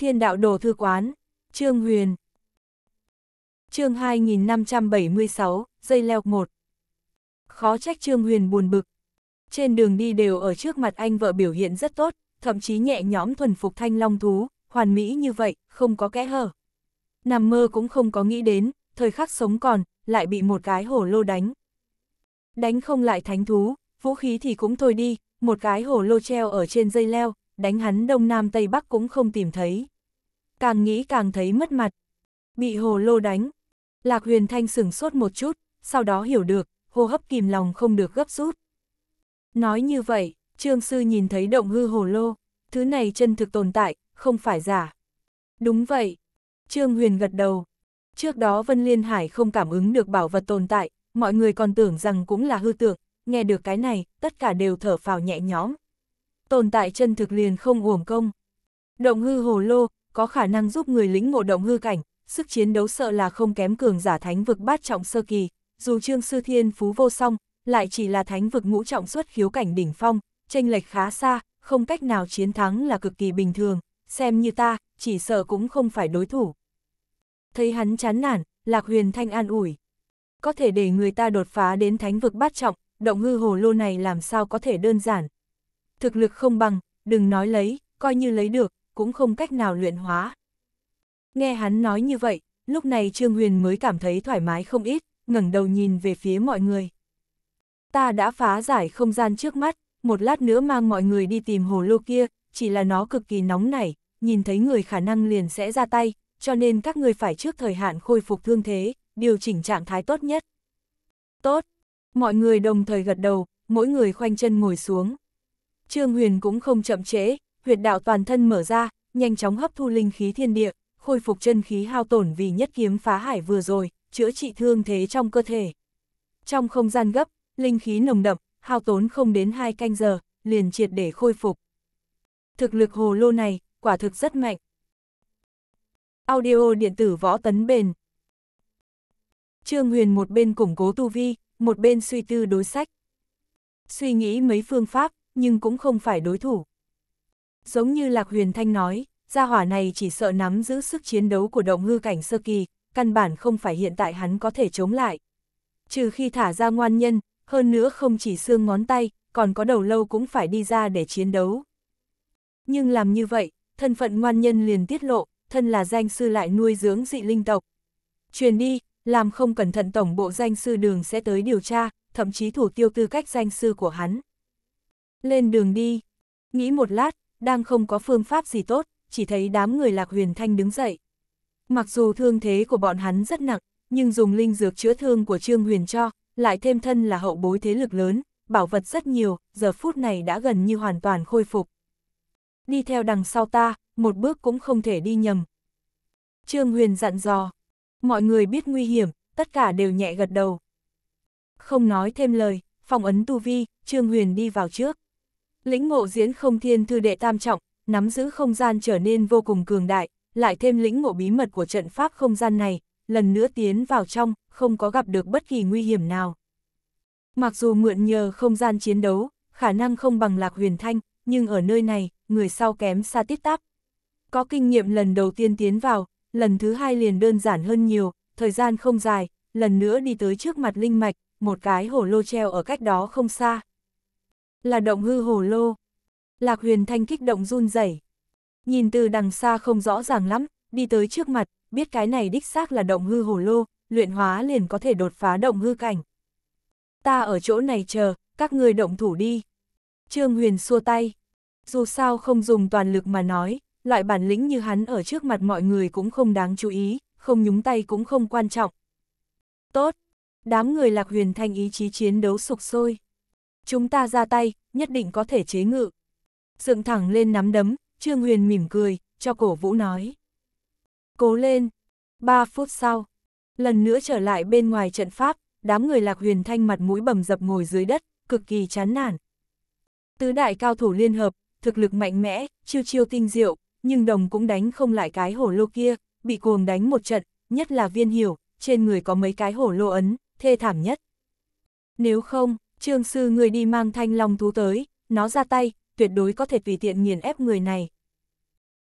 Thiên đạo đồ thư quán, Trương Huyền. Chương 2576, dây leo 1. Khó trách Trương Huyền buồn bực. Trên đường đi đều ở trước mặt anh vợ biểu hiện rất tốt, thậm chí nhẹ nhõm thuần phục thanh long thú, hoàn mỹ như vậy, không có kẽ hở. Nằm mơ cũng không có nghĩ đến, thời khắc sống còn, lại bị một cái hổ lô đánh. Đánh không lại thánh thú, vũ khí thì cũng thôi đi, một cái hổ lô treo ở trên dây leo, đánh hắn đông nam tây bắc cũng không tìm thấy. Càng nghĩ càng thấy mất mặt. Bị hồ lô đánh. Lạc huyền thanh sửng sốt một chút, sau đó hiểu được, hô hấp kìm lòng không được gấp rút. Nói như vậy, trương sư nhìn thấy động hư hồ lô, thứ này chân thực tồn tại, không phải giả. Đúng vậy. Trương huyền gật đầu. Trước đó Vân Liên Hải không cảm ứng được bảo vật tồn tại, mọi người còn tưởng rằng cũng là hư tượng, nghe được cái này, tất cả đều thở phào nhẹ nhõm tồn tại chân thực liền không uổng công. Động hư hồ lô, có khả năng giúp người lĩnh ngộ động hư cảnh, sức chiến đấu sợ là không kém cường giả thánh vực bát trọng sơ kỳ, dù Trương Sư Thiên phú vô song, lại chỉ là thánh vực ngũ trọng xuất khiếu cảnh đỉnh phong, tranh lệch khá xa, không cách nào chiến thắng là cực kỳ bình thường, xem như ta, chỉ sợ cũng không phải đối thủ. Thấy hắn chán nản, Lạc Huyền Thanh an ủi. Có thể để người ta đột phá đến thánh vực bát trọng, động hư hồ lô này làm sao có thể đơn giản, thực lực không bằng, đừng nói lấy, coi như lấy được, cũng không cách nào luyện hóa. Nghe hắn nói như vậy, lúc này Trương Huyền mới cảm thấy thoải mái không ít, ngẩng đầu nhìn về phía mọi người. Ta đã phá giải không gian trước mắt, một lát nữa mang mọi người đi tìm hồ lô kia, chỉ là nó cực kỳ nóng nảy, nhìn thấy người khả năng liền sẽ ra tay, cho nên các người phải trước thời hạn khôi phục thương thế, điều chỉnh trạng thái tốt nhất. Tốt, mọi người đồng thời gật đầu, mỗi người khoanh chân ngồi xuống. Trương Huyền cũng không chậm trễ, huyệt đạo toàn thân mở ra, nhanh chóng hấp thu linh khí thiên địa, khôi phục chân khí hao tổn vì nhất kiếm phá hải vừa rồi, chữa trị thương thế trong cơ thể. Trong không gian gấp, linh khí nồng đậm, hao tốn không đến hai canh giờ, liền triệt để khôi phục. Thực lực hồ lô này, quả thực rất mạnh. Audio điện tử võ tấn bền. Trương Huyền một bên củng cố tu vi, một bên suy tư đối sách. Suy nghĩ mấy phương pháp, nhưng cũng không phải đối thủ. Giống như Lạc Huyền Thanh nói, gia hỏa này chỉ sợ nắm giữ sức chiến đấu của động hư cảnh sơ kỳ, căn bản không phải hiện tại hắn có thể chống lại. Trừ khi thả ra ngoan nhân, hơn nữa không chỉ xương ngón tay, còn có đầu lâu cũng phải đi ra để chiến đấu. Nhưng làm như vậy, thân phận ngoan nhân liền tiết lộ, thân là danh sư lại nuôi dưỡng dị linh tộc. Truyền đi, làm không cẩn thận tổng bộ danh sư đường sẽ tới điều tra, thậm chí thủ tiêu tư cách danh sư của hắn. Lên đường đi. Nghĩ một lát, đang không có phương pháp gì tốt, chỉ thấy đám người lạc huyền thanh đứng dậy. Mặc dù thương thế của bọn hắn rất nặng, nhưng dùng linh dược chữa thương của Trương Huyền cho, lại thêm thân là hậu bối thế lực lớn, bảo vật rất nhiều, giờ phút này đã gần như hoàn toàn khôi phục. Đi theo đằng sau ta, một bước cũng không thể đi nhầm. Trương Huyền dặn dò, mọi người biết nguy hiểm, tất cả đều nhẹ gật đầu. Không nói thêm lời, phòng ấn tu vi, Trương Huyền đi vào trước. Lĩnh ngộ diễn không thiên thư đệ tam trọng, nắm giữ không gian trở nên vô cùng cường đại, lại thêm lĩnh ngộ bí mật của trận pháp không gian này, lần nữa tiến vào trong, không có gặp được bất kỳ nguy hiểm nào. Mặc dù mượn nhờ không gian chiến đấu, khả năng không bằng lạc huyền thanh, nhưng ở nơi này, người sau kém xa tít táp. Có kinh nghiệm lần đầu tiên tiến vào, lần thứ hai liền đơn giản hơn nhiều, thời gian không dài, lần nữa đi tới trước mặt linh mạch, một cái hổ lô treo ở cách đó không xa. Là động hư hồ lô. Lạc huyền thanh kích động run rẩy Nhìn từ đằng xa không rõ ràng lắm, đi tới trước mặt, biết cái này đích xác là động hư hồ lô, luyện hóa liền có thể đột phá động hư cảnh. Ta ở chỗ này chờ, các người động thủ đi. Trương Huyền xua tay. Dù sao không dùng toàn lực mà nói, loại bản lĩnh như hắn ở trước mặt mọi người cũng không đáng chú ý, không nhúng tay cũng không quan trọng. Tốt. Đám người lạc huyền thanh ý chí chiến đấu sục sôi. Chúng ta ra tay, nhất định có thể chế ngự. Dựng thẳng lên nắm đấm, Trương Huyền mỉm cười, cho cổ vũ nói. Cố lên. Ba phút sau, lần nữa trở lại bên ngoài trận pháp, đám người lạc huyền thanh mặt mũi bầm dập ngồi dưới đất, cực kỳ chán nản. Tứ đại cao thủ liên hợp, thực lực mạnh mẽ, chiêu chiêu tinh diệu, nhưng đồng cũng đánh không lại cái hổ lô kia, bị cuồng đánh một trận, nhất là viên hiểu, trên người có mấy cái hổ lô ấn, thê thảm nhất. Nếu không, Trương sư người đi mang thanh long thú tới, nó ra tay, tuyệt đối có thể tùy tiện nghiền ép người này.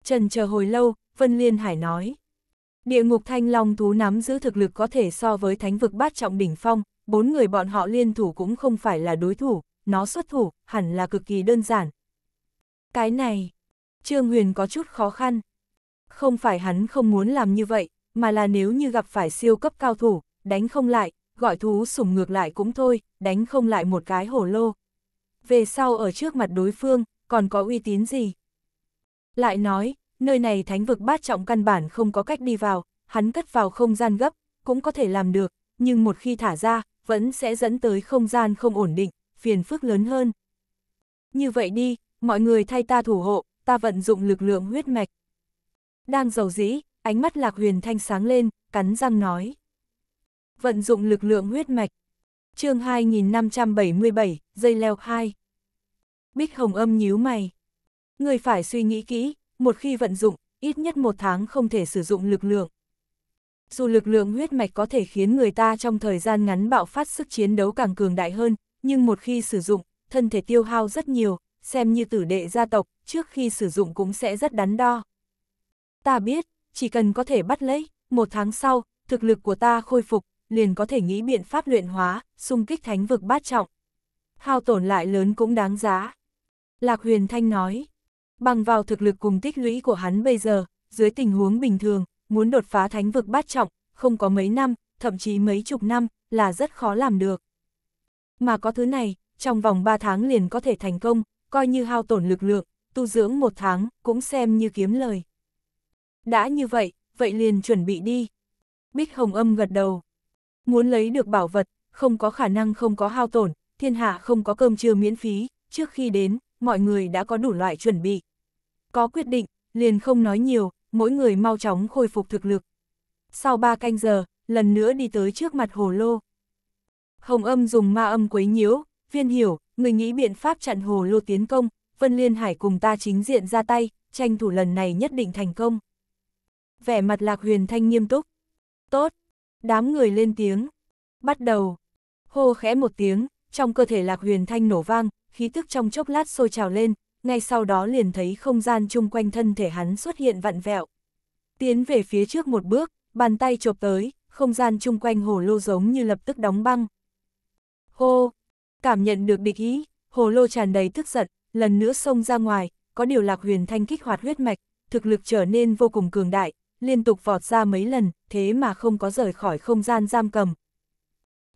Trần chờ hồi lâu, Vân Liên Hải nói. Địa ngục thanh long thú nắm giữ thực lực có thể so với thánh vực bát trọng đỉnh phong, bốn người bọn họ liên thủ cũng không phải là đối thủ, nó xuất thủ, hẳn là cực kỳ đơn giản. Cái này, Trương Huyền có chút khó khăn. Không phải hắn không muốn làm như vậy, mà là nếu như gặp phải siêu cấp cao thủ, đánh không lại, gọi thú sủng ngược lại cũng thôi, đánh không lại một cái hổ lô. Về sau ở trước mặt đối phương, còn có uy tín gì? Lại nói, nơi này thánh vực bát trọng căn bản không có cách đi vào, hắn cất vào không gian gấp, cũng có thể làm được, nhưng một khi thả ra, vẫn sẽ dẫn tới không gian không ổn định, phiền phức lớn hơn. Như vậy đi, mọi người thay ta thủ hộ, ta vận dụng lực lượng huyết mạch. Đang giàu dĩ, ánh mắt lạc huyền thanh sáng lên, cắn răng nói vận dụng lực lượng huyết mạch. chương 2577, dây leo 2. Bích Hồng âm nhíu mày. Người phải suy nghĩ kỹ, một khi vận dụng, ít nhất một tháng không thể sử dụng lực lượng. Dù lực lượng huyết mạch có thể khiến người ta trong thời gian ngắn bạo phát sức chiến đấu càng cường đại hơn, nhưng một khi sử dụng, thân thể tiêu hao rất nhiều, xem như tử đệ gia tộc, trước khi sử dụng cũng sẽ rất đắn đo. Ta biết, chỉ cần có thể bắt lấy, một tháng sau, thực lực của ta khôi phục, liền có thể nghĩ biện pháp luyện hóa, xung kích thánh vực bát trọng. Hao tổn lại lớn cũng đáng giá. Lạc Huyền Thanh nói, bằng vào thực lực cùng tích lũy của hắn bây giờ, dưới tình huống bình thường, muốn đột phá thánh vực bát trọng, không có mấy năm, thậm chí mấy chục năm, là rất khó làm được. Mà có thứ này, trong vòng 3 tháng liền có thể thành công, coi như hao tổn lực lượng, tu dưỡng một tháng, cũng xem như kiếm lời. Đã như vậy, vậy liền chuẩn bị đi. Bích Hồng Âm gật đầu. Muốn lấy được bảo vật, không có khả năng không có hao tổn, thiên hạ không có cơm trưa miễn phí, trước khi đến, mọi người đã có đủ loại chuẩn bị. Có quyết định, liền không nói nhiều, mỗi người mau chóng khôi phục thực lực. Sau ba canh giờ, lần nữa đi tới trước mặt hồ lô. Hồng âm dùng ma âm quấy nhiễu, viên hiểu, người nghĩ biện pháp chặn hồ lô tiến công, Vân Liên Hải cùng ta chính diện ra tay, tranh thủ lần này nhất định thành công. Vẻ mặt lạc huyền thanh nghiêm túc. Tốt, Đám người lên tiếng. Bắt đầu. Hô khẽ một tiếng, trong cơ thể lạc huyền thanh nổ vang, khí tức trong chốc lát sôi trào lên, ngay sau đó liền thấy không gian chung quanh thân thể hắn xuất hiện vặn vẹo. Tiến về phía trước một bước, bàn tay chộp tới, không gian chung quanh hồ lô giống như lập tức đóng băng. Hô! Cảm nhận được địch ý, hồ lô tràn đầy tức giận, lần nữa xông ra ngoài, có điều lạc huyền thanh kích hoạt huyết mạch, thực lực trở nên vô cùng cường đại, liên tục vọt ra mấy lần, thế mà không có rời khỏi không gian giam cầm.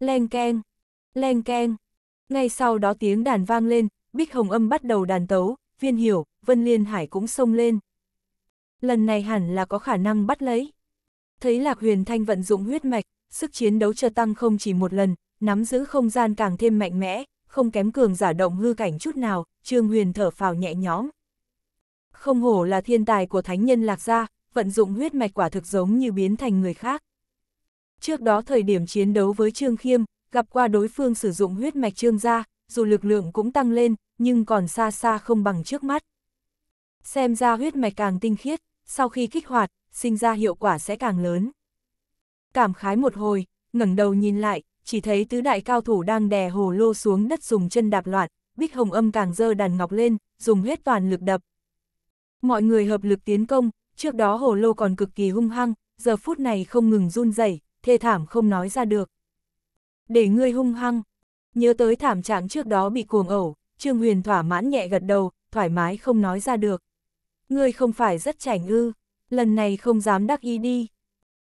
Leng keng, leng keng. Ngay sau đó tiếng đàn vang lên, Bích Hồng Âm bắt đầu đàn tấu, Viên Hiểu, Vân Liên Hải cũng xông lên. Lần này hẳn là có khả năng bắt lấy. Thấy Lạc Huyền Thanh vận dụng huyết mạch, sức chiến đấu chợt tăng không chỉ một lần, nắm giữ không gian càng thêm mạnh mẽ, không kém cường giả động hư cảnh chút nào, Trương Huyền thở phào nhẹ nhõm. Không hổ là thiên tài của thánh nhân Lạc gia, vận dụng huyết mạch quả thực giống như biến thành người khác. Trước đó thời điểm chiến đấu với Trương Khiêm, gặp qua đối phương sử dụng huyết mạch Trương gia, dù lực lượng cũng tăng lên, nhưng còn xa xa không bằng trước mắt. Xem ra huyết mạch càng tinh khiết, sau khi kích hoạt, sinh ra hiệu quả sẽ càng lớn. Cảm khái một hồi, ngẩng đầu nhìn lại, chỉ thấy tứ đại cao thủ đang đè hồ lô xuống đất dùng chân đạp loạn, bích hồng âm càng dơ đàn ngọc lên, dùng huyết toàn lực đập. Mọi người hợp lực tiến công, trước đó hồ lô còn cực kỳ hung hăng, giờ phút này không ngừng run rẩy, thê thảm không nói ra được. Để ngươi hung hăng, nhớ tới thảm trạng trước đó bị cuồng ẩu, Trương Huyền thỏa mãn nhẹ gật đầu, thoải mái không nói ra được. Ngươi không phải rất chảnh ư, lần này không dám đắc ý đi.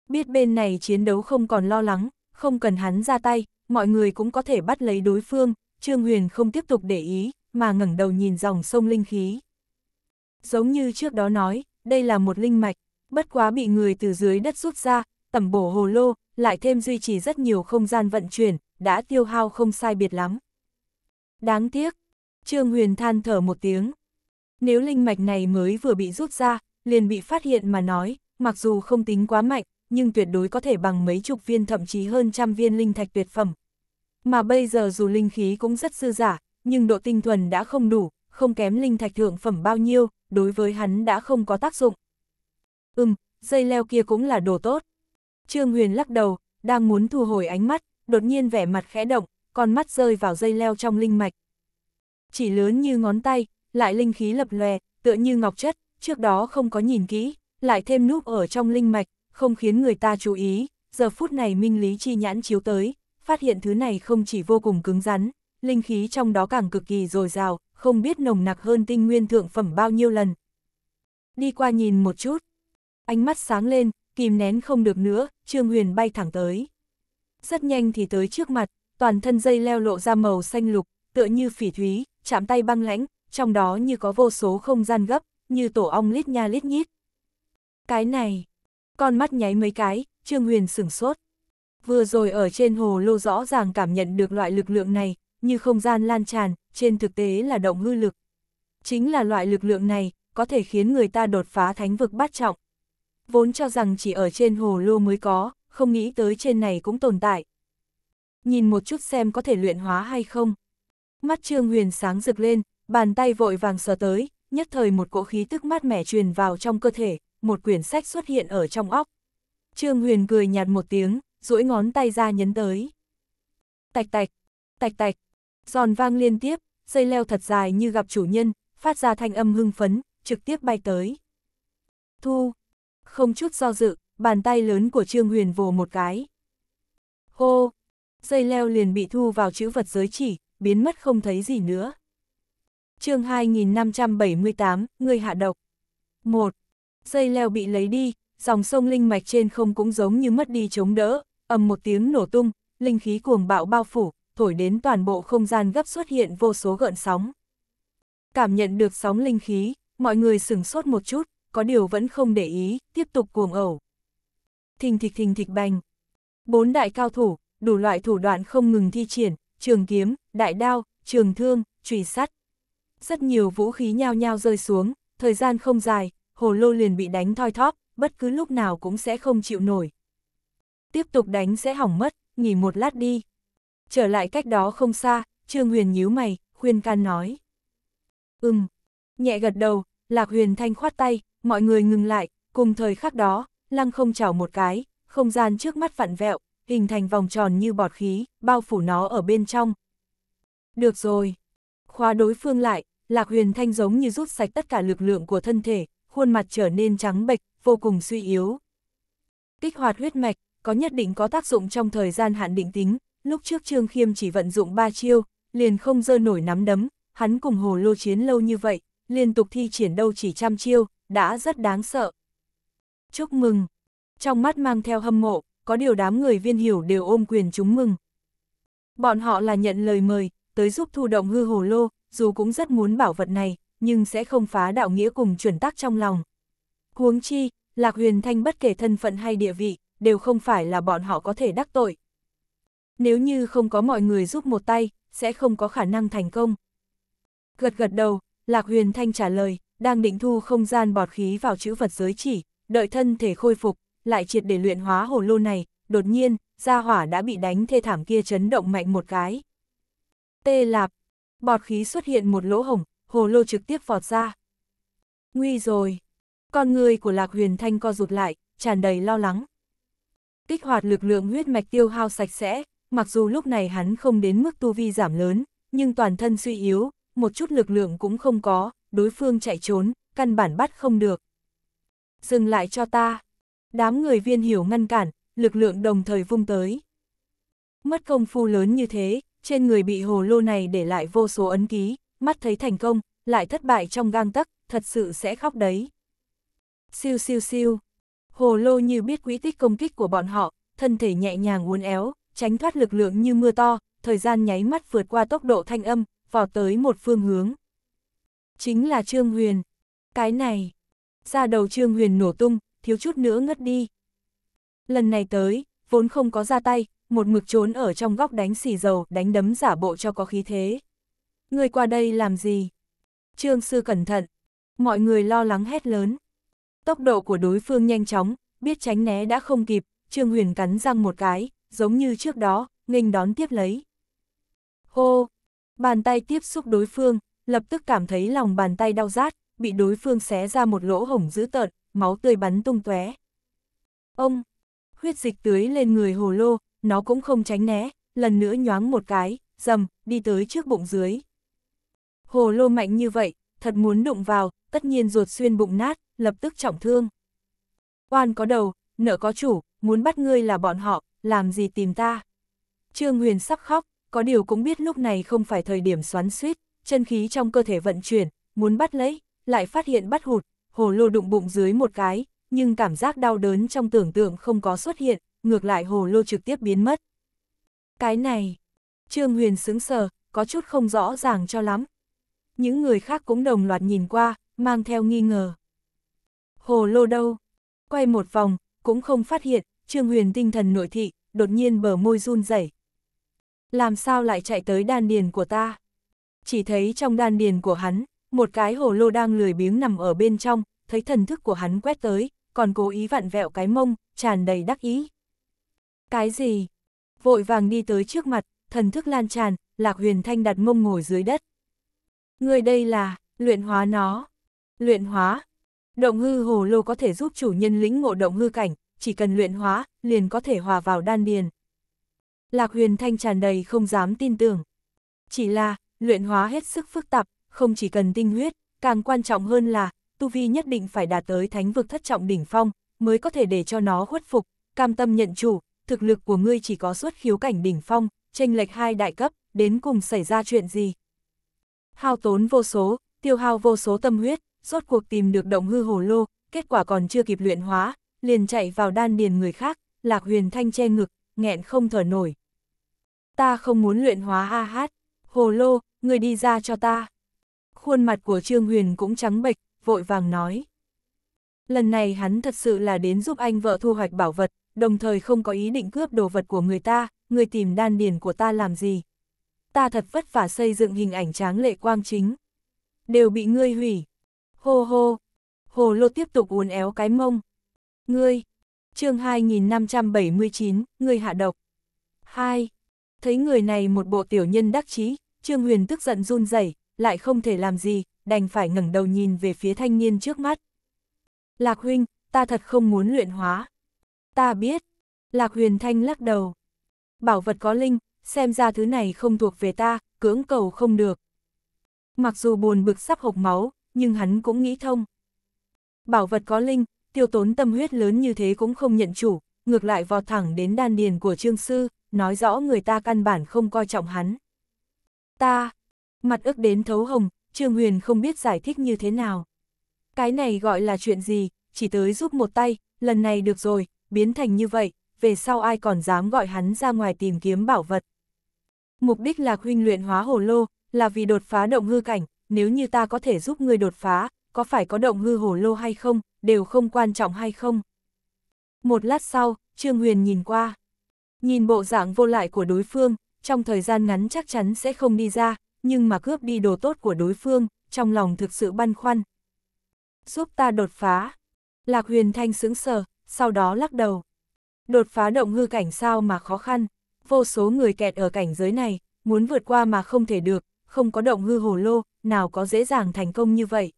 Biết bên này chiến đấu không còn lo lắng, không cần hắn ra tay, mọi người cũng có thể bắt lấy đối phương, Trương Huyền không tiếp tục để ý, mà ngẩng đầu nhìn dòng sông linh khí. Giống như trước đó nói, đây là một linh mạch, bất quá bị người từ dưới đất rút ra, tẩm bổ hồ lô, lại thêm duy trì rất nhiều không gian vận chuyển, đã tiêu hao không sai biệt lắm. Đáng tiếc, Trương Huyền than thở một tiếng. Nếu linh mạch này mới vừa bị rút ra, liền bị phát hiện mà nói, mặc dù không tính quá mạnh, nhưng tuyệt đối có thể bằng mấy chục viên thậm chí hơn trăm viên linh thạch tuyệt phẩm. Mà bây giờ dù linh khí cũng rất dư giả, nhưng độ tinh thuần đã không đủ, không kém linh thạch thượng phẩm bao nhiêu, đối với hắn đã không có tác dụng. Ừm, dây leo kia cũng là đồ tốt. Trương Huyền lắc đầu, đang muốn thu hồi ánh mắt, đột nhiên vẻ mặt khẽ động, con mắt rơi vào dây leo trong linh mạch. Chỉ lớn như ngón tay, lại linh khí lập lòe, tựa như ngọc chất, trước đó không có nhìn kỹ, lại thêm núp ở trong linh mạch, không khiến người ta chú ý, giờ phút này minh lý chi nhãn chiếu tới, phát hiện thứ này không chỉ vô cùng cứng rắn, linh khí trong đó càng cực kỳ dồi dào, không biết nồng nặc hơn tinh nguyên thượng phẩm bao nhiêu lần. Đi qua nhìn một chút, ánh mắt sáng lên, kìm nén không được nữa, Trương Huyền bay thẳng tới. Rất nhanh thì tới trước mặt, toàn thân dây leo lộ ra màu xanh lục, tựa như phỉ thúy, chạm tay băng lãnh, trong đó như có vô số không gian gấp, như tổ ong lít nha lít nhít. Cái này, con mắt nháy mấy cái, Trương Huyền sửng sốt. Vừa rồi ở trên hồ lô rõ ràng cảm nhận được loại lực lượng này, như không gian lan tràn, trên thực tế là động hư lực. Chính là loại lực lượng này, có thể khiến người ta đột phá thánh vực bát trọng. Vốn cho rằng chỉ ở trên hồ lô mới có, không nghĩ tới trên này cũng tồn tại. Nhìn một chút xem có thể luyện hóa hay không. Mắt Trương Huyền sáng rực lên, bàn tay vội vàng sờ tới, nhất thời một cỗ khí tức mát mẻ truyền vào trong cơ thể, một quyển sách xuất hiện ở trong óc. Trương Huyền cười nhạt một tiếng, duỗi ngón tay ra nhấn tới. Tạch tạch, tạch tạch, Giòn vang liên tiếp, dây leo thật dài như gặp chủ nhân, phát ra thanh âm hưng phấn, trực tiếp bay tới. Thu, không chút do dự, bàn tay lớn của Trương Huyền vồ một cái. Hô, dây leo liền bị thu vào chữ vật giới chỉ, biến mất không thấy gì nữa. chương 2578, người hạ độc. một Dây leo bị lấy đi, dòng sông linh mạch trên không cũng giống như mất đi chống đỡ, ầm một tiếng nổ tung, linh khí cuồng bạo bao phủ, thổi đến toàn bộ không gian gấp xuất hiện vô số gợn sóng. Cảm nhận được sóng linh khí, mọi người sửng sốt một chút, có điều vẫn không để ý, tiếp tục cuồng ẩu. Thình thịch thình thịch bành. Bốn đại cao thủ, đủ loại thủ đoạn không ngừng thi triển, trường kiếm, đại đao, trường thương, trùy sắt. Rất nhiều vũ khí nhao nhao rơi xuống, thời gian không dài, hồ lô liền bị đánh thoi thóp, bất cứ lúc nào cũng sẽ không chịu nổi. Tiếp tục đánh sẽ hỏng mất, nghỉ một lát đi. Trở lại cách đó không xa, Trương Huyền nhíu mày, khuyên can nói. Ừm, nhẹ gật đầu, Lạc Huyền Thanh khoát tay, mọi người ngừng lại, cùng thời khắc đó, lăng không chảo một cái, không gian trước mắt vặn vẹo, hình thành vòng tròn như bọt khí, bao phủ nó ở bên trong. Được rồi, khóa đối phương lại, Lạc Huyền Thanh giống như rút sạch tất cả lực lượng của thân thể, khuôn mặt trở nên trắng bệch, vô cùng suy yếu. Kích hoạt huyết mạch, có nhất định có tác dụng trong thời gian hạn định tính, lúc trước Trương Khiêm chỉ vận dụng ba chiêu, liền không dơ nổi nắm đấm, hắn cùng hồ lô chiến lâu như vậy, liên tục thi triển đâu chỉ trăm chiêu, đã rất đáng sợ. Chúc mừng! Trong mắt mang theo hâm mộ, có điều đám người viên hiểu đều ôm quyền chúng mừng. Bọn họ là nhận lời mời, tới giúp thu động hư hồ lô, dù cũng rất muốn bảo vật này, nhưng sẽ không phá đạo nghĩa cùng chuẩn tắc trong lòng. Huống chi, Lạc Huyền Thanh bất kể thân phận hay địa vị, đều không phải là bọn họ có thể đắc tội nếu như không có mọi người giúp một tay, sẽ không có khả năng thành công. Gật gật đầu, Lạc Huyền Thanh trả lời, đang định thu không gian bọt khí vào chữ vật giới chỉ, đợi thân thể khôi phục, lại triệt để luyện hóa hồ lô này, đột nhiên, gia hỏa đã bị đánh thê thảm kia chấn động mạnh một cái. Tê lạp, bọt khí xuất hiện một lỗ hổng, hồ lô trực tiếp vọt ra. Nguy rồi, con người của Lạc Huyền Thanh co rụt lại, tràn đầy lo lắng. Kích hoạt lực lượng huyết mạch tiêu hao sạch sẽ, mặc dù lúc này hắn không đến mức tu vi giảm lớn, nhưng toàn thân suy yếu, một chút lực lượng cũng không có, đối phương chạy trốn, căn bản bắt không được. Dừng lại cho ta. Đám người viên hiểu ngăn cản, lực lượng đồng thời vung tới. Mất công phu lớn như thế, trên người bị hồ lô này để lại vô số ấn ký, mắt thấy thành công, lại thất bại trong gang tắc, thật sự sẽ khóc đấy. Siêu siêu siêu. Hồ lô như biết quỹ tích công kích của bọn họ, thân thể nhẹ nhàng uốn éo, tránh thoát lực lượng như mưa to, thời gian nháy mắt vượt qua tốc độ thanh âm, vào tới một phương hướng. Chính là Trương Huyền. Cái này, ra đầu Trương Huyền nổ tung, thiếu chút nữa ngất đi. Lần này tới, vốn không có ra tay, một mực trốn ở trong góc đánh xì dầu, đánh đấm giả bộ cho có khí thế. Người qua đây làm gì? Trương Sư cẩn thận. Mọi người lo lắng hét lớn. Tốc độ của đối phương nhanh chóng, biết tránh né đã không kịp, Trương Huyền cắn răng một cái, giống như trước đó, nghênh đón tiếp lấy. Hô! Bàn tay tiếp xúc đối phương, lập tức cảm thấy lòng bàn tay đau rát, bị đối phương xé ra một lỗ hổng dữ tợn, máu tươi bắn tung tóe. Ông! Huyết dịch tưới lên người hồ lô, nó cũng không tránh né, lần nữa nhoáng một cái, dầm, đi tới trước bụng dưới. Hồ lô mạnh như vậy, thật muốn đụng vào, tất nhiên ruột xuyên bụng nát, lập tức trọng thương. Oan có đầu, nợ có chủ, muốn bắt ngươi là bọn họ, làm gì tìm ta? Trương Huyền sắp khóc, có điều cũng biết lúc này không phải thời điểm xoắn suýt, chân khí trong cơ thể vận chuyển, muốn bắt lấy, lại phát hiện bắt hụt, hồ lô đụng bụng dưới một cái, nhưng cảm giác đau đớn trong tưởng tượng không có xuất hiện, ngược lại hồ lô trực tiếp biến mất. Cái này, Trương Huyền sững sờ, có chút không rõ ràng cho lắm. Những người khác cũng đồng loạt nhìn qua, mang theo nghi ngờ. Hồ lô đâu? Quay một vòng, cũng không phát hiện, Trương Huyền tinh thần nội thị, đột nhiên bờ môi run rẩy. Làm sao lại chạy tới đan điền của ta? Chỉ thấy trong đan điền của hắn, một cái hồ lô đang lười biếng nằm ở bên trong, thấy thần thức của hắn quét tới, còn cố ý vặn vẹo cái mông, tràn đầy đắc ý. Cái gì? Vội vàng đi tới trước mặt, thần thức lan tràn, Lạc Huyền Thanh đặt mông ngồi dưới đất. Người đây là, luyện hóa nó. Luyện hóa. Động hư hồ lô có thể giúp chủ nhân lĩnh ngộ động hư cảnh, chỉ cần luyện hóa, liền có thể hòa vào đan điền. Lạc huyền thanh tràn đầy không dám tin tưởng. Chỉ là, luyện hóa hết sức phức tạp, không chỉ cần tinh huyết, càng quan trọng hơn là, tu vi nhất định phải đạt tới thánh vực thất trọng đỉnh phong, mới có thể để cho nó khuất phục, cam tâm nhận chủ, thực lực của ngươi chỉ có suốt khiếu cảnh đỉnh phong, tranh lệch hai đại cấp, đến cùng xảy ra chuyện gì. Hao tốn vô số, tiêu hao vô số tâm huyết, rốt cuộc tìm được động hư hồ lô, kết quả còn chưa kịp luyện hóa, liền chạy vào đan điền người khác, Lạc Huyền Thanh che ngực, nghẹn không thở nổi. Ta không muốn luyện hóa a hát, hồ lô, người đi ra cho ta. Khuôn mặt của Trương Huyền cũng trắng bệch, vội vàng nói. Lần này hắn thật sự là đến giúp anh vợ thu hoạch bảo vật, đồng thời không có ý định cướp đồ vật của người ta, người tìm đan điền của ta làm gì. Ta thật vất vả xây dựng hình ảnh tráng lệ quang chính. Đều bị ngươi hủy. Hô hô. Hồ lô tiếp tục uốn éo cái mông, Ngươi, chương 2579, ngươi hạ độc. 2. Thấy người này một bộ tiểu nhân đắc chí, Trương Huyền tức giận run rẩy, lại không thể làm gì, đành phải ngẩng đầu nhìn về phía thanh niên trước mắt. Lạc huynh, ta thật không muốn luyện hóa. Ta biết. Lạc huyền thanh lắc đầu. Bảo vật có linh, xem ra thứ này không thuộc về ta, cưỡng cầu không được. Mặc dù buồn bực sắp hộc máu, nhưng hắn cũng nghĩ thông. Bảo vật có linh, tiêu tốn tâm huyết lớn như thế cũng không nhận chủ, ngược lại vọt thẳng đến đan điền của trương sư, nói rõ người ta căn bản không coi trọng hắn. Ta, mặt ước đến thấu hồng, trương huyền không biết giải thích như thế nào. Cái này gọi là chuyện gì, chỉ tới giúp một tay, lần này được rồi, biến thành như vậy, về sau ai còn dám gọi hắn ra ngoài tìm kiếm bảo vật. Mục đích là huynh luyện hóa hồ lô, là vì đột phá động hư cảnh, nếu như ta có thể giúp người đột phá, có phải có động hư hổ lô hay không, đều không quan trọng hay không. Một lát sau, Trương Huyền nhìn qua. Nhìn bộ dạng vô lại của đối phương, trong thời gian ngắn chắc chắn sẽ không đi ra, nhưng mà cướp đi đồ tốt của đối phương, trong lòng thực sự băn khoăn. Giúp ta đột phá. Lạc Huyền Thanh sững sờ, sau đó lắc đầu. Đột phá động hư cảnh sao mà khó khăn, vô số người kẹt ở cảnh giới này, muốn vượt qua mà không thể được, không có động hư hồ lô, nào có dễ dàng thành công như vậy.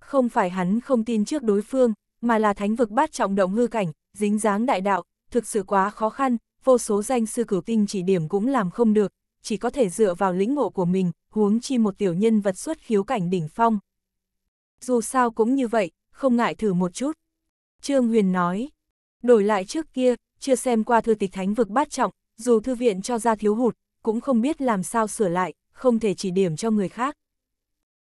Không phải hắn không tin trước đối phương, mà là thánh vực bát trọng động hư cảnh, dính dáng đại đạo, thực sự quá khó khăn, vô số danh sư cửu tinh chỉ điểm cũng làm không được, chỉ có thể dựa vào lĩnh ngộ của mình, huống chi một tiểu nhân vật xuất khiếu cảnh đỉnh phong. Dù sao cũng như vậy, không ngại thử một chút. Trương Huyền nói, đổi lại trước kia, chưa xem qua thư tịch thánh vực bát trọng, dù thư viện cho ra thiếu hụt, cũng không biết làm sao sửa lại, không thể chỉ điểm cho người khác.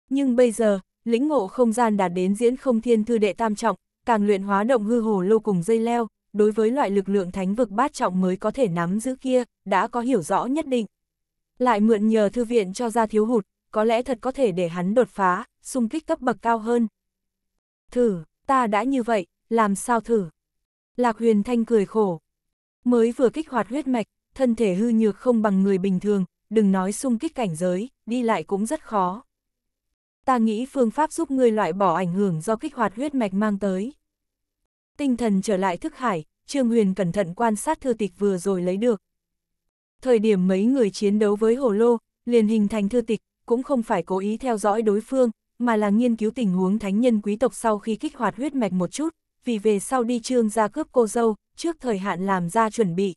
Nhưng bây giờ, lĩnh ngộ không gian đạt đến diễn không thiên thư đệ tam trọng, càng luyện hóa động hư hồ lô cùng dây leo, đối với loại lực lượng thánh vực bát trọng mới có thể nắm giữ kia, đã có hiểu rõ nhất định. Lại mượn nhờ thư viện cho ra thiếu hụt, có lẽ thật có thể để hắn đột phá, xung kích cấp bậc cao hơn. Thử, ta đã như vậy, làm sao thử? Lạc huyền thanh cười khổ. Mới vừa kích hoạt huyết mạch, thân thể hư nhược không bằng người bình thường, đừng nói xung kích cảnh giới, đi lại cũng rất khó ta nghĩ phương pháp giúp ngươi loại bỏ ảnh hưởng do kích hoạt huyết mạch mang tới. Tinh thần trở lại thức hải, Trương Huyền cẩn thận quan sát thư tịch vừa rồi lấy được. Thời điểm mấy người chiến đấu với Hồ Lô, liền hình thành thư tịch, cũng không phải cố ý theo dõi đối phương, mà là nghiên cứu tình huống thánh nhân quý tộc sau khi kích hoạt huyết mạch một chút, vì về sau đi trương ra cướp cô dâu, trước thời hạn làm ra chuẩn bị.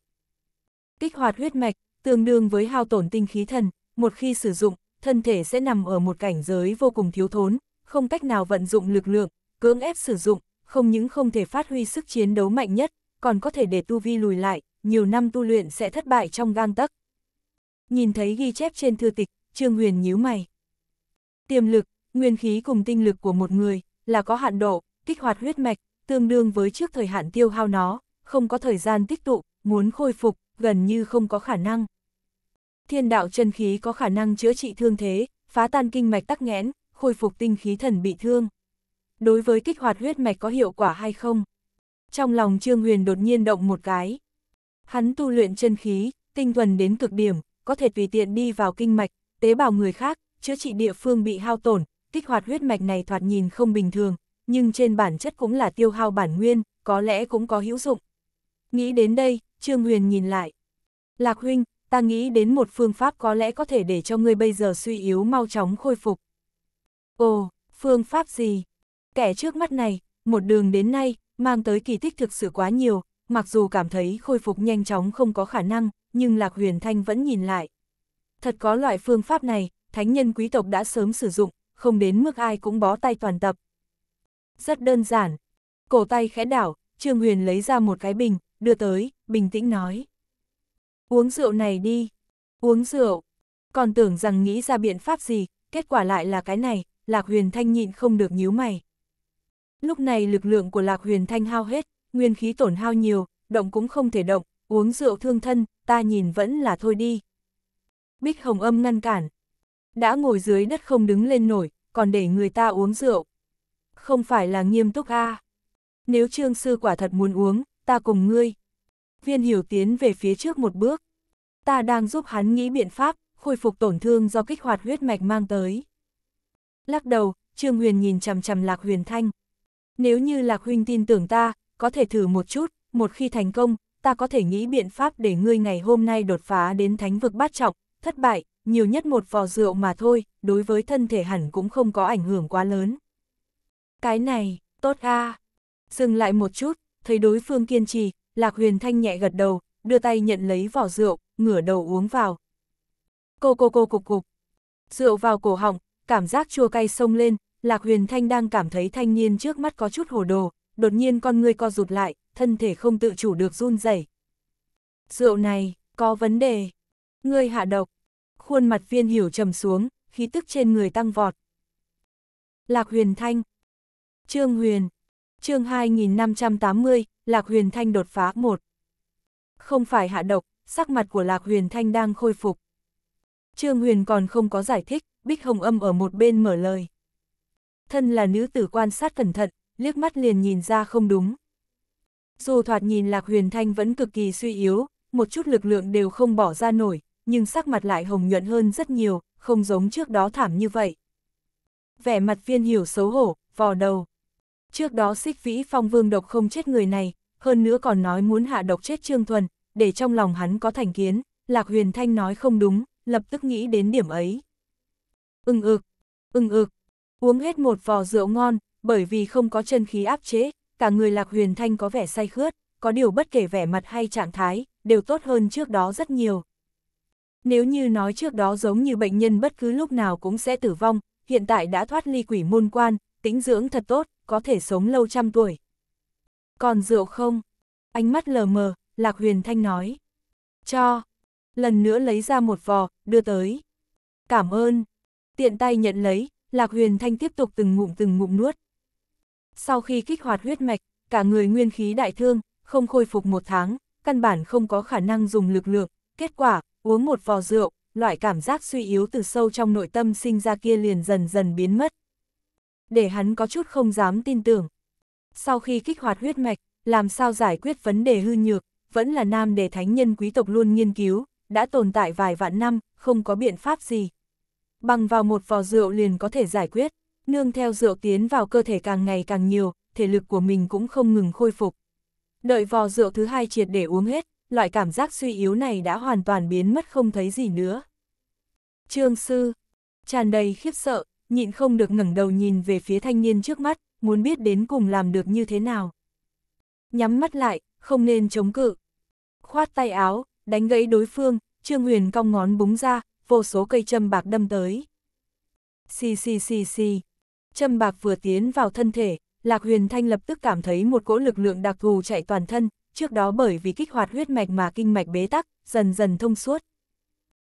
Kích hoạt huyết mạch, tương đương với hao tổn tinh khí thần, một khi sử dụng, thân thể sẽ nằm ở một cảnh giới vô cùng thiếu thốn, không cách nào vận dụng lực lượng, cưỡng ép sử dụng, không những không thể phát huy sức chiến đấu mạnh nhất, còn có thể để tu vi lùi lại, nhiều năm tu luyện sẽ thất bại trong gang tắc. Nhìn thấy ghi chép trên thư tịch, Trương Huyền nhíu mày. Tiềm lực, nguyên khí cùng tinh lực của một người là có hạn độ, kích hoạt huyết mạch, tương đương với trước thời hạn tiêu hao nó, không có thời gian tích tụ, muốn khôi phục, gần như không có khả năng. Thiên đạo chân khí có khả năng chữa trị thương thế, phá tan kinh mạch tắc nghẽn, khôi phục tinh khí thần bị thương. Đối với kích hoạt huyết mạch có hiệu quả hay không? Trong lòng Trương Huyền đột nhiên động một cái. Hắn tu luyện chân khí, tinh thuần đến cực điểm, có thể tùy tiện đi vào kinh mạch, tế bào người khác, chữa trị địa phương bị hao tổn, kích hoạt huyết mạch này thoạt nhìn không bình thường, nhưng trên bản chất cũng là tiêu hao bản nguyên, có lẽ cũng có hữu dụng. Nghĩ đến đây, Trương Huyền nhìn lại. Lạc huynh, ta nghĩ đến một phương pháp có lẽ có thể để cho ngươi bây giờ suy yếu mau chóng khôi phục. Ồ, phương pháp gì? Kẻ trước mắt này, một đường đến nay, mang tới kỳ tích thực sự quá nhiều, mặc dù cảm thấy khôi phục nhanh chóng không có khả năng, nhưng Lạc Huyền Thanh vẫn nhìn lại. Thật có loại phương pháp này, thánh nhân quý tộc đã sớm sử dụng, không đến mức ai cũng bó tay toàn tập. Rất đơn giản. Cổ tay khẽ đảo, Trương Huyền lấy ra một cái bình, đưa tới, bình tĩnh nói. Uống rượu này đi. Uống rượu. Còn tưởng rằng nghĩ ra biện pháp gì, kết quả lại là cái này, Lạc Huyền Thanh nhịn không được nhíu mày. Lúc này lực lượng của Lạc Huyền Thanh hao hết, nguyên khí tổn hao nhiều, động cũng không thể động, uống rượu thương thân, ta nhìn vẫn là thôi đi. Bích Hồng Âm ngăn cản. Đã ngồi dưới đất không đứng lên nổi, còn để người ta uống rượu. Không phải là nghiêm túc a à. Nếu trương sư quả thật muốn uống, ta cùng ngươi, viên hiểu tiến về phía trước một bước. Ta đang giúp hắn nghĩ biện pháp, khôi phục tổn thương do kích hoạt huyết mạch mang tới. Lắc đầu, Trương Huyền nhìn chằm chằm Lạc Huyền Thanh. Nếu như Lạc Huynh tin tưởng ta, có thể thử một chút, một khi thành công, ta có thể nghĩ biện pháp để ngươi ngày hôm nay đột phá đến thánh vực bát trọng, thất bại, nhiều nhất một vò rượu mà thôi, đối với thân thể hẳn cũng không có ảnh hưởng quá lớn. Cái này, tốt a Dừng lại một chút, thấy đối phương kiên trì, Lạc Huyền Thanh nhẹ gật đầu, đưa tay nhận lấy vỏ rượu, ngửa đầu uống vào. Cô cô cô cục cục. Rượu vào cổ họng, cảm giác chua cay sông lên, Lạc Huyền Thanh đang cảm thấy thanh niên trước mắt có chút hồ đồ, đột nhiên con người co rụt lại, thân thể không tự chủ được run rẩy. Rượu này, có vấn đề. Ngươi hạ độc. Khuôn mặt viên hiểu trầm xuống, khí tức trên người tăng vọt. Lạc Huyền Thanh. Trương Huyền, chương 2580, Lạc Huyền Thanh đột phá 1. Không phải hạ độc, sắc mặt của Lạc Huyền Thanh đang khôi phục. Trương Huyền còn không có giải thích, Bích Hồng Âm ở một bên mở lời. Thân là nữ tử quan sát cẩn thận, liếc mắt liền nhìn ra không đúng. Dù thoạt nhìn Lạc Huyền Thanh vẫn cực kỳ suy yếu, một chút lực lượng đều không bỏ ra nổi, nhưng sắc mặt lại hồng nhuận hơn rất nhiều, không giống trước đó thảm như vậy. Vẻ mặt viên hiểu xấu hổ, vò đầu. Trước đó xích vĩ phong vương độc không chết người này, hơn nữa còn nói muốn hạ độc chết Trương Thuần, để trong lòng hắn có thành kiến, Lạc Huyền Thanh nói không đúng, lập tức nghĩ đến điểm ấy. Ưng ực, ưng ực, uống hết một vò rượu ngon, bởi vì không có chân khí áp chế, cả người Lạc Huyền Thanh có vẻ say khướt, có điều bất kể vẻ mặt hay trạng thái, đều tốt hơn trước đó rất nhiều. Nếu như nói trước đó giống như bệnh nhân bất cứ lúc nào cũng sẽ tử vong, hiện tại đã thoát ly quỷ môn quan, tĩnh dưỡng thật tốt, có thể sống lâu trăm tuổi. Còn rượu không? Ánh mắt lờ mờ, Lạc Huyền Thanh nói. Cho. Lần nữa lấy ra một vò, đưa tới. Cảm ơn. Tiện tay nhận lấy, Lạc Huyền Thanh tiếp tục từng ngụm từng ngụm nuốt. Sau khi kích hoạt huyết mạch, cả người nguyên khí đại thương, không khôi phục một tháng, căn bản không có khả năng dùng lực lượng. Kết quả, uống một vò rượu, loại cảm giác suy yếu từ sâu trong nội tâm sinh ra kia liền dần dần biến mất, để hắn có chút không dám tin tưởng. Sau khi kích hoạt huyết mạch, làm sao giải quyết vấn đề hư nhược, vẫn là nam đề thánh nhân quý tộc luôn nghiên cứu, đã tồn tại vài vạn năm, không có biện pháp gì. Bằng vào một vò rượu liền có thể giải quyết, nương theo rượu tiến vào cơ thể càng ngày càng nhiều, thể lực của mình cũng không ngừng khôi phục. Đợi vò rượu thứ hai triệt để uống hết, loại cảm giác suy yếu này đã hoàn toàn biến mất không thấy gì nữa. Trương sư, tràn đầy khiếp sợ, nhịn không được ngẩng đầu nhìn về phía thanh niên trước mắt, muốn biết đến cùng làm được như thế nào. Nhắm mắt lại, không nên chống cự. Khoát tay áo, đánh gãy đối phương, Trương Huyền cong ngón búng ra, vô số cây châm bạc đâm tới. Xì xì xì xì. Châm bạc vừa tiến vào thân thể, Lạc Huyền Thanh lập tức cảm thấy một cỗ lực lượng đặc thù chạy toàn thân, trước đó bởi vì kích hoạt huyết mạch mà kinh mạch bế tắc, dần dần thông suốt.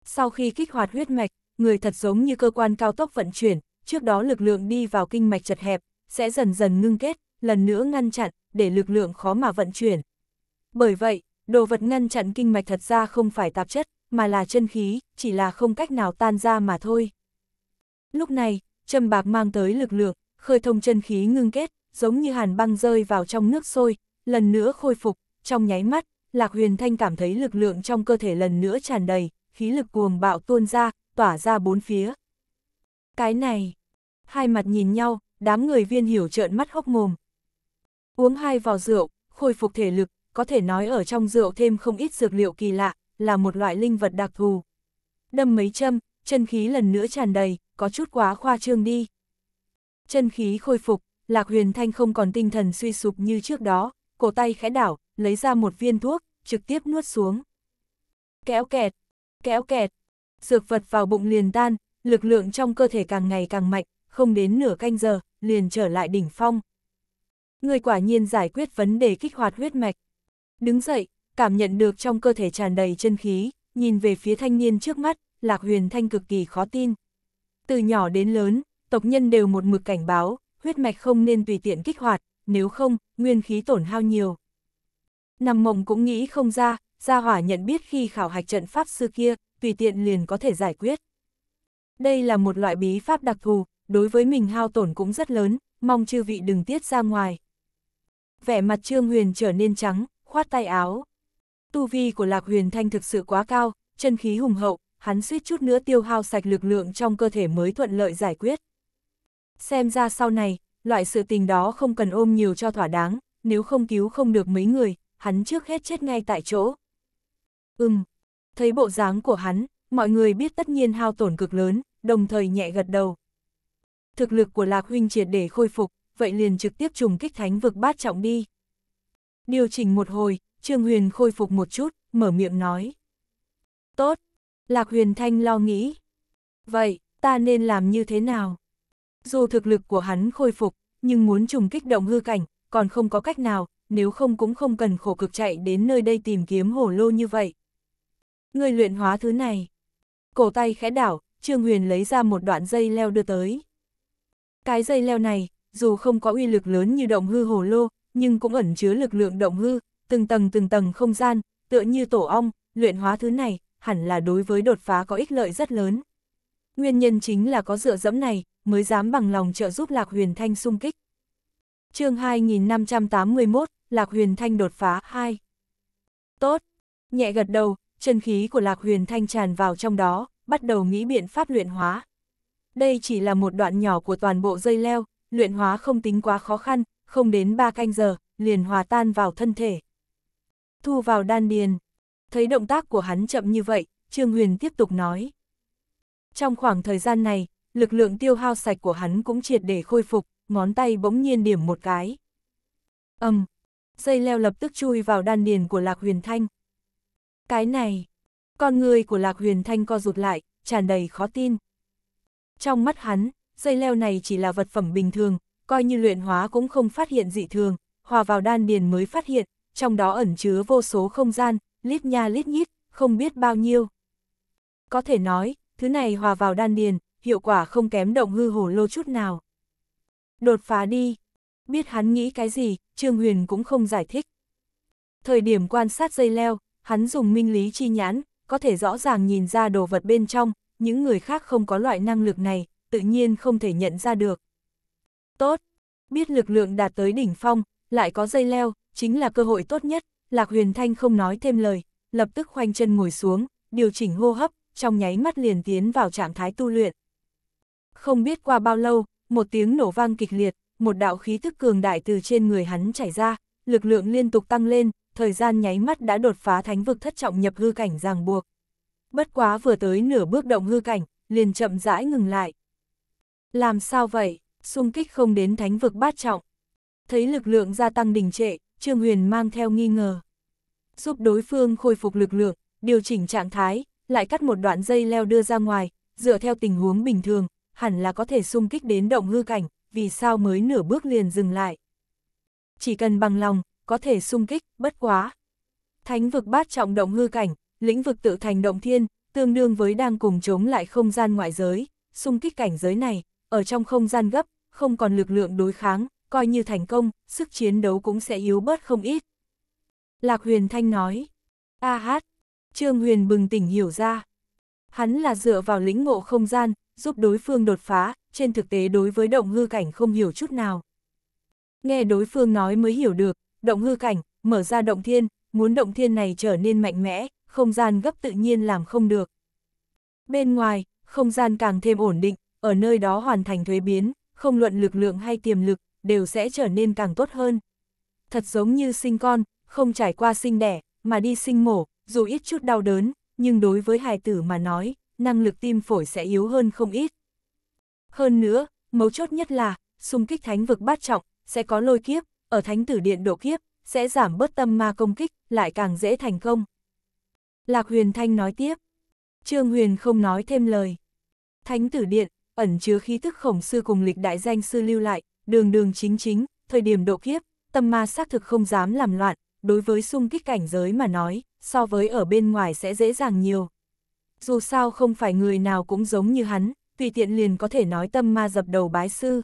Sau khi kích hoạt huyết mạch, người thật giống như cơ quan cao tốc vận chuyển, trước đó lực lượng đi vào kinh mạch chật hẹp, sẽ dần dần ngưng kết, lần nữa ngăn chặn, để lực lượng khó mà vận chuyển. Bởi vậy, đồ vật ngăn chặn kinh mạch thật ra không phải tạp chất, mà là chân khí, chỉ là không cách nào tan ra mà thôi. Lúc này, châm bạc mang tới lực lượng, khơi thông chân khí ngưng kết, giống như hàn băng rơi vào trong nước sôi, lần nữa khôi phục, trong nháy mắt, Lạc Huyền Thanh cảm thấy lực lượng trong cơ thể lần nữa tràn đầy, khí lực cuồng bạo tuôn ra, tỏa ra bốn phía. Cái này, hai mặt nhìn nhau, đám người viên hiểu trợn mắt hốc mồm. Uống hai vào rượu, khôi phục thể lực, có thể nói ở trong rượu thêm không ít dược liệu kỳ lạ, là một loại linh vật đặc thù. Đâm mấy châm, chân khí lần nữa tràn đầy, có chút quá khoa trương đi. Chân khí khôi phục, Lạc Huyền Thanh không còn tinh thần suy sụp như trước đó, cổ tay khẽ đảo, lấy ra một viên thuốc, trực tiếp nuốt xuống. Kéo kẹt, kéo kẹt, dược vật vào bụng liền tan, lực lượng trong cơ thể càng ngày càng mạnh, không đến nửa canh giờ, liền trở lại đỉnh phong. Người quả nhiên giải quyết vấn đề kích hoạt huyết mạch. Đứng dậy, cảm nhận được trong cơ thể tràn đầy chân khí, nhìn về phía thanh niên trước mắt, Lạc Huyền Thanh cực kỳ khó tin. Từ nhỏ đến lớn, tộc nhân đều một mực cảnh báo, huyết mạch không nên tùy tiện kích hoạt, nếu không, nguyên khí tổn hao nhiều. Nằm mộng cũng nghĩ không ra, gia hỏa nhận biết khi khảo hạch trận pháp sư kia, tùy tiện liền có thể giải quyết. Đây là một loại bí pháp đặc thù, đối với mình hao tổn cũng rất lớn, mong chư vị đừng tiết ra ngoài. Vẻ mặt Trương Huyền trở nên trắng, khoát tay áo. Tu vi của Lạc Huyền Thanh thực sự quá cao, chân khí hùng hậu, hắn suýt chút nữa tiêu hao sạch lực lượng trong cơ thể mới thuận lợi giải quyết. Xem ra sau này, loại sự tình đó không cần ôm nhiều cho thỏa đáng, nếu không cứu không được mấy người, hắn trước hết chết ngay tại chỗ. Ừm, Thấy bộ dáng của hắn, mọi người biết tất nhiên hao tổn cực lớn, đồng thời nhẹ gật đầu. Thực lực của Lạc Huynh triệt để khôi phục, vậy liền trực tiếp trùng kích thánh vực bát trọng đi. Điều chỉnh một hồi, Trương Huyền khôi phục một chút, mở miệng nói. Tốt, Lạc Huyền Thanh lo nghĩ. Vậy, ta nên làm như thế nào? Dù thực lực của hắn khôi phục, nhưng muốn trùng kích động hư cảnh, còn không có cách nào, nếu không cũng không cần khổ cực chạy đến nơi đây tìm kiếm hổ lô như vậy. Người luyện hóa thứ này. Cổ tay khẽ đảo, Trương Huyền lấy ra một đoạn dây leo đưa tới. Cái dây leo này, dù không có uy lực lớn như động hư hồ lô, nhưng cũng ẩn chứa lực lượng động hư, từng tầng từng tầng không gian, tựa như tổ ong, luyện hóa thứ này, hẳn là đối với đột phá có ích lợi rất lớn. Nguyên nhân chính là có dựa dẫm này, mới dám bằng lòng trợ giúp Lạc Huyền Thanh sung kích. chương 2581, Lạc Huyền Thanh đột phá 2. Tốt, nhẹ gật đầu, chân khí của Lạc Huyền Thanh tràn vào trong đó, bắt đầu nghĩ biện pháp luyện hóa. Đây chỉ là một đoạn nhỏ của toàn bộ dây leo, luyện hóa không tính quá khó khăn, không đến 3 canh giờ, liền hòa tan vào thân thể. Thu vào đan điền. Thấy động tác của hắn chậm như vậy, Trương Huyền tiếp tục nói. Trong khoảng thời gian này, lực lượng tiêu hao sạch của hắn cũng triệt để khôi phục, ngón tay bỗng nhiên điểm một cái. Âm, dây leo lập tức chui vào đan điền của Lạc Huyền Thanh. Cái này, con người của Lạc Huyền Thanh co rụt lại, tràn đầy khó tin. Trong mắt hắn, dây leo này chỉ là vật phẩm bình thường, coi như luyện hóa cũng không phát hiện dị thường, hòa vào đan điền mới phát hiện, trong đó ẩn chứa vô số không gian, lít nha lít nhít, không biết bao nhiêu. Có thể nói, thứ này hòa vào đan điền, hiệu quả không kém động hư hổ lô chút nào. Đột phá đi. Biết hắn nghĩ cái gì, Trương Huyền cũng không giải thích. Thời điểm quan sát dây leo, hắn dùng minh lý chi nhãn, có thể rõ ràng nhìn ra đồ vật bên trong, những người khác không có loại năng lực này, tự nhiên không thể nhận ra được. Tốt, biết lực lượng đạt tới đỉnh phong, lại có dây leo, chính là cơ hội tốt nhất, Lạc Huyền Thanh không nói thêm lời, lập tức khoanh chân ngồi xuống, điều chỉnh hô hấp, trong nháy mắt liền tiến vào trạng thái tu luyện. Không biết qua bao lâu, một tiếng nổ vang kịch liệt, một đạo khí thức cường đại từ trên người hắn chảy ra, lực lượng liên tục tăng lên, thời gian nháy mắt đã đột phá thánh vực thất trọng nhập hư cảnh ràng buộc. Bất quá vừa tới nửa bước động hư cảnh, liền chậm rãi ngừng lại. Làm sao vậy, xung kích không đến thánh vực bát trọng. Thấy lực lượng gia tăng đình trệ, Trương Huyền mang theo nghi ngờ. Giúp đối phương khôi phục lực lượng, điều chỉnh trạng thái, lại cắt một đoạn dây leo đưa ra ngoài, dựa theo tình huống bình thường, hẳn là có thể xung kích đến động hư cảnh, vì sao mới nửa bước liền dừng lại. Chỉ cần bằng lòng, có thể xung kích, bất quá. Thánh vực bát trọng động ngư cảnh, lĩnh vực tự thành động thiên, tương đương với đang cùng chống lại không gian ngoại giới, xung kích cảnh giới này, ở trong không gian gấp, không còn lực lượng đối kháng, coi như thành công, sức chiến đấu cũng sẽ yếu bớt không ít. Lạc Huyền Thanh nói, a hát, Trương Huyền bừng tỉnh hiểu ra. Hắn là dựa vào lĩnh ngộ không gian, giúp đối phương đột phá, trên thực tế đối với động ngư cảnh không hiểu chút nào. Nghe đối phương nói mới hiểu được, động hư cảnh, mở ra động thiên, muốn động thiên này trở nên mạnh mẽ, không gian gấp tự nhiên làm không được. Bên ngoài, không gian càng thêm ổn định, ở nơi đó hoàn thành thuế biến, không luận lực lượng hay tiềm lực, đều sẽ trở nên càng tốt hơn. Thật giống như sinh con, không trải qua sinh đẻ, mà đi sinh mổ, dù ít chút đau đớn, nhưng đối với hài tử mà nói, năng lực tim phổi sẽ yếu hơn không ít. Hơn nữa, mấu chốt nhất là, xung kích thánh vực bát trọng, sẽ có lôi kiếp, ở thánh tử điện độ kiếp, sẽ giảm bớt tâm ma công kích, lại càng dễ thành công. Lạc Huyền Thanh nói tiếp. Trương Huyền không nói thêm lời. Thánh tử điện, ẩn chứa khí thức khổng sư cùng lịch đại danh sư lưu lại, đường đường chính chính, thời điểm độ kiếp, tâm ma xác thực không dám làm loạn, đối với xung kích cảnh giới mà nói, so với ở bên ngoài sẽ dễ dàng nhiều. Dù sao không phải người nào cũng giống như hắn, tùy tiện liền có thể nói tâm ma dập đầu bái sư.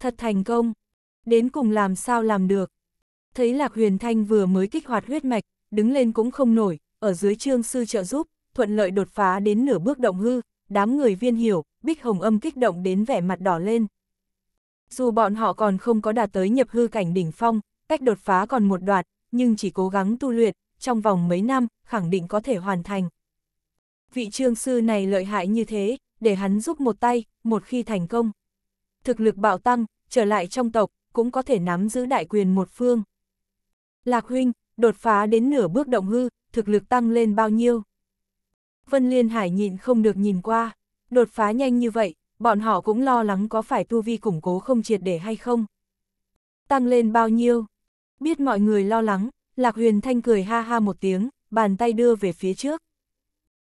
Thật thành công, Đến cùng làm sao làm được. Thấy Lạc Huyền Thanh vừa mới kích hoạt huyết mạch, đứng lên cũng không nổi, ở dưới trương sư trợ giúp, thuận lợi đột phá đến nửa bước động hư, đám người viên hiểu, Bích Hồng Âm kích động đến vẻ mặt đỏ lên. Dù bọn họ còn không có đạt tới nhập hư cảnh đỉnh phong, cách đột phá còn một đoạn, nhưng chỉ cố gắng tu luyện, trong vòng mấy năm, khẳng định có thể hoàn thành. Vị trương sư này lợi hại như thế, để hắn giúp một tay, một khi thành công. Thực lực bạo tăng, trở lại trong tộc, cũng có thể nắm giữ đại quyền một phương. Lạc huynh, đột phá đến nửa bước động hư, thực lực tăng lên bao nhiêu? Vân Liên Hải nhịn không được nhìn qua, đột phá nhanh như vậy, bọn họ cũng lo lắng có phải tu vi củng cố không triệt để hay không. Tăng lên bao nhiêu? Biết mọi người lo lắng, Lạc Huyền Thanh cười ha ha một tiếng, bàn tay đưa về phía trước.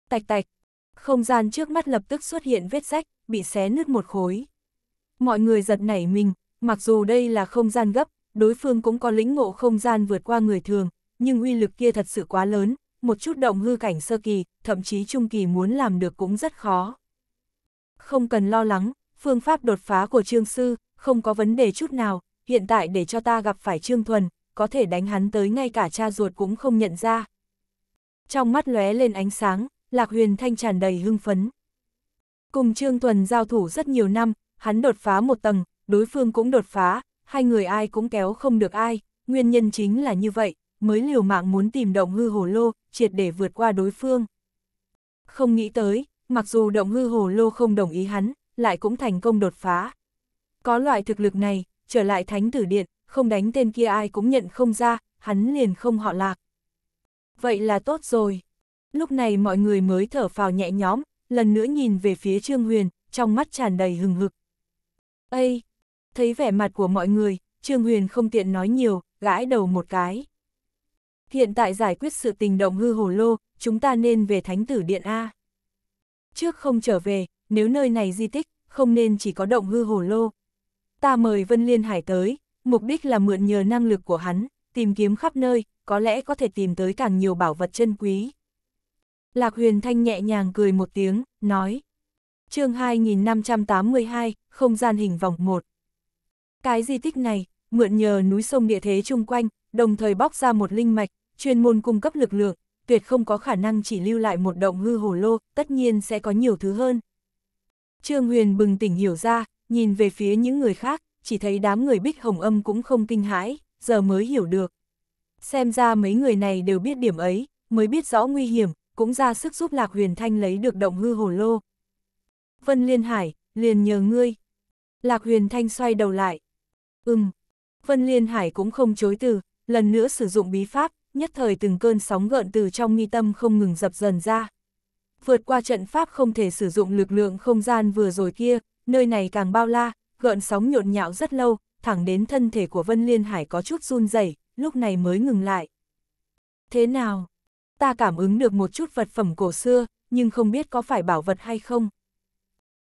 Tạch tạch, không gian trước mắt lập tức xuất hiện vết rách, bị xé nứt một khối. Mọi người giật nảy mình, Mặc dù đây là không gian gấp, đối phương cũng có lĩnh ngộ không gian vượt qua người thường, nhưng uy lực kia thật sự quá lớn, một chút động hư cảnh sơ kỳ, thậm chí trung kỳ muốn làm được cũng rất khó. Không cần lo lắng, phương pháp đột phá của Trương Sư, không có vấn đề chút nào, hiện tại để cho ta gặp phải Trương Thuần, có thể đánh hắn tới ngay cả cha ruột cũng không nhận ra. Trong mắt lóe lên ánh sáng, Lạc Huyền Thanh tràn đầy hưng phấn. Cùng Trương Thuần giao thủ rất nhiều năm, hắn đột phá một tầng, đối phương cũng đột phá, hai người ai cũng kéo không được ai, nguyên nhân chính là như vậy, mới liều mạng muốn tìm động hư hồ lô, triệt để vượt qua đối phương. Không nghĩ tới, mặc dù động hư hồ lô không đồng ý hắn, lại cũng thành công đột phá. Có loại thực lực này, trở lại thánh tử điện, không đánh tên kia ai cũng nhận không ra, hắn liền không họ lạc. Vậy là tốt rồi. Lúc này mọi người mới thở phào nhẹ nhõm, lần nữa nhìn về phía Trương Huyền, trong mắt tràn đầy hừng hực. Ây, thấy vẻ mặt của mọi người, Trương Huyền không tiện nói nhiều, gãi đầu một cái. Hiện tại giải quyết sự tình động hư hồ lô, chúng ta nên về Thánh Tử Điện A. Trước không trở về, nếu nơi này di tích, không nên chỉ có động hư hồ lô. Ta mời Vân Liên Hải tới, mục đích là mượn nhờ năng lực của hắn, tìm kiếm khắp nơi, có lẽ có thể tìm tới càng nhiều bảo vật chân quý. Lạc Huyền Thanh nhẹ nhàng cười một tiếng, nói. chương 2582, không gian hình vòng 1. Cái di tích này, mượn nhờ núi sông địa thế chung quanh, đồng thời bóc ra một linh mạch, chuyên môn cung cấp lực lượng, tuyệt không có khả năng chỉ lưu lại một động hư hồ lô, tất nhiên sẽ có nhiều thứ hơn. Trương Huyền bừng tỉnh hiểu ra, nhìn về phía những người khác, chỉ thấy đám người bích hồng âm cũng không kinh hãi, giờ mới hiểu được. Xem ra mấy người này đều biết điểm ấy, mới biết rõ nguy hiểm, cũng ra sức giúp Lạc Huyền Thanh lấy được động hư hồ lô. Vân Liên Hải, liền nhờ ngươi. Lạc Huyền Thanh xoay đầu lại, Ừm. Vân Liên Hải cũng không chối từ, lần nữa sử dụng bí pháp, nhất thời từng cơn sóng gợn từ trong mi tâm không ngừng dập dần ra. Vượt qua trận pháp không thể sử dụng lực lượng không gian vừa rồi kia, nơi này càng bao la, gợn sóng nhộn nhạo rất lâu, thẳng đến thân thể của Vân Liên Hải có chút run rẩy, lúc này mới ngừng lại. Thế nào? Ta cảm ứng được một chút vật phẩm cổ xưa, nhưng không biết có phải bảo vật hay không.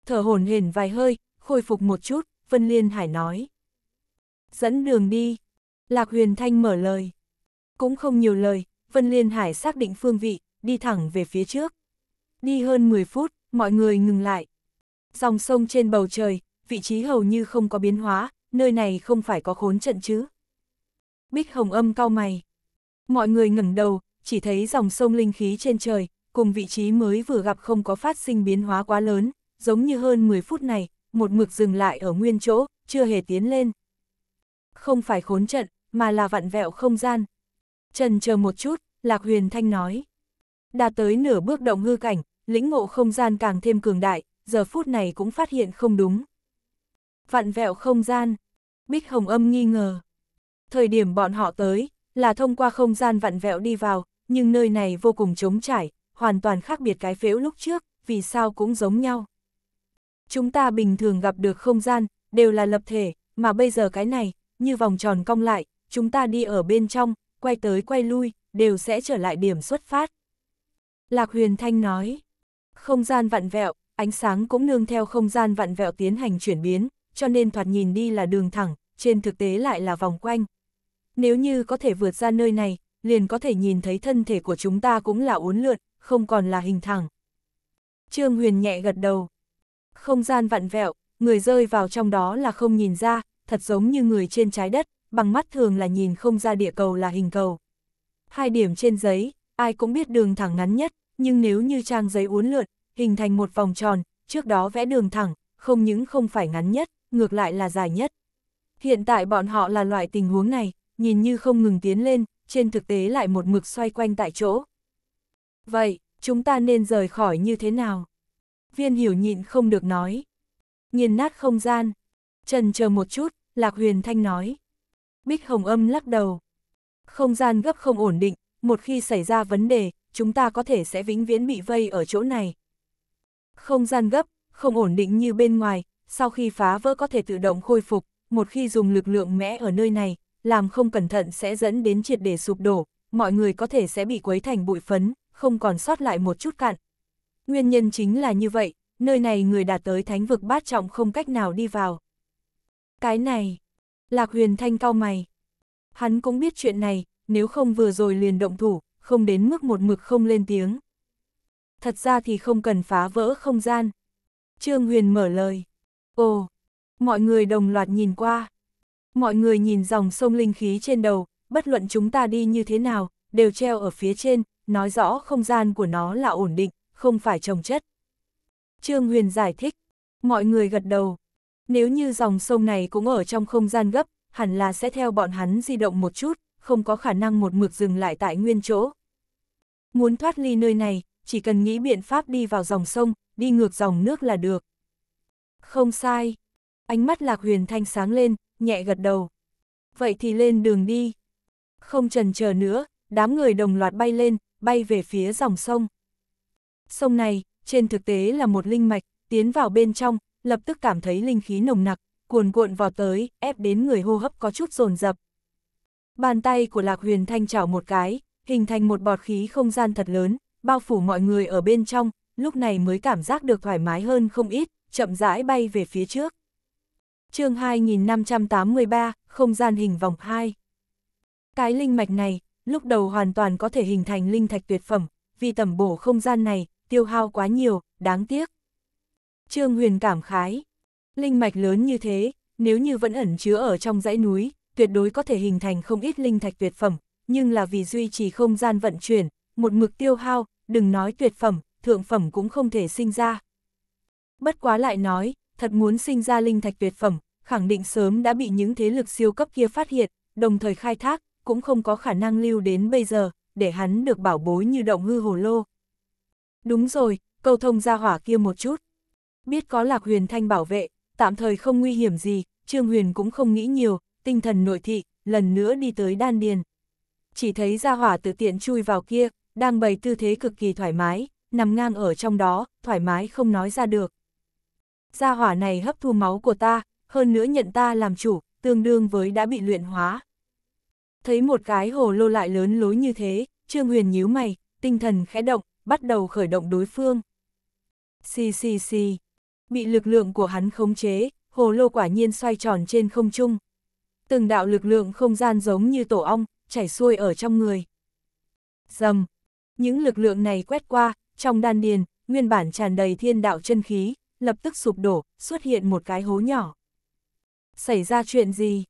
Thở hồn hển vài hơi, khôi phục một chút, Vân Liên Hải nói. Dẫn đường đi. Lạc Huyền Thanh mở lời. Cũng không nhiều lời, Vân Liên Hải xác định phương vị, đi thẳng về phía trước. Đi hơn 10 phút, mọi người ngừng lại. Dòng sông trên bầu trời, vị trí hầu như không có biến hóa, nơi này không phải có khốn trận chứ. Bích Hồng âm cao mày. Mọi người ngẩng đầu, chỉ thấy dòng sông linh khí trên trời, cùng vị trí mới vừa gặp không có phát sinh biến hóa quá lớn, giống như hơn 10 phút này, một mực dừng lại ở nguyên chỗ, chưa hề tiến lên, không phải khốn trận, mà là vặn vẹo không gian. Trần chờ một chút, Lạc Huyền Thanh nói. Đạt tới nửa bước động hư cảnh, lĩnh ngộ không gian càng thêm cường đại, giờ phút này cũng phát hiện không đúng. Vặn vẹo không gian, Bích Hồng Âm nghi ngờ. Thời điểm bọn họ tới, là thông qua không gian vặn vẹo đi vào, nhưng nơi này vô cùng trống trải, hoàn toàn khác biệt cái phễu lúc trước, vì sao cũng giống nhau. Chúng ta bình thường gặp được không gian, đều là lập thể, mà bây giờ cái này, như vòng tròn cong lại, chúng ta đi ở bên trong, quay tới quay lui, đều sẽ trở lại điểm xuất phát. Lạc Huyền Thanh nói, không gian vặn vẹo, ánh sáng cũng nương theo không gian vặn vẹo tiến hành chuyển biến, cho nên thoạt nhìn đi là đường thẳng, trên thực tế lại là vòng quanh. Nếu như có thể vượt ra nơi này, liền có thể nhìn thấy thân thể của chúng ta cũng là uốn lượn, không còn là hình thẳng. Trương Huyền nhẹ gật đầu. Không gian vặn vẹo, người rơi vào trong đó là không nhìn ra, thật giống như người trên trái đất, bằng mắt thường là nhìn không ra địa cầu là hình cầu. Hai điểm trên giấy, ai cũng biết đường thẳng ngắn nhất, nhưng nếu như trang giấy uốn lượn, hình thành một vòng tròn, trước đó vẽ đường thẳng, không những không phải ngắn nhất, ngược lại là dài nhất. Hiện tại bọn họ là loại tình huống này, nhìn như không ngừng tiến lên, trên thực tế lại một mực xoay quanh tại chỗ. Vậy, chúng ta nên rời khỏi như thế nào? Viên hiểu nhịn không được nói. Nghiền nát không gian, Trần chờ một chút, Lạc Huyền Thanh nói. Bích Hồng Âm lắc đầu. Không gian gấp không ổn định, một khi xảy ra vấn đề, chúng ta có thể sẽ vĩnh viễn bị vây ở chỗ này. Không gian gấp, không ổn định như bên ngoài, sau khi phá vỡ có thể tự động khôi phục, một khi dùng lực lượng mẽ ở nơi này, làm không cẩn thận sẽ dẫn đến triệt để sụp đổ, mọi người có thể sẽ bị quấy thành bụi phấn, không còn sót lại một chút cạn. Nguyên nhân chính là như vậy, nơi này người đạt tới thánh vực bát trọng không cách nào đi vào. Cái này, Lạc Huyền Thanh cao mày. Hắn cũng biết chuyện này, nếu không vừa rồi liền động thủ, không đến mức một mực không lên tiếng. Thật ra thì không cần phá vỡ không gian. Trương Huyền mở lời. Ồ, mọi người đồng loạt nhìn qua. Mọi người nhìn dòng sông linh khí trên đầu, bất luận chúng ta đi như thế nào, đều treo ở phía trên, nói rõ không gian của nó là ổn định, không phải trồng chất. Trương Huyền giải thích, mọi người gật đầu. Nếu như dòng sông này cũng ở trong không gian gấp, hẳn là sẽ theo bọn hắn di động một chút, không có khả năng một mực dừng lại tại nguyên chỗ. Muốn thoát ly nơi này, chỉ cần nghĩ biện pháp đi vào dòng sông, đi ngược dòng nước là được. Không sai. Ánh mắt Lạc Huyền Thanh sáng lên, nhẹ gật đầu. Vậy thì lên đường đi. Không trần chờ nữa, đám người đồng loạt bay lên, bay về phía dòng sông. Sông này, trên thực tế là một linh mạch, tiến vào bên trong, lập tức cảm thấy linh khí nồng nặc, cuồn cuộn vào tới, ép đến người hô hấp có chút dồn dập. Bàn tay của Lạc Huyền Thanh chảo một cái, hình thành một bọt khí không gian thật lớn, bao phủ mọi người ở bên trong, lúc này mới cảm giác được thoải mái hơn không ít, chậm rãi bay về phía trước. chương 2583, không gian hình vòng 2. Cái linh mạch này, lúc đầu hoàn toàn có thể hình thành linh thạch tuyệt phẩm, vì tầm bổ không gian này, tiêu hao quá nhiều, đáng tiếc. Trương Huyền cảm khái. Linh mạch lớn như thế, nếu như vẫn ẩn chứa ở trong dãy núi, tuyệt đối có thể hình thành không ít linh thạch tuyệt phẩm, nhưng là vì duy trì không gian vận chuyển, một mực tiêu hao, đừng nói tuyệt phẩm, thượng phẩm cũng không thể sinh ra. Bất quá lại nói, thật muốn sinh ra linh thạch tuyệt phẩm, khẳng định sớm đã bị những thế lực siêu cấp kia phát hiện, đồng thời khai thác, cũng không có khả năng lưu đến bây giờ, để hắn được bảo bối như động hư hồ lô. Đúng rồi, câu thông ra hỏa kia một chút, biết có Lạc Huyền Thanh bảo vệ, tạm thời không nguy hiểm gì, Trương Huyền cũng không nghĩ nhiều, tinh thần nội thị, lần nữa đi tới đan điền. Chỉ thấy ra hỏa tự tiện chui vào kia, đang bày tư thế cực kỳ thoải mái, nằm ngang ở trong đó, thoải mái không nói ra được. Gia hỏa này hấp thu máu của ta, hơn nữa nhận ta làm chủ, tương đương với đã bị luyện hóa. Thấy một cái hồ lô lại lớn lối như thế, Trương Huyền nhíu mày, tinh thần khẽ động, bắt đầu khởi động đối phương. Xì xì xì bị lực lượng của hắn khống chế, hồ lô quả nhiên xoay tròn trên không trung. Từng đạo lực lượng không gian giống như tổ ong, chảy xuôi ở trong người. Dầm! Những lực lượng này quét qua, trong đan điền, nguyên bản tràn đầy thiên đạo chân khí, lập tức sụp đổ, xuất hiện một cái hố nhỏ. Xảy ra chuyện gì?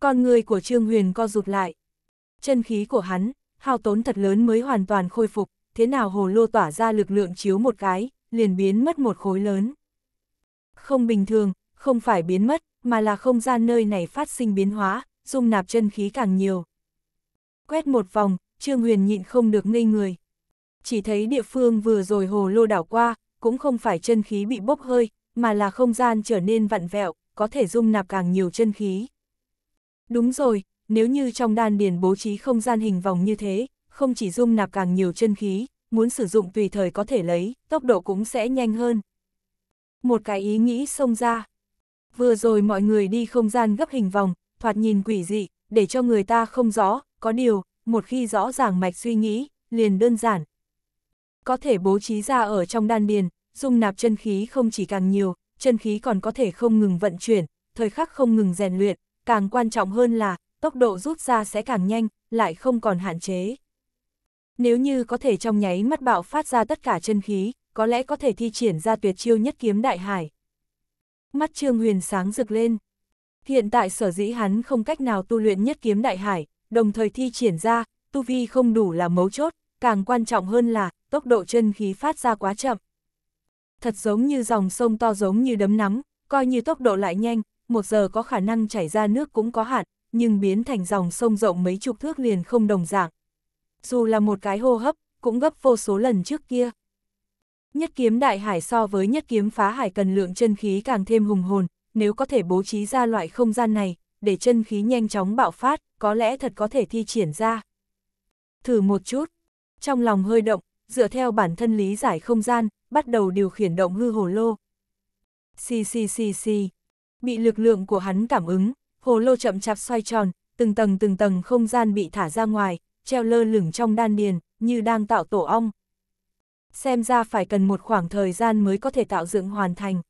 Con người của Trương Huyền co rụt lại. Chân khí của hắn, hao tốn thật lớn mới hoàn toàn khôi phục, thế nào hồ lô tỏa ra lực lượng chiếu một cái, liền biến mất một khối lớn không bình thường, không phải biến mất, mà là không gian nơi này phát sinh biến hóa, dung nạp chân khí càng nhiều. Quét một vòng, Trương Huyền nhịn không được ngây người. Chỉ thấy địa phương vừa rồi hồ lô đảo qua, cũng không phải chân khí bị bốc hơi, mà là không gian trở nên vặn vẹo, có thể dung nạp càng nhiều chân khí. Đúng rồi, nếu như trong đan điền bố trí không gian hình vòng như thế, không chỉ dung nạp càng nhiều chân khí, muốn sử dụng tùy thời có thể lấy, tốc độ cũng sẽ nhanh hơn. Một cái ý nghĩ xông ra. Vừa rồi mọi người đi không gian gấp hình vòng, thoạt nhìn quỷ dị, để cho người ta không rõ, có điều, một khi rõ ràng mạch suy nghĩ, liền đơn giản. Có thể bố trí ra ở trong đan điền, dung nạp chân khí không chỉ càng nhiều, chân khí còn có thể không ngừng vận chuyển, thời khắc không ngừng rèn luyện, càng quan trọng hơn là, tốc độ rút ra sẽ càng nhanh, lại không còn hạn chế. Nếu như có thể trong nháy mắt bạo phát ra tất cả chân khí, có lẽ có thể thi triển ra tuyệt chiêu nhất kiếm đại hải. Mắt Trương Huyền sáng rực lên. Hiện tại sở dĩ hắn không cách nào tu luyện nhất kiếm đại hải, đồng thời thi triển ra, tu vi không đủ là mấu chốt, càng quan trọng hơn là tốc độ chân khí phát ra quá chậm. Thật giống như dòng sông to giống như đấm nắm, coi như tốc độ lại nhanh, một giờ có khả năng chảy ra nước cũng có hạn, nhưng biến thành dòng sông rộng mấy chục thước liền không đồng dạng. Dù là một cái hô hấp, cũng gấp vô số lần trước kia. Nhất kiếm đại hải so với nhất kiếm phá hải cần lượng chân khí càng thêm hùng hồn, nếu có thể bố trí ra loại không gian này, để chân khí nhanh chóng bạo phát, có lẽ thật có thể thi triển ra. Thử một chút, trong lòng hơi động, dựa theo bản thân lý giải không gian, bắt đầu điều khiển động hư hồ lô. Xì xì xì xì, bị lực lượng của hắn cảm ứng, hồ lô chậm chạp xoay tròn, từng tầng từng tầng không gian bị thả ra ngoài, treo lơ lửng trong đan điền, như đang tạo tổ ong xem ra phải cần một khoảng thời gian mới có thể tạo dựng hoàn thành.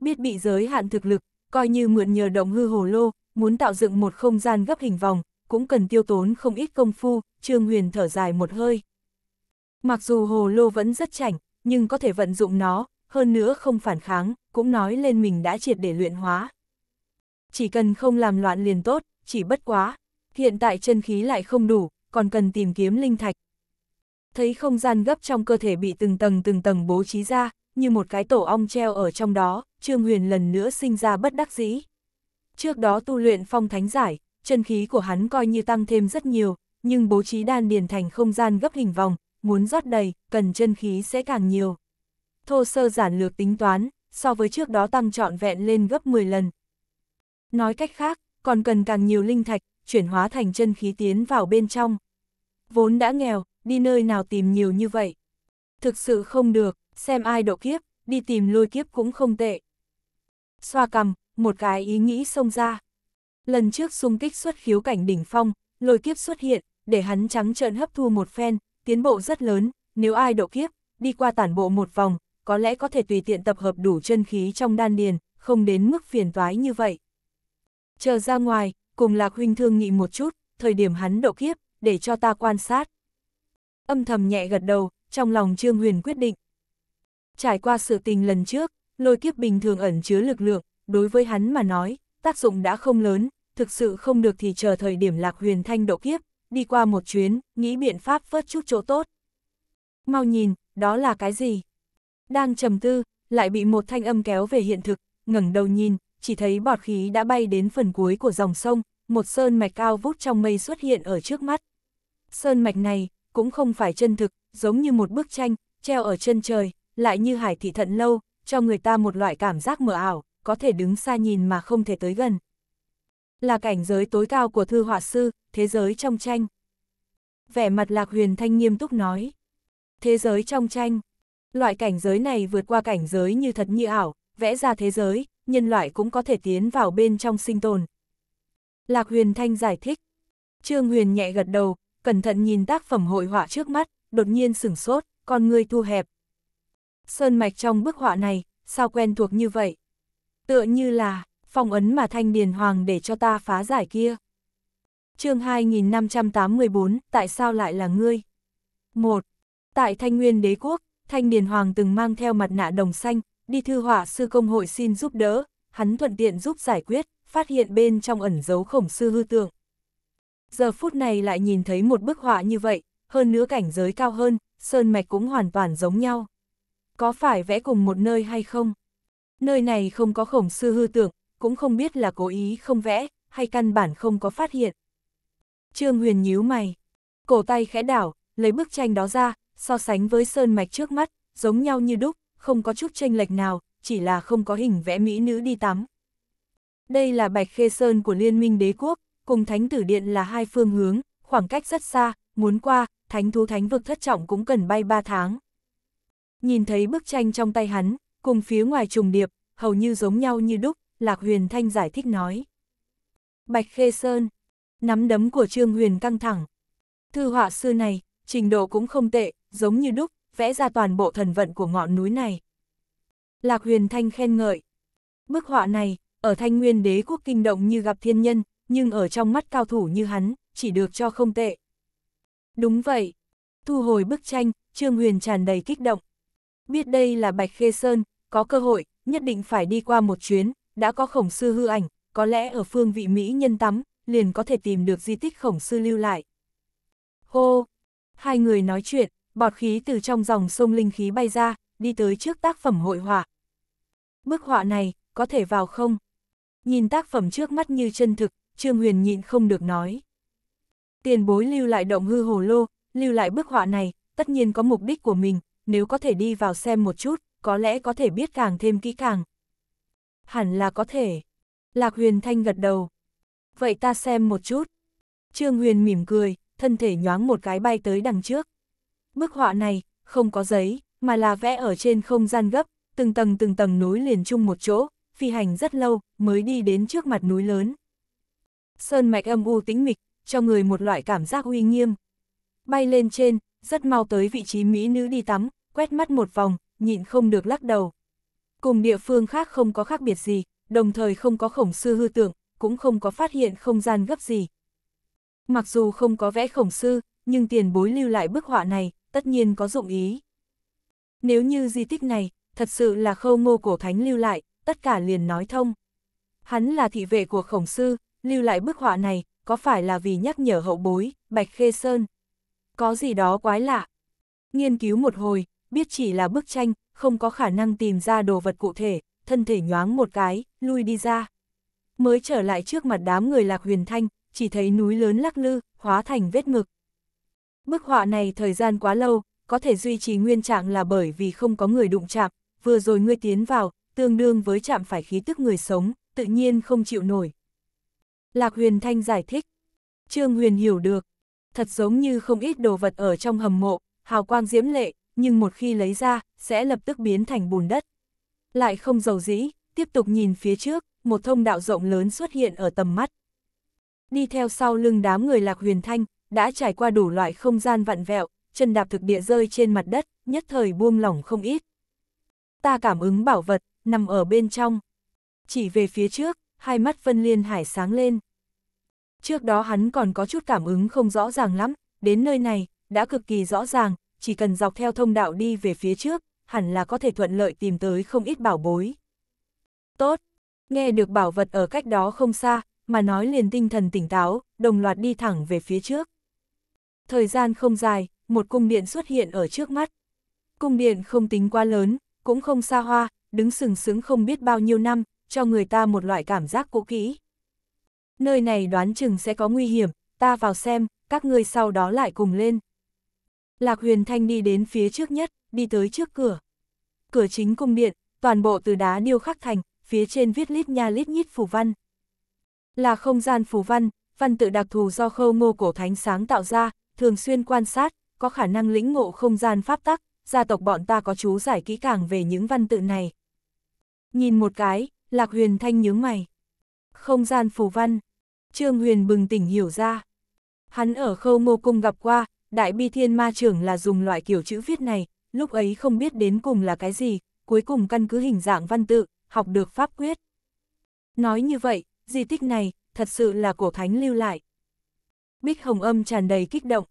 Biết bị giới hạn thực lực, coi như mượn nhờ động hư hồ lô, muốn tạo dựng một không gian gấp hình vòng, cũng cần tiêu tốn không ít công phu, Trương Huyền thở dài một hơi. Mặc dù hồ lô vẫn rất chảnh, nhưng có thể vận dụng nó, hơn nữa không phản kháng, cũng nói lên mình đã triệt để luyện hóa. Chỉ cần không làm loạn liền tốt, chỉ bất quá. Hiện tại chân khí lại không đủ, còn cần tìm kiếm linh thạch, thấy không gian gấp trong cơ thể bị từng tầng từng tầng bố trí ra, như một cái tổ ong treo ở trong đó, Trương Huyền lần nữa sinh ra bất đắc dĩ. Trước đó tu luyện phong thánh giải, chân khí của hắn coi như tăng thêm rất nhiều, nhưng bố trí đan điền thành không gian gấp hình vòng, muốn rót đầy, cần chân khí sẽ càng nhiều. Thô sơ giản lược tính toán, so với trước đó tăng trọn vẹn lên gấp 10 lần. Nói cách khác, còn cần càng nhiều linh thạch, chuyển hóa thành chân khí tiến vào bên trong. Vốn đã nghèo, đi nơi nào tìm nhiều như vậy. Thực sự không được, xem ai độ kiếp, đi tìm lôi kiếp cũng không tệ. Xoa cầm, một cái ý nghĩ xông ra. Lần trước xung kích xuất khiếu cảnh đỉnh phong, lôi kiếp xuất hiện, để hắn trắng trợn hấp thu một phen, tiến bộ rất lớn, nếu ai độ kiếp, đi qua tản bộ một vòng, có lẽ có thể tùy tiện tập hợp đủ chân khí trong đan điền, không đến mức phiền toái như vậy. Chờ ra ngoài, cùng Lạc Huynh thương nghị một chút, thời điểm hắn độ kiếp, để cho ta quan sát âm thầm nhẹ gật đầu, trong lòng Trương Huyền quyết định. Trải qua sự tình lần trước, lôi kiếp bình thường ẩn chứa lực lượng, đối với hắn mà nói, tác dụng đã không lớn, thực sự không được thì chờ thời điểm lạc huyền thanh độ kiếp, đi qua một chuyến, nghĩ biện pháp vớt chút chỗ tốt. Mau nhìn, đó là cái gì? Đang trầm tư, lại bị một thanh âm kéo về hiện thực, ngẩng đầu nhìn, chỉ thấy bọt khí đã bay đến phần cuối của dòng sông, một sơn mạch cao vút trong mây xuất hiện ở trước mắt. Sơn mạch này, cũng không phải chân thực, giống như một bức tranh, treo ở chân trời, lại như hải thị thận lâu, cho người ta một loại cảm giác mờ ảo, có thể đứng xa nhìn mà không thể tới gần. Là cảnh giới tối cao của thư họa sư, thế giới trong tranh. Vẻ mặt Lạc Huyền Thanh nghiêm túc nói. Thế giới trong tranh. Loại cảnh giới này vượt qua cảnh giới như thật như ảo, vẽ ra thế giới, nhân loại cũng có thể tiến vào bên trong sinh tồn. Lạc Huyền Thanh giải thích. Trương Huyền nhẹ gật đầu, cẩn thận nhìn tác phẩm hội họa trước mắt, đột nhiên sửng sốt, con người thu hẹp. Sơn mạch trong bức họa này, sao quen thuộc như vậy? Tựa như là, phong ấn mà thanh điền hoàng để cho ta phá giải kia. chương 2584, tại sao lại là ngươi? 1. Tại Thanh Nguyên Đế Quốc, Thanh Điền Hoàng từng mang theo mặt nạ đồng xanh, đi thư họa sư công hội xin giúp đỡ, hắn thuận tiện giúp giải quyết, phát hiện bên trong ẩn giấu khổng sư hư tượng giờ phút này lại nhìn thấy một bức họa như vậy, hơn nữa cảnh giới cao hơn, sơn mạch cũng hoàn toàn giống nhau. Có phải vẽ cùng một nơi hay không? Nơi này không có khổng sư hư tưởng, cũng không biết là cố ý không vẽ, hay căn bản không có phát hiện. Trương Huyền nhíu mày, cổ tay khẽ đảo, lấy bức tranh đó ra, so sánh với sơn mạch trước mắt, giống nhau như đúc, không có chút tranh lệch nào, chỉ là không có hình vẽ mỹ nữ đi tắm. Đây là Bạch Khê Sơn của Liên minh Đế Quốc, cùng thánh tử điện là hai phương hướng, khoảng cách rất xa, muốn qua, thánh thú thánh vực thất trọng cũng cần bay ba tháng. Nhìn thấy bức tranh trong tay hắn, cùng phía ngoài trùng điệp, hầu như giống nhau như đúc, Lạc Huyền Thanh giải thích nói. Bạch Khê Sơn, nắm đấm của Trương Huyền căng thẳng. Thư họa xưa này, trình độ cũng không tệ, giống như đúc, vẽ ra toàn bộ thần vận của ngọn núi này. Lạc Huyền Thanh khen ngợi. Bức họa này, ở Thanh Nguyên đế quốc kinh động như gặp thiên nhân, nhưng ở trong mắt cao thủ như hắn, chỉ được cho không tệ. Đúng vậy. Thu hồi bức tranh, Trương Huyền tràn đầy kích động. Biết đây là Bạch Khê Sơn, có cơ hội, nhất định phải đi qua một chuyến, đã có khổng sư hư ảnh, có lẽ ở phương vị Mỹ nhân tắm, liền có thể tìm được di tích khổng sư lưu lại. Hô! Hai người nói chuyện, bọt khí từ trong dòng sông linh khí bay ra, đi tới trước tác phẩm hội họa. Bức họa này, có thể vào không? Nhìn tác phẩm trước mắt như chân thực, Trương Huyền nhịn không được nói. Tiền bối lưu lại động hư hồ lô, lưu lại bức họa này, tất nhiên có mục đích của mình, nếu có thể đi vào xem một chút, có lẽ có thể biết càng thêm kỹ càng. Hẳn là có thể. Lạc Huyền Thanh gật đầu. Vậy ta xem một chút. Trương Huyền mỉm cười, thân thể nhoáng một cái bay tới đằng trước. Bức họa này, không có giấy, mà là vẽ ở trên không gian gấp, từng tầng từng tầng núi liền chung một chỗ, phi hành rất lâu, mới đi đến trước mặt núi lớn sơn mạch âm u tĩnh mịch, cho người một loại cảm giác uy nghiêm. Bay lên trên, rất mau tới vị trí mỹ nữ đi tắm, quét mắt một vòng, nhịn không được lắc đầu. Cùng địa phương khác không có khác biệt gì, đồng thời không có khổng sư hư tượng, cũng không có phát hiện không gian gấp gì. Mặc dù không có vẽ khổng sư, nhưng tiền bối lưu lại bức họa này, tất nhiên có dụng ý. Nếu như di tích này, thật sự là khâu ngô cổ thánh lưu lại, tất cả liền nói thông. Hắn là thị vệ của khổng sư, lưu lại bức họa này, có phải là vì nhắc nhở hậu bối, Bạch Khê Sơn? Có gì đó quái lạ. Nghiên cứu một hồi, biết chỉ là bức tranh, không có khả năng tìm ra đồ vật cụ thể, thân thể nhoáng một cái, lui đi ra. Mới trở lại trước mặt đám người lạc huyền thanh, chỉ thấy núi lớn lắc lư, hóa thành vết mực. Bức họa này thời gian quá lâu, có thể duy trì nguyên trạng là bởi vì không có người đụng chạm, vừa rồi ngươi tiến vào, tương đương với chạm phải khí tức người sống, tự nhiên không chịu nổi, Lạc Huyền Thanh giải thích. Trương Huyền hiểu được. Thật giống như không ít đồ vật ở trong hầm mộ, hào quang diễm lệ, nhưng một khi lấy ra, sẽ lập tức biến thành bùn đất. Lại không giàu dĩ, tiếp tục nhìn phía trước, một thông đạo rộng lớn xuất hiện ở tầm mắt. Đi theo sau lưng đám người Lạc Huyền Thanh, đã trải qua đủ loại không gian vặn vẹo, chân đạp thực địa rơi trên mặt đất, nhất thời buông lỏng không ít. Ta cảm ứng bảo vật, nằm ở bên trong. Chỉ về phía trước, hai mắt Vân Liên Hải sáng lên. Trước đó hắn còn có chút cảm ứng không rõ ràng lắm, đến nơi này, đã cực kỳ rõ ràng, chỉ cần dọc theo thông đạo đi về phía trước, hẳn là có thể thuận lợi tìm tới không ít bảo bối. Tốt, nghe được bảo vật ở cách đó không xa, mà nói liền tinh thần tỉnh táo, đồng loạt đi thẳng về phía trước. Thời gian không dài, một cung điện xuất hiện ở trước mắt. Cung điện không tính quá lớn, cũng không xa hoa, đứng sừng sững không biết bao nhiêu năm, cho người ta một loại cảm giác cũ kỹ. Nơi này đoán chừng sẽ có nguy hiểm, ta vào xem, các ngươi sau đó lại cùng lên. Lạc Huyền Thanh đi đến phía trước nhất, đi tới trước cửa. Cửa chính cung điện, toàn bộ từ đá điêu khắc thành, phía trên viết lít nha lít nhít phù văn. Là không gian phù văn, văn tự đặc thù do khâu ngô cổ thánh sáng tạo ra, thường xuyên quan sát, có khả năng lĩnh ngộ không gian pháp tắc, gia tộc bọn ta có chú giải kỹ càng về những văn tự này. Nhìn một cái, Lạc Huyền Thanh nhướng mày. Không gian phù văn. Trương Huyền bừng tỉnh hiểu ra. Hắn ở khâu mô cung gặp qua, đại bi thiên ma trưởng là dùng loại kiểu chữ viết này, lúc ấy không biết đến cùng là cái gì, cuối cùng căn cứ hình dạng văn tự, học được pháp quyết. Nói như vậy, di tích này, thật sự là cổ thánh lưu lại. Bích Hồng Âm tràn đầy kích động.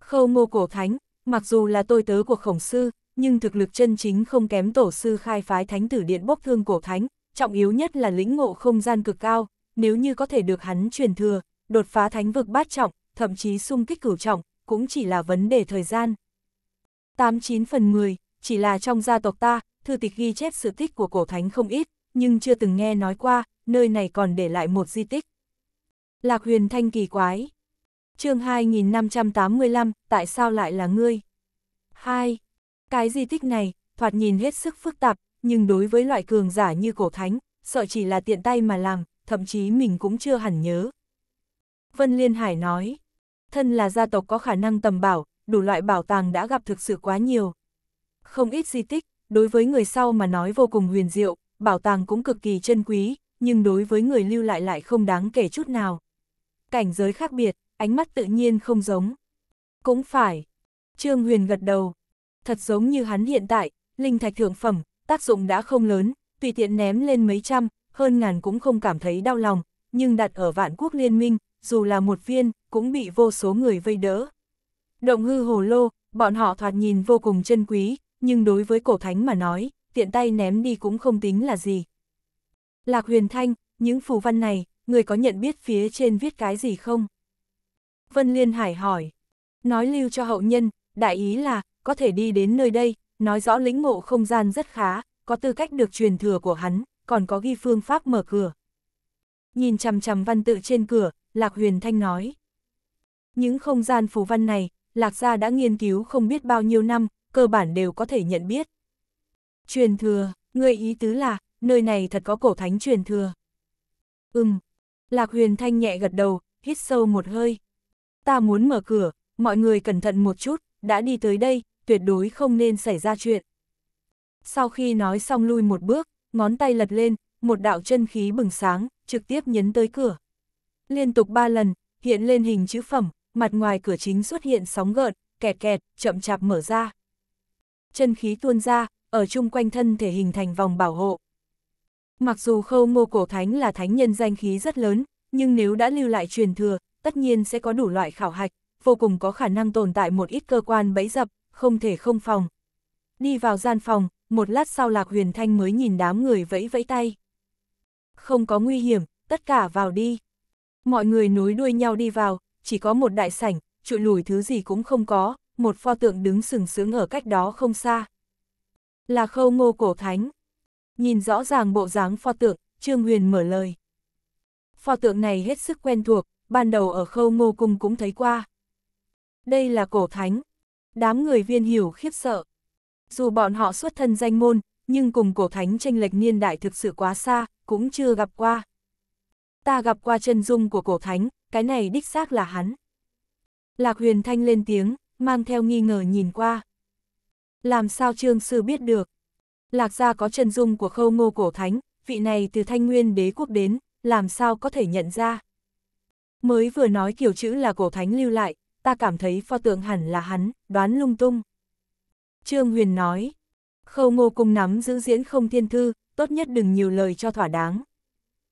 Khâu mô cổ thánh, mặc dù là tôi tớ của khổng sư, nhưng thực lực chân chính không kém tổ sư khai phái thánh tử điện bốc thương cổ thánh, trọng yếu nhất là lĩnh ngộ không gian cực cao, nếu như có thể được hắn truyền thừa, đột phá thánh vực bát trọng, thậm chí xung kích cửu trọng, cũng chỉ là vấn đề thời gian. 89 phần 10, chỉ là trong gia tộc ta, thư tịch ghi chép sự tích của cổ thánh không ít, nhưng chưa từng nghe nói qua, nơi này còn để lại một di tích. Lạc huyền thanh kỳ quái. chương 2585, tại sao lại là ngươi? 2. Cái di tích này, thoạt nhìn hết sức phức tạp, nhưng đối với loại cường giả như cổ thánh, sợ chỉ là tiện tay mà làm, thậm chí mình cũng chưa hẳn nhớ. Vân Liên Hải nói, thân là gia tộc có khả năng tầm bảo, đủ loại bảo tàng đã gặp thực sự quá nhiều. Không ít di tích, đối với người sau mà nói vô cùng huyền diệu, bảo tàng cũng cực kỳ chân quý, nhưng đối với người lưu lại lại không đáng kể chút nào. Cảnh giới khác biệt, ánh mắt tự nhiên không giống. Cũng phải. Trương Huyền gật đầu. Thật giống như hắn hiện tại, linh thạch thượng phẩm, tác dụng đã không lớn, tùy tiện ném lên mấy trăm, hơn ngàn cũng không cảm thấy đau lòng, nhưng đặt ở vạn quốc liên minh, dù là một viên, cũng bị vô số người vây đỡ. Động hư hồ lô, bọn họ thoạt nhìn vô cùng chân quý, nhưng đối với cổ thánh mà nói, tiện tay ném đi cũng không tính là gì. Lạc huyền thanh, những phù văn này, người có nhận biết phía trên viết cái gì không? Vân Liên Hải hỏi. Nói lưu cho hậu nhân, đại ý là, có thể đi đến nơi đây, nói rõ lĩnh ngộ không gian rất khá, có tư cách được truyền thừa của hắn, còn có ghi phương pháp mở cửa. Nhìn chằm chằm văn tự trên cửa, Lạc Huyền Thanh nói. Những không gian phù văn này, Lạc Gia đã nghiên cứu không biết bao nhiêu năm, cơ bản đều có thể nhận biết. Truyền thừa, người ý tứ là, nơi này thật có cổ thánh truyền thừa. Ừm, Lạc Huyền Thanh nhẹ gật đầu, hít sâu một hơi. Ta muốn mở cửa, mọi người cẩn thận một chút, đã đi tới đây, tuyệt đối không nên xảy ra chuyện. Sau khi nói xong lui một bước, ngón tay lật lên, một đạo chân khí bừng sáng, trực tiếp nhấn tới cửa. Liên tục ba lần, hiện lên hình chữ phẩm, mặt ngoài cửa chính xuất hiện sóng gợn, kẹt kẹt, chậm chạp mở ra. Chân khí tuôn ra, ở chung quanh thân thể hình thành vòng bảo hộ. Mặc dù khâu ngô cổ thánh là thánh nhân danh khí rất lớn, nhưng nếu đã lưu lại truyền thừa, tất nhiên sẽ có đủ loại khảo hạch, vô cùng có khả năng tồn tại một ít cơ quan bẫy dập, không thể không phòng. Đi vào gian phòng, một lát sau Lạc Huyền Thanh mới nhìn đám người vẫy vẫy tay. Không có nguy hiểm, tất cả vào đi. Mọi người nối đuôi nhau đi vào, chỉ có một đại sảnh, trụi lùi thứ gì cũng không có, một pho tượng đứng sừng sướng ở cách đó không xa. Là khâu ngô cổ thánh. Nhìn rõ ràng bộ dáng pho tượng, Trương Huyền mở lời. Pho tượng này hết sức quen thuộc, ban đầu ở khâu ngô cung cũng thấy qua. Đây là cổ thánh, Đám người viên hiểu khiếp sợ. Dù bọn họ xuất thân danh môn, nhưng cùng cổ thánh tranh lệch niên đại thực sự quá xa, cũng chưa gặp qua. Ta gặp qua chân dung của cổ thánh, cái này đích xác là hắn. Lạc huyền thanh lên tiếng, mang theo nghi ngờ nhìn qua. Làm sao trương sư biết được? Lạc gia có chân dung của khâu ngô cổ thánh, vị này từ thanh nguyên đế quốc đến, làm sao có thể nhận ra? Mới vừa nói kiểu chữ là cổ thánh lưu lại, ta cảm thấy pho tượng hẳn là hắn, đoán lung tung. Trương Huyền nói, khâu ngô cung nắm giữ diễn không thiên thư, tốt nhất đừng nhiều lời cho thỏa đáng.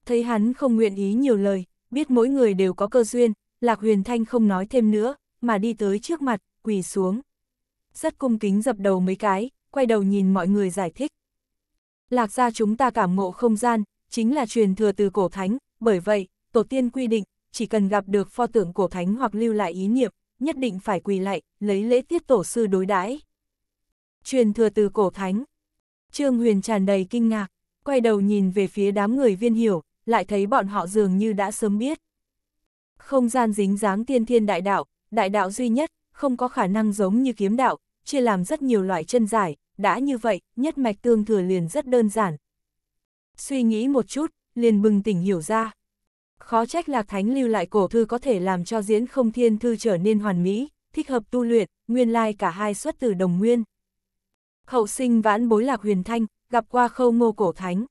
Thấy hắn không nguyện ý nhiều lời, biết mỗi người đều có cơ duyên, Lạc Huyền Thanh không nói thêm nữa, mà đi tới trước mặt, quỳ xuống. Rất cung kính dập đầu mấy cái, quay đầu nhìn mọi người giải thích. Lạc gia chúng ta cảm ngộ không gian, chính là truyền thừa từ cổ thánh, bởi vậy, tổ tiên quy định, chỉ cần gặp được pho tượng cổ thánh hoặc lưu lại ý niệm, nhất định phải quỳ lạy, lấy lễ tiết tổ sư đối đãi. Truyền thừa từ cổ thánh. Trương Huyền tràn đầy kinh ngạc, quay đầu nhìn về phía đám người viên hiểu, lại thấy bọn họ dường như đã sớm biết. Không gian dính dáng tiên thiên đại đạo, đại đạo duy nhất, không có khả năng giống như kiếm đạo, chia làm rất nhiều loại chân giải, đã như vậy, nhất mạch tương thừa liền rất đơn giản. Suy nghĩ một chút, liền bừng tỉnh hiểu ra. Khó trách Lạc Thánh lưu lại cổ thư có thể làm cho diễn không thiên thư trở nên hoàn mỹ, thích hợp tu luyện, nguyên lai cả hai xuất từ đồng nguyên. Hậu sinh vãn bối Lạc Huyền Thanh, gặp qua khâu ngô cổ thánh.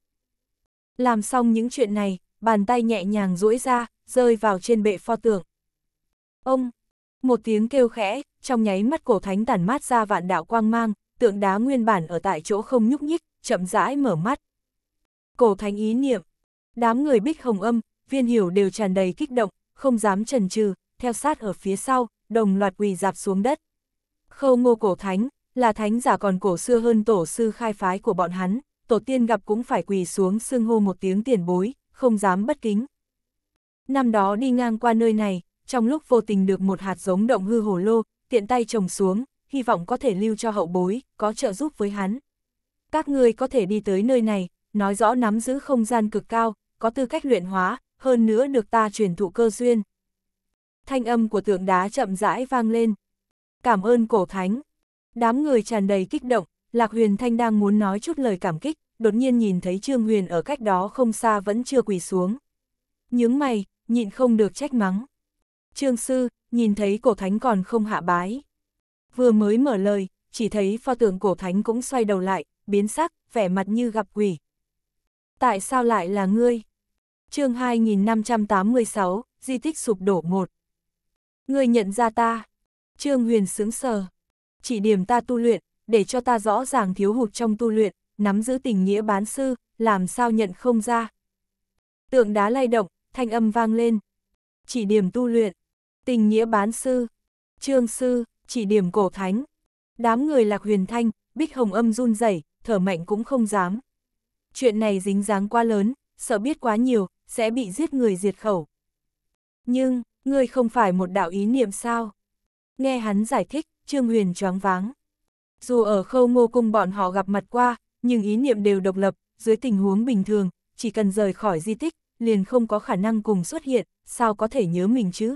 Làm xong những chuyện này, bàn tay nhẹ nhàng duỗi ra, rơi vào trên bệ pho tượng. Ông, một tiếng kêu khẽ, trong nháy mắt cổ thánh tản mát ra vạn đạo quang mang, tượng đá nguyên bản ở tại chỗ không nhúc nhích, chậm rãi mở mắt. Cổ thánh ý niệm, đám người bích hồng âm, viên hiểu đều tràn đầy kích động, không dám chần chừ, theo sát ở phía sau, đồng loạt quỳ dạp xuống đất. Khâu ngô cổ thánh, là thánh giả còn cổ xưa hơn tổ sư khai phái của bọn hắn, tổ tiên gặp cũng phải quỳ xuống xưng hô một tiếng tiền bối, không dám bất kính. Năm đó đi ngang qua nơi này, trong lúc vô tình được một hạt giống động hư hồ lô, tiện tay trồng xuống, hy vọng có thể lưu cho hậu bối, có trợ giúp với hắn. Các ngươi có thể đi tới nơi này, nói rõ nắm giữ không gian cực cao, có tư cách luyện hóa, hơn nữa được ta truyền thụ cơ duyên. Thanh âm của tượng đá chậm rãi vang lên. Cảm ơn cổ thánh. Đám người tràn đầy kích động, Lạc Huyền Thanh đang muốn nói chút lời cảm kích, đột nhiên nhìn thấy Trương Huyền ở cách đó không xa vẫn chưa quỳ xuống. Nhướng mày, nhịn không được trách mắng. Trương Sư, nhìn thấy cổ thánh còn không hạ bái. Vừa mới mở lời, chỉ thấy pho tượng cổ thánh cũng xoay đầu lại, biến sắc, vẻ mặt như gặp quỷ. Tại sao lại là ngươi? chương 2586, di tích sụp đổ một. Người nhận ra ta. Trương Huyền sướng sờ. Chỉ điểm ta tu luyện, để cho ta rõ ràng thiếu hụt trong tu luyện, nắm giữ tình nghĩa bán sư, làm sao nhận không ra. Tượng đá lay động, thanh âm vang lên. Chỉ điểm tu luyện, tình nghĩa bán sư, trương sư, chỉ điểm cổ thánh. Đám người lạc huyền thanh, bích hồng âm run rẩy thở mạnh cũng không dám. Chuyện này dính dáng quá lớn, sợ biết quá nhiều, sẽ bị giết người diệt khẩu. Nhưng, ngươi không phải một đạo ý niệm sao? Nghe hắn giải thích, Trương Huyền choáng váng. Dù ở khâu ngô cung bọn họ gặp mặt qua, nhưng ý niệm đều độc lập, dưới tình huống bình thường, chỉ cần rời khỏi di tích, liền không có khả năng cùng xuất hiện, sao có thể nhớ mình chứ?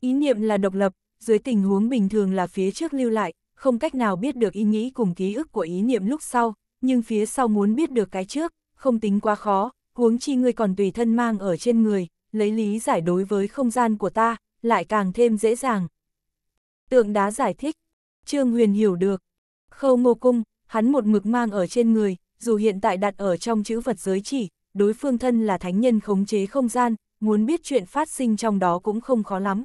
Ý niệm là độc lập, dưới tình huống bình thường là phía trước lưu lại, không cách nào biết được ý nghĩ cùng ký ức của ý niệm lúc sau, nhưng phía sau muốn biết được cái trước, không tính quá khó, huống chi ngươi còn tùy thân mang ở trên người, lấy lý giải đối với không gian của ta, lại càng thêm dễ dàng. Tượng đá giải thích, Trương Huyền hiểu được. Khâu ngô cung, hắn một mực mang ở trên người, dù hiện tại đặt ở trong chữ vật giới chỉ, đối phương thân là thánh nhân khống chế không gian, muốn biết chuyện phát sinh trong đó cũng không khó lắm.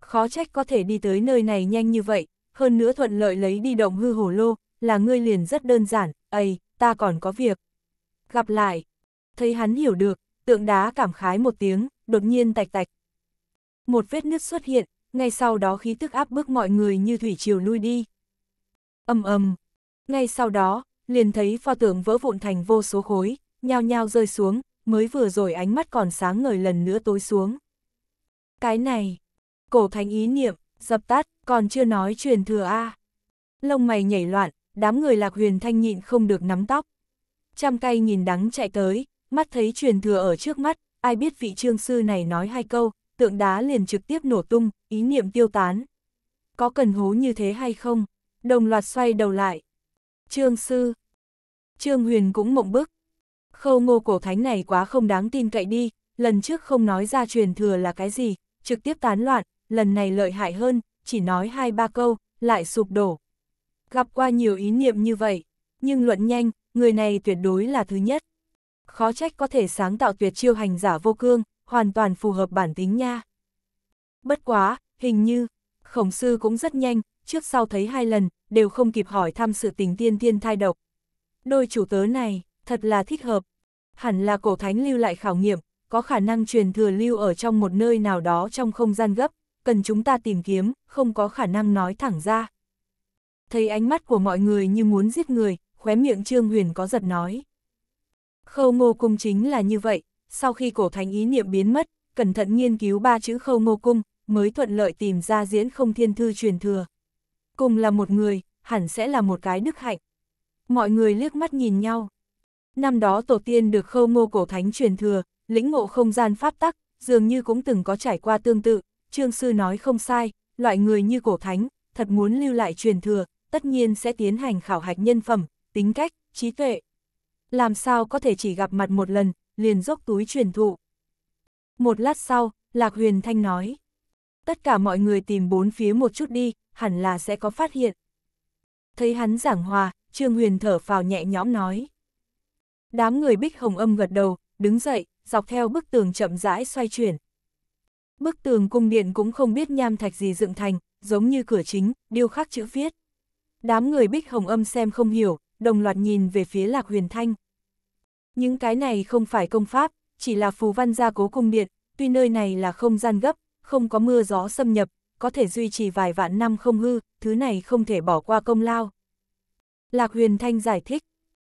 Khó trách có thể đi tới nơi này nhanh như vậy, hơn nữa thuận lợi lấy đi động hư hổ lô, là ngươi liền rất đơn giản, ầy, ta còn có việc. Gặp lại thấy hắn hiểu được, tượng đá cảm khái một tiếng, đột nhiên tạch tạch. Một vết nứt xuất hiện, ngay sau đó khí tức áp bức mọi người như thủy triều lui đi. Âm ầm, ngay sau đó, liền thấy pho tượng vỡ vụn thành vô số khối, nhao nhao rơi xuống, mới vừa rồi ánh mắt còn sáng ngời lần nữa tối xuống. Cái này, cổ thánh ý niệm, dập tắt, còn chưa nói truyền thừa a. Lông mày nhảy loạn, đám người Lạc Huyền Thanh nhịn không được nắm tóc. Trăm cây nhìn đắng chạy tới, mắt thấy truyền thừa ở trước mắt, ai biết vị trương sư này nói hai câu, tượng đá liền trực tiếp nổ tung, ý niệm tiêu tán. Có cần hố như thế hay không? Đồng loạt xoay đầu lại. Trương sư. Trương huyền cũng mộng bức. Khâu ngô cổ thánh này quá không đáng tin cậy đi, lần trước không nói ra truyền thừa là cái gì, trực tiếp tán loạn, lần này lợi hại hơn, chỉ nói hai ba câu, lại sụp đổ. Gặp qua nhiều ý niệm như vậy, nhưng luận nhanh, người này tuyệt đối là thứ nhất khó trách có thể sáng tạo tuyệt chiêu hành giả vô cương, hoàn toàn phù hợp bản tính nha. Bất quá, hình như, khổng sư cũng rất nhanh, trước sau thấy hai lần, đều không kịp hỏi thăm sự tình tiên tiên thai độc. Đôi chủ tớ này, thật là thích hợp. Hẳn là cổ thánh lưu lại khảo nghiệm, có khả năng truyền thừa lưu ở trong một nơi nào đó trong không gian gấp, cần chúng ta tìm kiếm, không có khả năng nói thẳng ra. Thấy ánh mắt của mọi người như muốn giết người, khóe miệng Trương Huyền có giật nói. Khâu ngô cung chính là như vậy, sau khi cổ thánh ý niệm biến mất, cẩn thận nghiên cứu ba chữ khâu ngô cung, mới thuận lợi tìm ra diễn không thiên thư truyền thừa. Cùng là một người, hẳn sẽ là một cái đức hạnh. Mọi người liếc mắt nhìn nhau. Năm đó tổ tiên được khâu ngô cổ thánh truyền thừa, lĩnh ngộ không gian pháp tắc, dường như cũng từng có trải qua tương tự, trương sư nói không sai, loại người như cổ thánh, thật muốn lưu lại truyền thừa, tất nhiên sẽ tiến hành khảo hạch nhân phẩm, tính cách, trí tuệ, làm sao có thể chỉ gặp mặt một lần, liền dốc túi truyền thụ. Một lát sau, Lạc Huyền Thanh nói, tất cả mọi người tìm bốn phía một chút đi, hẳn là sẽ có phát hiện. Thấy hắn giảng hòa, Trương Huyền thở phào nhẹ nhõm nói. Đám người bích hồng âm gật đầu, đứng dậy, dọc theo bức tường chậm rãi xoay chuyển. Bức tường cung điện cũng không biết nham thạch gì dựng thành, giống như cửa chính, điêu khắc chữ viết. Đám người bích hồng âm xem không hiểu, đồng loạt nhìn về phía Lạc Huyền Thanh. Những cái này không phải công pháp, chỉ là phù văn gia cố cung điện, tuy nơi này là không gian gấp, không có mưa gió xâm nhập, có thể duy trì vài vạn năm không hư, thứ này không thể bỏ qua công lao. Lạc Huyền Thanh giải thích,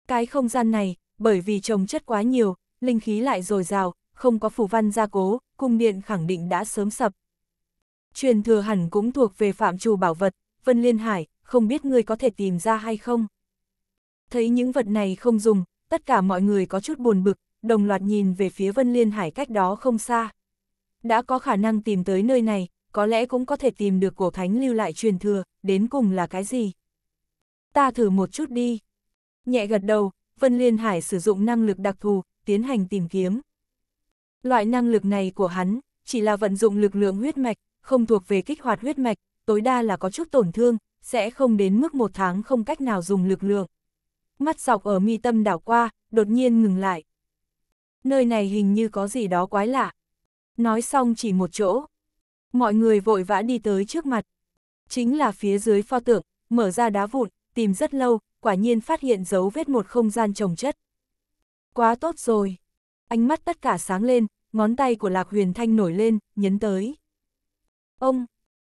cái không gian này, bởi vì trồng chất quá nhiều, linh khí lại dồi dào, không có phù văn gia cố, cung điện khẳng định đã sớm sập. Truyền thừa hẳn cũng thuộc về phạm trù bảo vật, Vân Liên Hải, không biết ngươi có thể tìm ra hay không? Thấy những vật này không dùng, tất cả mọi người có chút buồn bực, đồng loạt nhìn về phía Vân Liên Hải cách đó không xa. Đã có khả năng tìm tới nơi này, có lẽ cũng có thể tìm được cổ thánh lưu lại truyền thừa, đến cùng là cái gì? Ta thử một chút đi. Nhẹ gật đầu, Vân Liên Hải sử dụng năng lực đặc thù, tiến hành tìm kiếm. Loại năng lực này của hắn, chỉ là vận dụng lực lượng huyết mạch, không thuộc về kích hoạt huyết mạch, tối đa là có chút tổn thương, sẽ không đến mức một tháng không cách nào dùng lực lượng mắt dọc ở mi tâm đảo qua, đột nhiên ngừng lại. Nơi này hình như có gì đó quái lạ. Nói xong chỉ một chỗ. Mọi người vội vã đi tới trước mặt. Chính là phía dưới pho tượng, mở ra đá vụn, tìm rất lâu, quả nhiên phát hiện dấu vết một không gian trồng chất. Quá tốt rồi. Ánh mắt tất cả sáng lên, ngón tay của Lạc Huyền Thanh nổi lên, nhấn tới. Ông,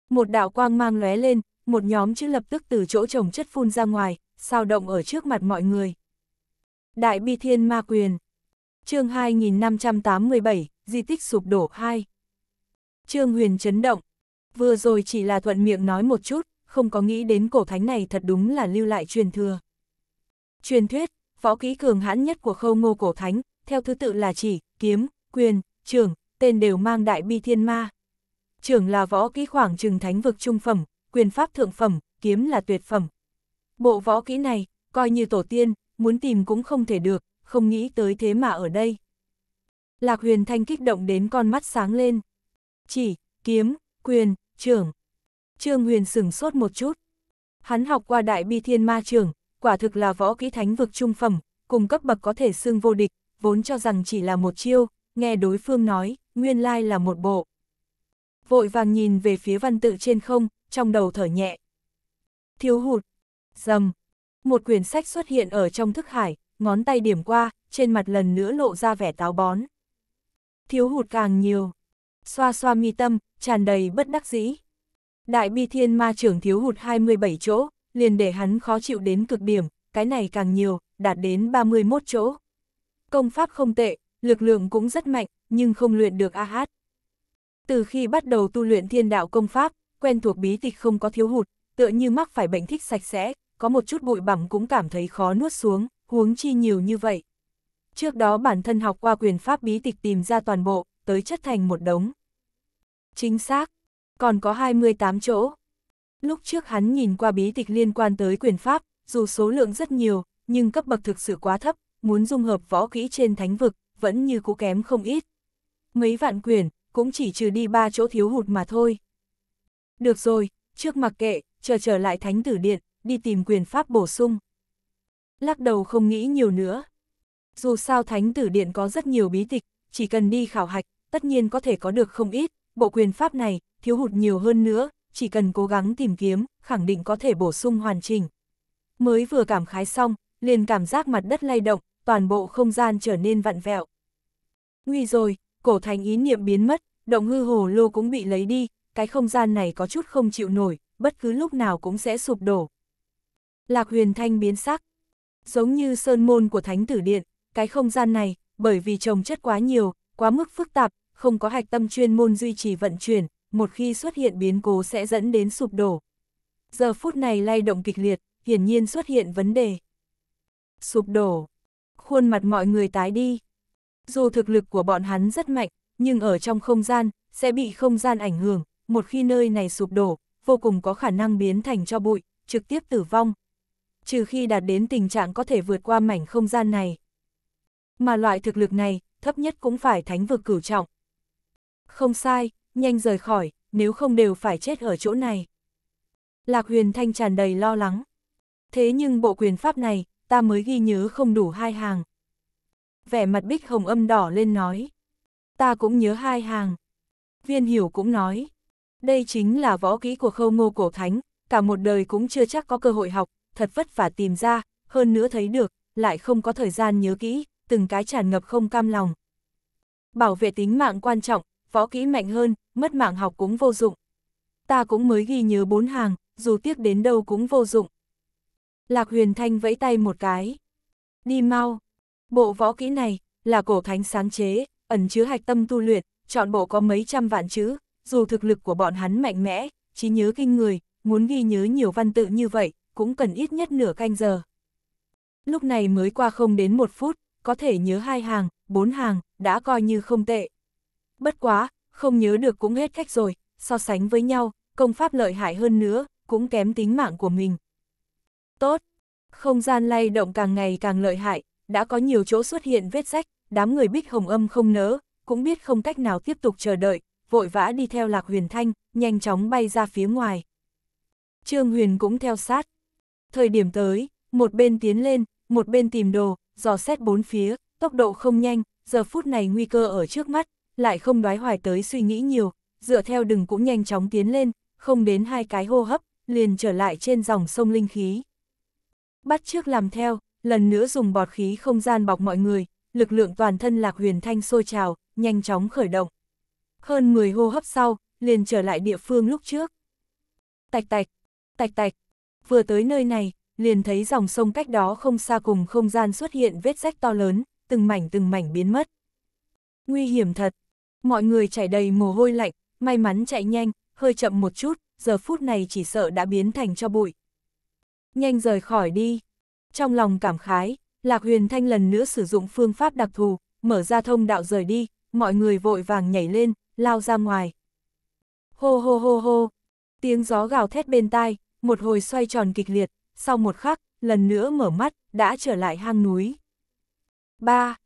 một đạo quang mang lóe lên, một nhóm chữ lập tức từ chỗ trồng chất phun ra ngoài, sao động ở trước mặt mọi người. Đại Bi Thiên Ma Quyền chương 2587, di tích sụp đổ 2 Trương Huyền chấn động, vừa rồi chỉ là thuận miệng nói một chút, không có nghĩ đến cổ thánh này thật đúng là lưu lại truyền thừa. Truyền thuyết, võ kỹ cường hãn nhất của khâu ngô cổ thánh, theo thứ tự là chỉ, kiếm, quyền, trường, tên đều mang đại bi thiên ma. Trường là võ kỹ khoảng trừng thánh vực trung phẩm, quyền pháp thượng phẩm, kiếm là tuyệt phẩm, Bộ võ kỹ này, coi như tổ tiên, muốn tìm cũng không thể được, không nghĩ tới thế mà ở đây. Lạc huyền thanh kích động đến con mắt sáng lên. Chỉ, kiếm, quyền, trưởng. Trương huyền sửng sốt một chút. Hắn học qua đại bi thiên ma trưởng, quả thực là võ kỹ thánh vực trung phẩm, cùng cấp bậc có thể xương vô địch, vốn cho rằng chỉ là một chiêu, nghe đối phương nói, nguyên lai là một bộ. Vội vàng nhìn về phía văn tự trên không, trong đầu thở nhẹ. Thiếu hụt, Dầm! Một quyển sách xuất hiện ở trong thức hải, ngón tay điểm qua, trên mặt lần nữa lộ ra vẻ táo bón. Thiếu hụt càng nhiều. Xoa xoa mi tâm, tràn đầy bất đắc dĩ. Đại bi thiên ma trưởng thiếu hụt 27 chỗ, liền để hắn khó chịu đến cực điểm, cái này càng nhiều, đạt đến 31 chỗ. Công pháp không tệ, lực lượng cũng rất mạnh, nhưng không luyện được a hát. Từ khi bắt đầu tu luyện thiên đạo công pháp, quen thuộc bí tịch không có thiếu hụt, tựa như mắc phải bệnh thích sạch sẽ, có một chút bụi bặm cũng cảm thấy khó nuốt xuống, huống chi nhiều như vậy. Trước đó bản thân học qua quyền pháp bí tịch tìm ra toàn bộ, tới chất thành một đống. Chính xác, còn có 28 chỗ. Lúc trước hắn nhìn qua bí tịch liên quan tới quyền pháp, dù số lượng rất nhiều, nhưng cấp bậc thực sự quá thấp, muốn dung hợp võ kỹ trên thánh vực, vẫn như cũ kém không ít. Mấy vạn quyền cũng chỉ trừ đi ba chỗ thiếu hụt mà thôi. Được rồi, trước mặc kệ, chờ trở lại thánh tử điện, đi tìm quyền pháp bổ sung. Lắc đầu không nghĩ nhiều nữa. Dù sao Thánh Tử Điện có rất nhiều bí tịch, chỉ cần đi khảo hạch, tất nhiên có thể có được không ít, bộ quyền pháp này, thiếu hụt nhiều hơn nữa, chỉ cần cố gắng tìm kiếm, khẳng định có thể bổ sung hoàn chỉnh. Mới vừa cảm khái xong, liền cảm giác mặt đất lay động, toàn bộ không gian trở nên vặn vẹo. Nguy rồi, cổ thành ý niệm biến mất, động hư hồ lô cũng bị lấy đi, cái không gian này có chút không chịu nổi, bất cứ lúc nào cũng sẽ sụp đổ, Lạc huyền thanh biến sắc. Giống như sơn môn của thánh tử điện, cái không gian này, bởi vì trồng chất quá nhiều, quá mức phức tạp, không có hạch tâm chuyên môn duy trì vận chuyển, một khi xuất hiện biến cố sẽ dẫn đến sụp đổ. Giờ phút này lay động kịch liệt, hiển nhiên xuất hiện vấn đề. Sụp đổ. Khuôn mặt mọi người tái đi. Dù thực lực của bọn hắn rất mạnh, nhưng ở trong không gian, sẽ bị không gian ảnh hưởng, một khi nơi này sụp đổ, vô cùng có khả năng biến thành cho bụi, trực tiếp tử vong, trừ khi đạt đến tình trạng có thể vượt qua mảnh không gian này. Mà loại thực lực này, thấp nhất cũng phải thánh vực cửu trọng. Không sai, nhanh rời khỏi, nếu không đều phải chết ở chỗ này. Lạc huyền thanh tràn đầy lo lắng. Thế nhưng bộ quyền pháp này, ta mới ghi nhớ không đủ hai hàng. Vẻ mặt bích hồng âm đỏ lên nói. Ta cũng nhớ hai hàng. Viên hiểu cũng nói. Đây chính là võ kỹ của khâu ngô cổ thánh, cả một đời cũng chưa chắc có cơ hội học, thật vất vả tìm ra, hơn nữa thấy được, lại không có thời gian nhớ kỹ, từng cái tràn ngập không cam lòng. Bảo vệ tính mạng quan trọng, võ kỹ mạnh hơn, mất mạng học cũng vô dụng. Ta cũng mới ghi nhớ bốn hàng, dù tiếc đến đâu cũng vô dụng. Lạc huyền thanh vẫy tay một cái. Đi mau. Bộ võ kỹ này, là cổ thánh sáng chế, ẩn chứa hạch tâm tu luyện, chọn bộ có mấy trăm vạn chữ, dù thực lực của bọn hắn mạnh mẽ, trí nhớ kinh người, muốn ghi nhớ nhiều văn tự như vậy, cũng cần ít nhất nửa canh giờ. Lúc này mới qua không đến một phút, có thể nhớ hai hàng, bốn hàng, đã coi như không tệ. Bất quá, không nhớ được cũng hết cách rồi, so sánh với nhau, công pháp lợi hại hơn nữa, cũng kém tính mạng của mình. Tốt, không gian lay động càng ngày càng lợi hại, đã có nhiều chỗ xuất hiện vết rách, đám người bích hồng âm không nỡ, cũng biết không cách nào tiếp tục chờ đợi, vội vã đi theo lạc huyền thanh, nhanh chóng bay ra phía ngoài. Trương Huyền cũng theo sát, Thời điểm tới, một bên tiến lên, một bên tìm đồ, dò xét bốn phía, tốc độ không nhanh, giờ phút này nguy cơ ở trước mắt, lại không đoái hoài tới suy nghĩ nhiều, dựa theo đừng cũng nhanh chóng tiến lên, không đến hai cái hô hấp, liền trở lại trên dòng sông linh khí. Bắt trước làm theo, lần nữa dùng bọt khí không gian bọc mọi người, lực lượng toàn thân lạc huyền thanh sôi trào, nhanh chóng khởi động. Hơn 10 hô hấp sau, liền trở lại địa phương lúc trước. Tạch tạch, tạch tạch, vừa tới nơi này, liền thấy dòng sông cách đó không xa cùng không gian xuất hiện vết rách to lớn, từng mảnh từng mảnh biến mất. Nguy hiểm thật, mọi người chảy đầy mồ hôi lạnh, may mắn chạy nhanh, hơi chậm một chút, giờ phút này chỉ sợ đã biến thành cho bụi. Nhanh rời khỏi đi. Trong lòng cảm khái, Lạc Huyền Thanh lần nữa sử dụng phương pháp đặc thù, mở ra thông đạo rời đi, mọi người vội vàng nhảy lên, lao ra ngoài. Hô hô hô hô, tiếng gió gào thét bên tai, một hồi xoay tròn kịch liệt, sau một khắc, lần nữa mở mắt, đã trở lại hang núi. 3.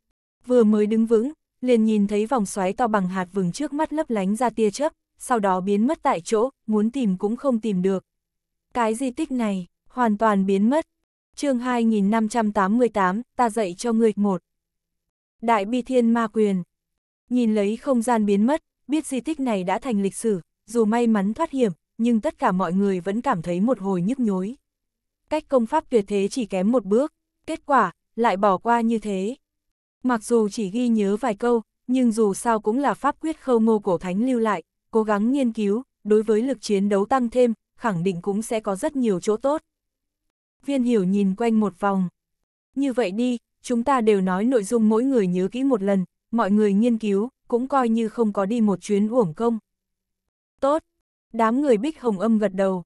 Vừa mới đứng vững, liền nhìn thấy vòng xoáy to bằng hạt vừng trước mắt lấp lánh ra tia chớp, sau đó biến mất tại chỗ, muốn tìm cũng không tìm được. Cái di tích này, hoàn toàn biến mất. chương 2588, ta dạy cho người một. Đại bi thiên ma quyền. Nhìn lấy không gian biến mất, biết di tích này đã thành lịch sử, dù may mắn thoát hiểm, nhưng tất cả mọi người vẫn cảm thấy một hồi nhức nhối. Cách công pháp tuyệt thế chỉ kém một bước, kết quả, lại bỏ qua như thế. Mặc dù chỉ ghi nhớ vài câu, nhưng dù sao cũng là pháp quyết khâu ngô cổ thánh lưu lại, cố gắng nghiên cứu, đối với lực chiến đấu tăng thêm, khẳng định cũng sẽ có rất nhiều chỗ tốt. Viên hiểu nhìn quanh một vòng. Như vậy đi, chúng ta đều nói nội dung mỗi người nhớ kỹ một lần, mọi người nghiên cứu, cũng coi như không có đi một chuyến uổng công. Tốt, Đám người bích hồng âm gật đầu.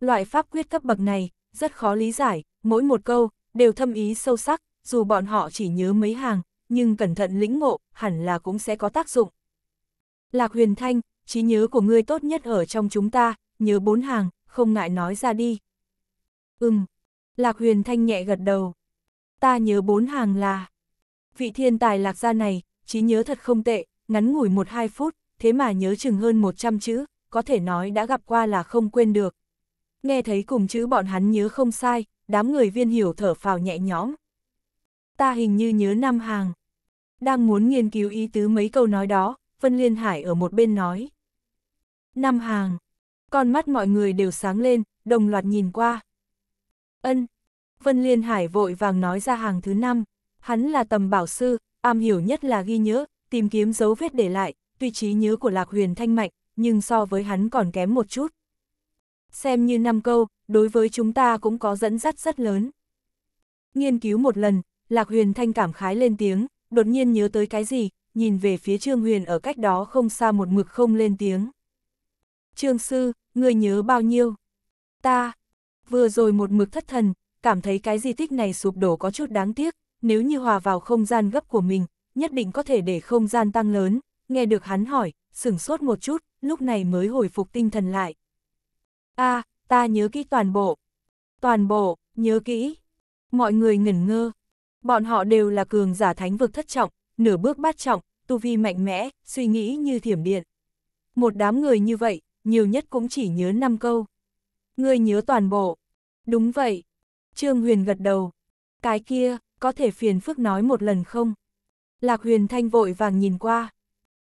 Loại pháp quyết cấp bậc này, rất khó lý giải, mỗi một câu, đều thâm ý sâu sắc, dù bọn họ chỉ nhớ mấy hàng, nhưng cẩn thận lĩnh ngộ, hẳn là cũng sẽ có tác dụng. Lạc huyền thanh, trí nhớ của ngươi tốt nhất ở trong chúng ta, nhớ bốn hàng, không ngại nói ra đi. Ừm, lạc huyền thanh nhẹ gật đầu. Ta nhớ bốn hàng là, vị thiên tài lạc gia này, trí nhớ thật không tệ, ngắn ngủi một hai phút, thế mà nhớ chừng hơn 100 chữ, có thể nói đã gặp qua là không quên được. Nghe thấy cùng chữ bọn hắn nhớ không sai, đám người viên hiểu thở phào nhẹ nhõm. Ta hình như nhớ năm hàng. Đang muốn nghiên cứu ý tứ mấy câu nói đó, Vân Liên Hải ở một bên nói. Năm hàng. Con mắt mọi người đều sáng lên, đồng loạt nhìn qua. Ân. Vân Liên Hải vội vàng nói ra hàng thứ năm. Hắn là tầm bảo sư, am hiểu nhất là ghi nhớ, tìm kiếm dấu vết để lại, tuy trí nhớ của Lạc Huyền Thanh Mạnh, nhưng so với hắn còn kém một chút. Xem như năm câu, đối với chúng ta cũng có dẫn dắt rất lớn. Nghiên cứu một lần, Lạc Huyền Thanh cảm khái lên tiếng, đột nhiên nhớ tới cái gì, nhìn về phía Trương Huyền ở cách đó không xa một mực không lên tiếng. Trương Sư, người nhớ bao nhiêu? Ta, vừa rồi một mực thất thần, cảm thấy cái di tích này sụp đổ có chút đáng tiếc, nếu như hòa vào không gian gấp của mình, nhất định có thể để không gian tăng lớn, nghe được hắn hỏi, sửng sốt một chút, lúc này mới hồi phục tinh thần lại. a à, ta nhớ kỹ toàn bộ. Toàn bộ, nhớ kỹ. Mọi người ngẩn ngơ. Bọn họ đều là cường giả thánh vực thất trọng, nửa bước bát trọng, tu vi mạnh mẽ, suy nghĩ như thiểm điện. Một đám người như vậy, nhiều nhất cũng chỉ nhớ 5 câu. ngươi nhớ toàn bộ. Đúng vậy. Trương Huyền gật đầu. Cái kia, có thể phiền phức nói một lần không? Lạc Huyền Thanh vội vàng nhìn qua.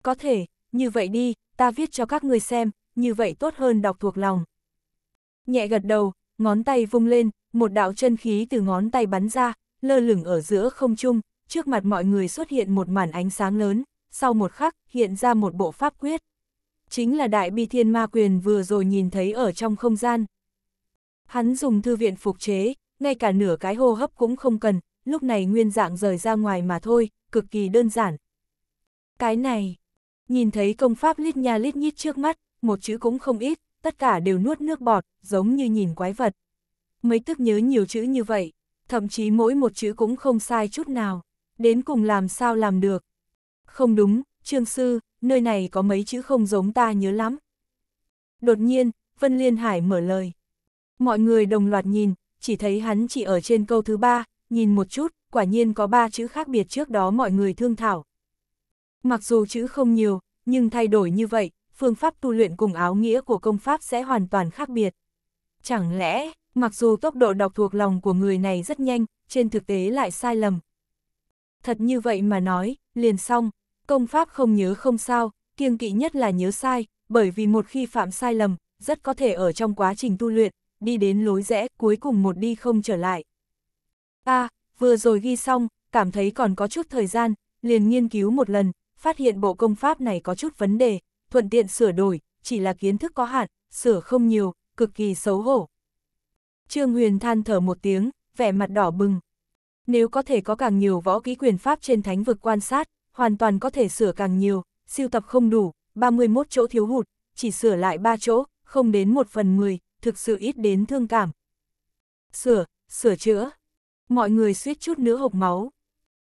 Có thể, như vậy đi, ta viết cho các người xem, như vậy tốt hơn đọc thuộc lòng. Nhẹ gật đầu, ngón tay vung lên, một đạo chân khí từ ngón tay bắn ra, lơ lửng ở giữa không trung, trước mặt mọi người xuất hiện một màn ánh sáng lớn, sau một khắc hiện ra một bộ pháp quyết. Chính là đại bi thiên ma quyền vừa rồi nhìn thấy ở trong không gian. Hắn dùng thư viện phục chế, ngay cả nửa cái hô hấp cũng không cần, lúc này nguyên dạng rời ra ngoài mà thôi, cực kỳ đơn giản. Cái này, nhìn thấy công pháp lít nha lít nhít trước mắt, một chữ cũng không ít, tất cả đều nuốt nước bọt, giống như nhìn quái vật. Mấy tức nhớ nhiều chữ như vậy, thậm chí mỗi một chữ cũng không sai chút nào, đến cùng làm sao làm được. Không đúng, trương sư, nơi này có mấy chữ không giống ta nhớ lắm. Đột nhiên, Vân Liên Hải mở lời. Mọi người đồng loạt nhìn, chỉ thấy hắn chỉ ở trên câu thứ ba, nhìn một chút, quả nhiên có ba chữ khác biệt trước đó mọi người thương thảo, Mặc dù chữ không nhiều, nhưng thay đổi như vậy, phương pháp tu luyện cùng áo nghĩa của công pháp sẽ hoàn toàn khác biệt. Chẳng lẽ, mặc dù tốc độ đọc thuộc lòng của người này rất nhanh, trên thực tế lại sai lầm. Thật như vậy mà nói, liền xong, công pháp không nhớ không sao, kiêng kỵ nhất là nhớ sai, bởi vì một khi phạm sai lầm, rất có thể ở trong quá trình tu luyện, đi đến lối rẽ, cuối cùng một đi không trở lại. À, vừa rồi ghi xong, cảm thấy còn có chút thời gian, liền nghiên cứu một lần, phát hiện bộ công pháp này có chút vấn đề, thuận tiện sửa đổi, chỉ là kiến thức có hạn, sửa không nhiều, cực kỳ xấu hổ. Trương Huyền than thở một tiếng, vẻ mặt đỏ bừng. Nếu có thể có càng nhiều võ kỹ quyền pháp trên thánh vực quan sát, hoàn toàn có thể sửa càng nhiều, siêu tập không đủ, 31 chỗ thiếu hụt, chỉ sửa lại 3 chỗ, không đến 1 phần 10, thực sự ít đến thương cảm. Sửa, sửa chữa. Mọi người suýt chút nữa hộp máu.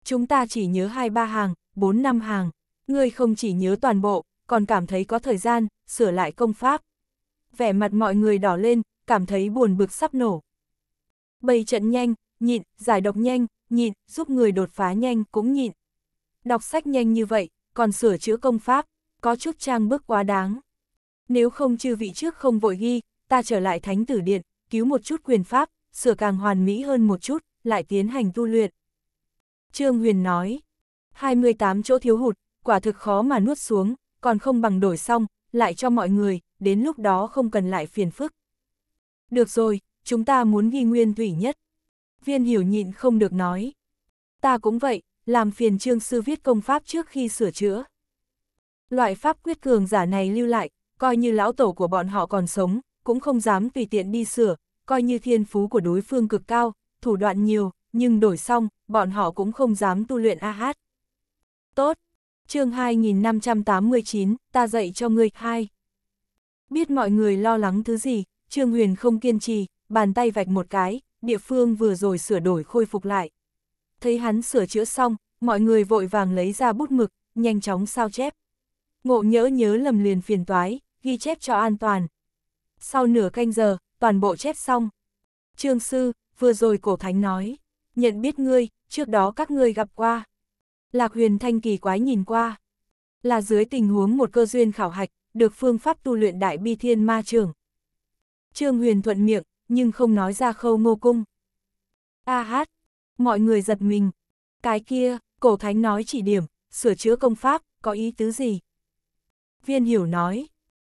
Chúng ta chỉ nhớ hai ba hàng, 4 năm hàng, ngươi không chỉ nhớ toàn bộ, còn cảm thấy có thời gian, sửa lại công pháp. Vẻ mặt mọi người đỏ lên, cảm thấy buồn bực sắp nổ. Bày trận nhanh, nhịn, giải độc nhanh, nhịn, giúp người đột phá nhanh cũng nhịn. Đọc sách nhanh như vậy, còn sửa chữa công pháp, có chút trang bước quá đáng. Nếu không chư vị trước không vội ghi, ta trở lại thánh tử điện, cứu một chút quyền pháp, sửa càng hoàn mỹ hơn một chút, lại tiến hành tu luyện. Trương Huyền nói, 28 chỗ thiếu hụt, quả thực khó mà nuốt xuống, còn không bằng đổi xong, lại cho mọi người, đến lúc đó không cần lại phiền phức. Được rồi, chúng ta muốn ghi nguyên thủy nhất. Viên hiểu nhịn không được nói. Ta cũng vậy, làm phiền trương sư viết công pháp trước khi sửa chữa. Loại pháp quyết cường giả này lưu lại, coi như lão tổ của bọn họ còn sống, cũng không dám tùy tiện đi sửa, coi như thiên phú của đối phương cực cao, thủ đoạn nhiều, nhưng đổi xong, bọn họ cũng không dám tu luyện a hát. Tốt, chương 2589, ta dạy cho ngươi hai. Biết mọi người lo lắng thứ gì, Trương Huyền không kiên trì, bàn tay vạch một cái, địa phương vừa rồi sửa đổi khôi phục lại. Thấy hắn sửa chữa xong, mọi người vội vàng lấy ra bút mực, nhanh chóng sao chép. Ngộ nhỡ nhớ lầm liền phiền toái, ghi chép cho an toàn. Sau nửa canh giờ, toàn bộ chép xong. Trương sư, vừa rồi cổ thánh nói, nhận biết ngươi, trước đó các ngươi gặp qua. Lạc huyền thanh kỳ quái nhìn qua. Là dưới tình huống một cơ duyên khảo hạch, được phương pháp tu luyện đại bi thiên ma trường. Trương huyền thuận miệng, nhưng không nói ra khâu ngô cung. A hát, mọi người giật mình. Cái kia, cổ thánh nói chỉ điểm, sửa chữa công pháp, có ý tứ gì? Viên hiểu nói,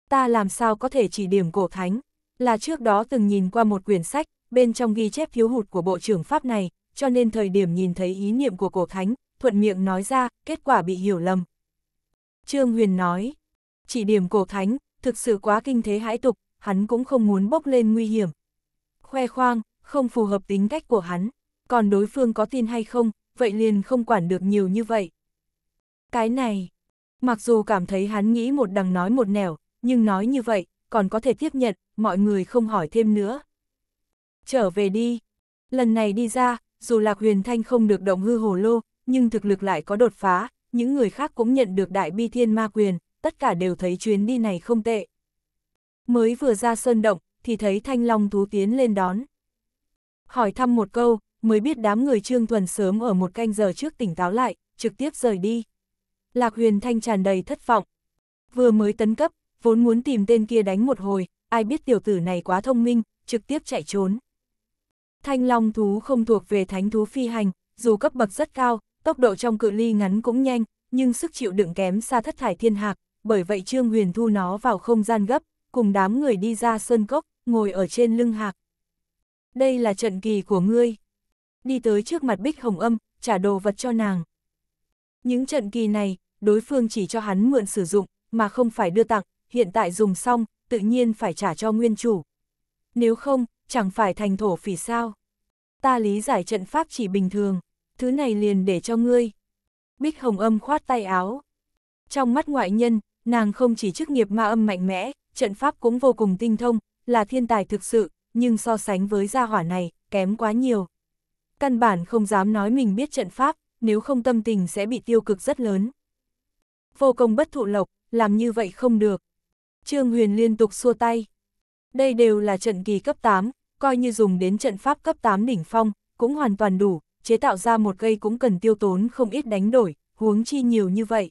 ta làm sao có thể chỉ điểm cổ thánh, là trước đó từng nhìn qua một quyển sách, bên trong ghi chép thiếu hụt của bộ trưởng Pháp này, cho nên thời điểm nhìn thấy ý niệm của cổ thánh, thuận miệng nói ra, kết quả bị hiểu lầm. Trương Huyền nói, chỉ điểm cổ thánh, thực sự quá kinh thế hãi tục, hắn cũng không muốn bốc lên nguy hiểm. Khoe khoang, không phù hợp tính cách của hắn, còn đối phương có tin hay không, vậy liền không quản được nhiều như vậy. Cái này, mặc dù cảm thấy hắn nghĩ một đằng nói một nẻo, nhưng nói như vậy, còn có thể tiếp nhận, mọi người không hỏi thêm nữa. Trở về đi, lần này đi ra, dù Lạc Huyền Thanh không được động hư hồ lô, nhưng thực lực lại có đột phá, những người khác cũng nhận được đại bi thiên ma quyền, tất cả đều thấy chuyến đi này không tệ. Mới vừa ra sơn động, thì thấy thanh long thú tiến lên đón. Hỏi thăm một câu, mới biết đám người trương thuần sớm ở một canh giờ trước tỉnh táo lại, trực tiếp rời đi. Lạc huyền thanh tràn đầy thất vọng. Vừa mới tấn cấp, vốn muốn tìm tên kia đánh một hồi, ai biết tiểu tử này quá thông minh, trực tiếp chạy trốn. Thanh long thú không thuộc về thánh thú phi hành, dù cấp bậc rất cao, tốc độ trong cự ly ngắn cũng nhanh, nhưng sức chịu đựng kém xa thất thải thiên hạc, bởi vậy Trương Huyền thu nó vào không gian gấp, cùng đám người đi ra sơn cốc, ngồi ở trên lưng hạc. Đây là trận kỳ của ngươi. Đi tới trước mặt Bích Hồng Âm, trả đồ vật cho nàng. Những trận kỳ này, đối phương chỉ cho hắn mượn sử dụng, mà không phải đưa tặng, hiện tại dùng xong, tự nhiên phải trả cho nguyên chủ. Nếu không, chẳng phải thành thổ phỉ sao. Ta lý giải trận pháp chỉ bình thường thứ này liền để cho ngươi. Bích Hồng Âm khoát tay áo. Trong mắt ngoại nhân, nàng không chỉ chức nghiệp ma âm mạnh mẽ, trận pháp cũng vô cùng tinh thông, là thiên tài thực sự, nhưng so sánh với gia hỏa này, kém quá nhiều. Căn bản không dám nói mình biết trận pháp, nếu không tâm tình sẽ bị tiêu cực rất lớn. Vô công bất thụ lộc, làm như vậy không được. Trương Huyền liên tục xua tay. Đây đều là trận kỳ cấp 8, coi như dùng đến trận pháp cấp 8 đỉnh phong, cũng hoàn toàn đủ, chế tạo ra một cây cũng cần tiêu tốn không ít đánh đổi, huống chi nhiều như vậy.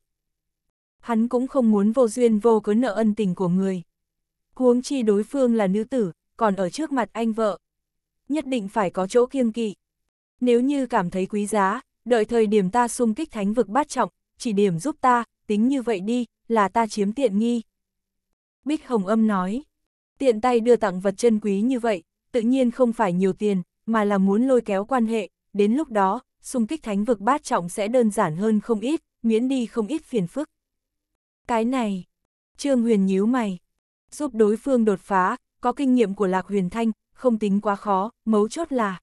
Hắn cũng không muốn vô duyên vô cớ nợ ân tình của người. Huống chi đối phương là nữ tử, còn ở trước mặt anh vợ. Nhất định phải có chỗ kiêng kỵ. Nếu như cảm thấy quý giá, đợi thời điểm ta xung kích thánh vực bát trọng, chỉ điểm giúp ta, tính như vậy đi, là ta chiếm tiện nghi. Bích Hồng Âm nói, tiện tay đưa tặng vật chân quý như vậy, tự nhiên không phải nhiều tiền, mà là muốn lôi kéo quan hệ, đến lúc đó, xung kích thánh vực bát trọng sẽ đơn giản hơn không ít, miễn đi không ít phiền phức. Cái này, Trương Huyền nhíu mày, giúp đối phương đột phá, có kinh nghiệm của Lạc Huyền Thanh, không tính quá khó, mấu chốt là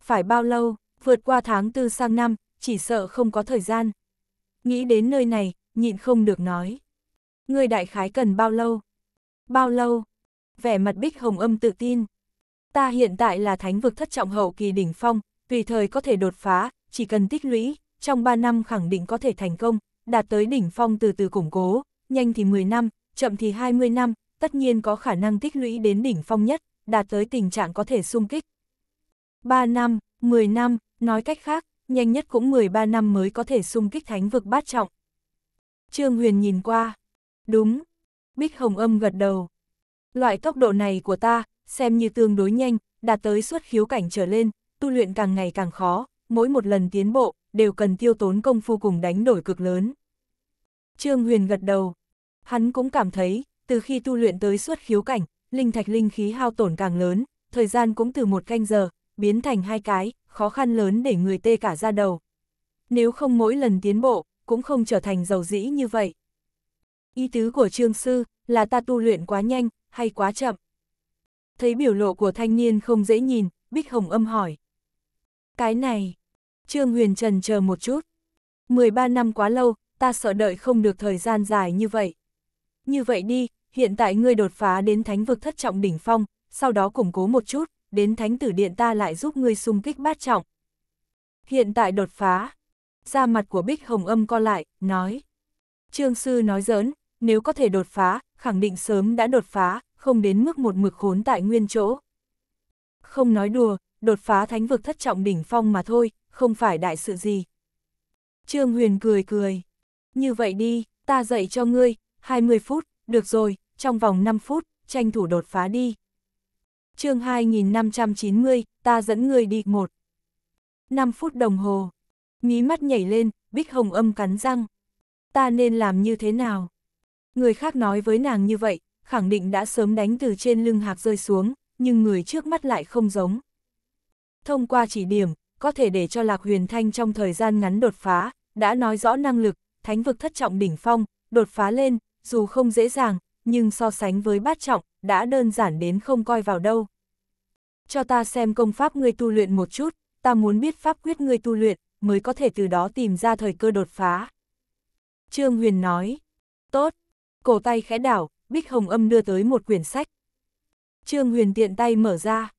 phải bao lâu, vượt qua tháng tư sang năm, chỉ sợ không có thời gian. Nghĩ đến nơi này, nhịn không được nói. Người đại khái cần bao lâu? Bao lâu? Vẻ mặt bích hồng âm tự tin. Ta hiện tại là thánh vực thất trọng hậu kỳ đỉnh phong, tùy thời có thể đột phá, chỉ cần tích lũy, trong 3 năm khẳng định có thể thành công, đạt tới đỉnh phong từ từ củng cố, nhanh thì 10 năm, chậm thì 20 năm, tất nhiên có khả năng tích lũy đến đỉnh phong nhất, đạt tới tình trạng có thể xung kích. 3 năm, 10 năm, nói cách khác, nhanh nhất cũng 13 năm mới có thể xung kích thánh vực bát trọng. Trương Huyền nhìn qua. Đúng. Bích Hồng âm gật đầu. Loại tốc độ này của ta, xem như tương đối nhanh, đạt tới suốt khiếu cảnh trở lên, tu luyện càng ngày càng khó, mỗi một lần tiến bộ, đều cần tiêu tốn công phu cùng đánh đổi cực lớn. Trương Huyền gật đầu, hắn cũng cảm thấy, từ khi tu luyện tới suốt khiếu cảnh, linh thạch linh khí hao tổn càng lớn, thời gian cũng từ một canh giờ, biến thành hai cái, khó khăn lớn để người tê cả ra đầu. Nếu không mỗi lần tiến bộ, cũng không trở thành giàu dĩ như vậy. Ý tứ của trương sư là ta tu luyện quá nhanh, hay quá chậm. Thấy biểu lộ của thanh niên không dễ nhìn, Bích Hồng âm hỏi. Cái này, Trương Huyền Trần chờ một chút. 13 năm quá lâu, ta sợ đợi không được thời gian dài như vậy. Như vậy đi, hiện tại ngươi đột phá đến thánh vực thất trọng đỉnh phong, sau đó củng cố một chút, đến thánh tử điện ta lại giúp ngươi xung kích bát trọng. Hiện tại đột phá. ra mặt của Bích Hồng Âm co lại, nói. Trương Sư nói giỡn, nếu có thể đột phá, khẳng định sớm đã đột phá, không đến mức một mực khốn tại nguyên chỗ. Không nói đùa, đột phá thánh vực thất trọng đỉnh phong mà thôi, không phải đại sự gì. Trương Huyền cười cười. Như vậy đi, ta dạy cho ngươi, 20 phút, được rồi, trong vòng 5 phút, tranh thủ đột phá đi. chương 2590, ta dẫn ngươi đi một. 5 phút đồng hồ. Mí mắt nhảy lên, bích hồng âm cắn răng. Ta nên làm như thế nào? Người khác nói với nàng như vậy, khẳng định đã sớm đánh từ trên lưng hạc rơi xuống, nhưng người trước mắt lại không giống. Thông qua chỉ điểm, có thể để cho Lạc Huyền Thanh trong thời gian ngắn đột phá, đã nói rõ năng lực, thánh vực thất trọng đỉnh phong, đột phá lên, dù không dễ dàng, nhưng so sánh với bát trọng, đã đơn giản đến không coi vào đâu. Cho ta xem công pháp ngươi tu luyện một chút, ta muốn biết pháp quyết ngươi tu luyện, mới có thể từ đó tìm ra thời cơ đột phá. Trương Huyền nói, tốt, cổ tay khẽ đảo, Bích Hồng Âm đưa tới một quyển sách. Trương Huyền tiện tay mở ra,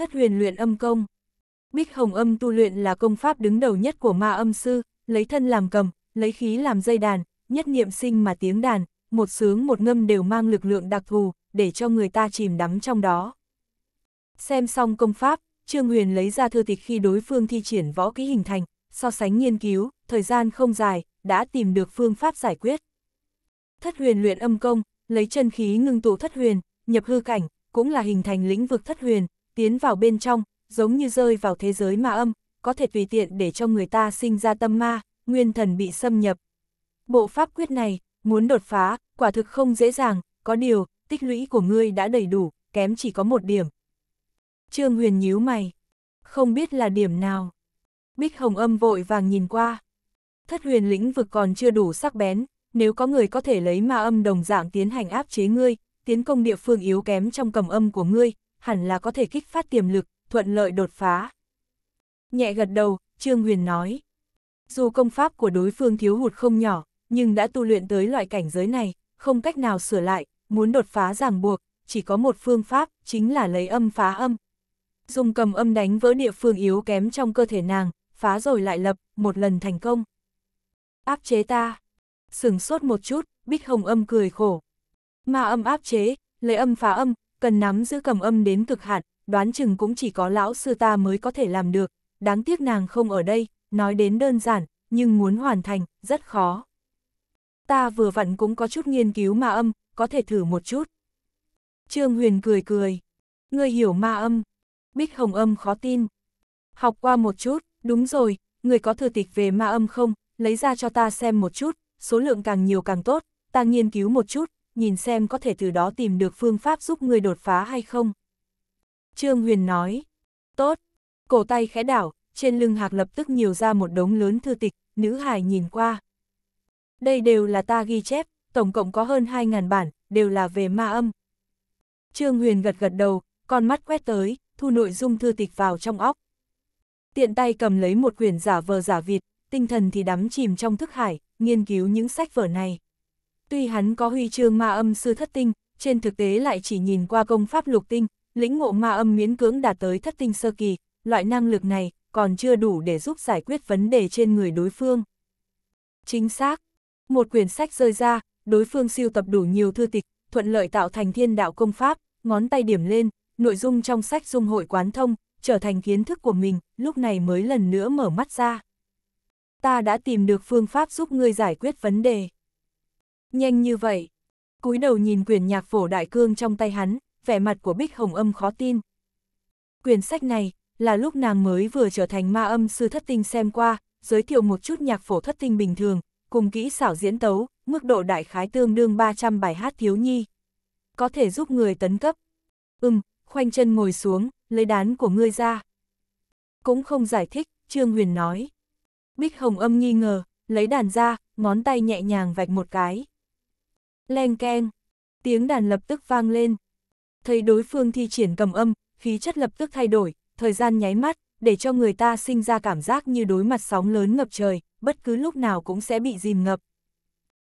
thất huyền luyện âm công. Bích Hồng Âm tu luyện là công pháp đứng đầu nhất của ma âm sư, lấy thân làm cầm, lấy khí làm dây đàn, nhất niệm sinh mà tiếng đàn, một sướng một ngâm đều mang lực lượng đặc thù, để cho người ta chìm đắm trong đó. Xem xong công pháp, Trương Huyền lấy ra thư tịch khi đối phương thi triển võ kỹ hình thành, so sánh nghiên cứu, thời gian không dài, đã tìm được phương pháp giải quyết. Thất huyền luyện âm công, lấy chân khí ngưng tụ thất huyền, nhập hư cảnh, cũng là hình thành lĩnh vực thất huyền, tiến vào bên trong, giống như rơi vào thế giới ma âm, có thể tùy tiện để cho người ta sinh ra tâm ma, nguyên thần bị xâm nhập. Bộ pháp quyết này, muốn đột phá, quả thực không dễ dàng, có điều, tích lũy của ngươi đã đầy đủ, kém chỉ có một điểm. Trương Huyền nhíu mày, không biết là điểm nào. Bích Hồng âm vội vàng nhìn qua. Thất huyền lĩnh vực còn chưa đủ sắc bén, nếu có người có thể lấy ma âm đồng dạng tiến hành áp chế ngươi, tiến công địa phương yếu kém trong cầm âm của ngươi, hẳn là có thể kích phát tiềm lực, thuận lợi đột phá. Nhẹ gật đầu, Trương Huyền nói. Dù công pháp của đối phương thiếu hụt không nhỏ, nhưng đã tu luyện tới loại cảnh giới này, không cách nào sửa lại, muốn đột phá ràng buộc, chỉ có một phương pháp, chính là lấy âm phá âm. Dùng cầm âm đánh vỡ địa phương yếu kém trong cơ thể nàng, phá rồi lại lập, một lần thành công. Áp chế ta. Sừng sốt một chút, bích hồng âm cười khổ. mà âm áp chế, lấy âm phá âm, cần nắm giữ cầm âm đến cực hạn, đoán chừng cũng chỉ có lão sư ta mới có thể làm được, đáng tiếc nàng không ở đây, nói đến đơn giản, nhưng muốn hoàn thành, rất khó. Ta vừa vặn cũng có chút nghiên cứu ma âm, có thể thử một chút. Trương Huyền cười cười. Ngươi hiểu ma âm. Bích Hồng âm khó tin. Học qua một chút, đúng rồi, ngươi có thừa tịch về ma âm không, lấy ra cho ta xem một chút, số lượng càng nhiều càng tốt, ta nghiên cứu một chút, nhìn xem có thể từ đó tìm được phương pháp giúp ngươi đột phá hay không. Trương Huyền nói, tốt, cổ tay khẽ đảo, trên lưng hạc lập tức nhiều ra một đống lớn thư tịch, nữ hải nhìn qua. Đây đều là ta ghi chép, tổng cộng có hơn 2.000 bản, đều là về ma âm. Trương Huyền gật gật đầu, con mắt quét tới, thu nội dung thư tịch vào trong óc. Tiện tay cầm lấy một quyển giả vờ giả vịt, tinh thần thì đắm chìm trong thức hải, nghiên cứu những sách vở này. Tuy hắn có huy chương ma âm sư thất tinh, trên thực tế lại chỉ nhìn qua công pháp lục tinh, lĩnh ngộ ma âm miễn cưỡng đạt tới thất tinh sơ kỳ, loại năng lực này còn chưa đủ để giúp giải quyết vấn đề trên người đối phương. Chính xác, một quyển sách rơi ra, đối phương siêu tập đủ nhiều thư tịch, thuận lợi tạo thành thiên đạo công pháp, ngón tay điểm lên, nội dung trong sách dung hội quán thông, trở thành kiến thức của mình, lúc này mới lần nữa mở mắt ra. Ta đã tìm được phương pháp giúp ngươi giải quyết vấn đề. Nhanh như vậy. cúi đầu nhìn quyển nhạc phổ đại cương trong tay hắn, vẻ mặt của Bích Hồng Âm khó tin. Quyển sách này, là lúc nàng mới vừa trở thành ma âm sư thất tinh xem qua, giới thiệu một chút nhạc phổ thất tinh bình thường, cùng kỹ xảo diễn tấu, mức độ đại khái tương đương 300 bài hát thiếu nhi. Có thể giúp người tấn cấp. Ừm, khoanh chân ngồi xuống, lấy đán của ngươi ra. Cũng không giải thích, Trương Huyền nói. Bích Hồng âm nghi ngờ, lấy đàn ra, ngón tay nhẹ nhàng vạch một cái len keng, tiếng đàn lập tức vang lên. Thấy đối phương thi triển cầm âm, khí chất lập tức thay đổi, thời gian nháy mắt, để cho người ta sinh ra cảm giác như đối mặt sóng lớn ngập trời, bất cứ lúc nào cũng sẽ bị dìm ngập.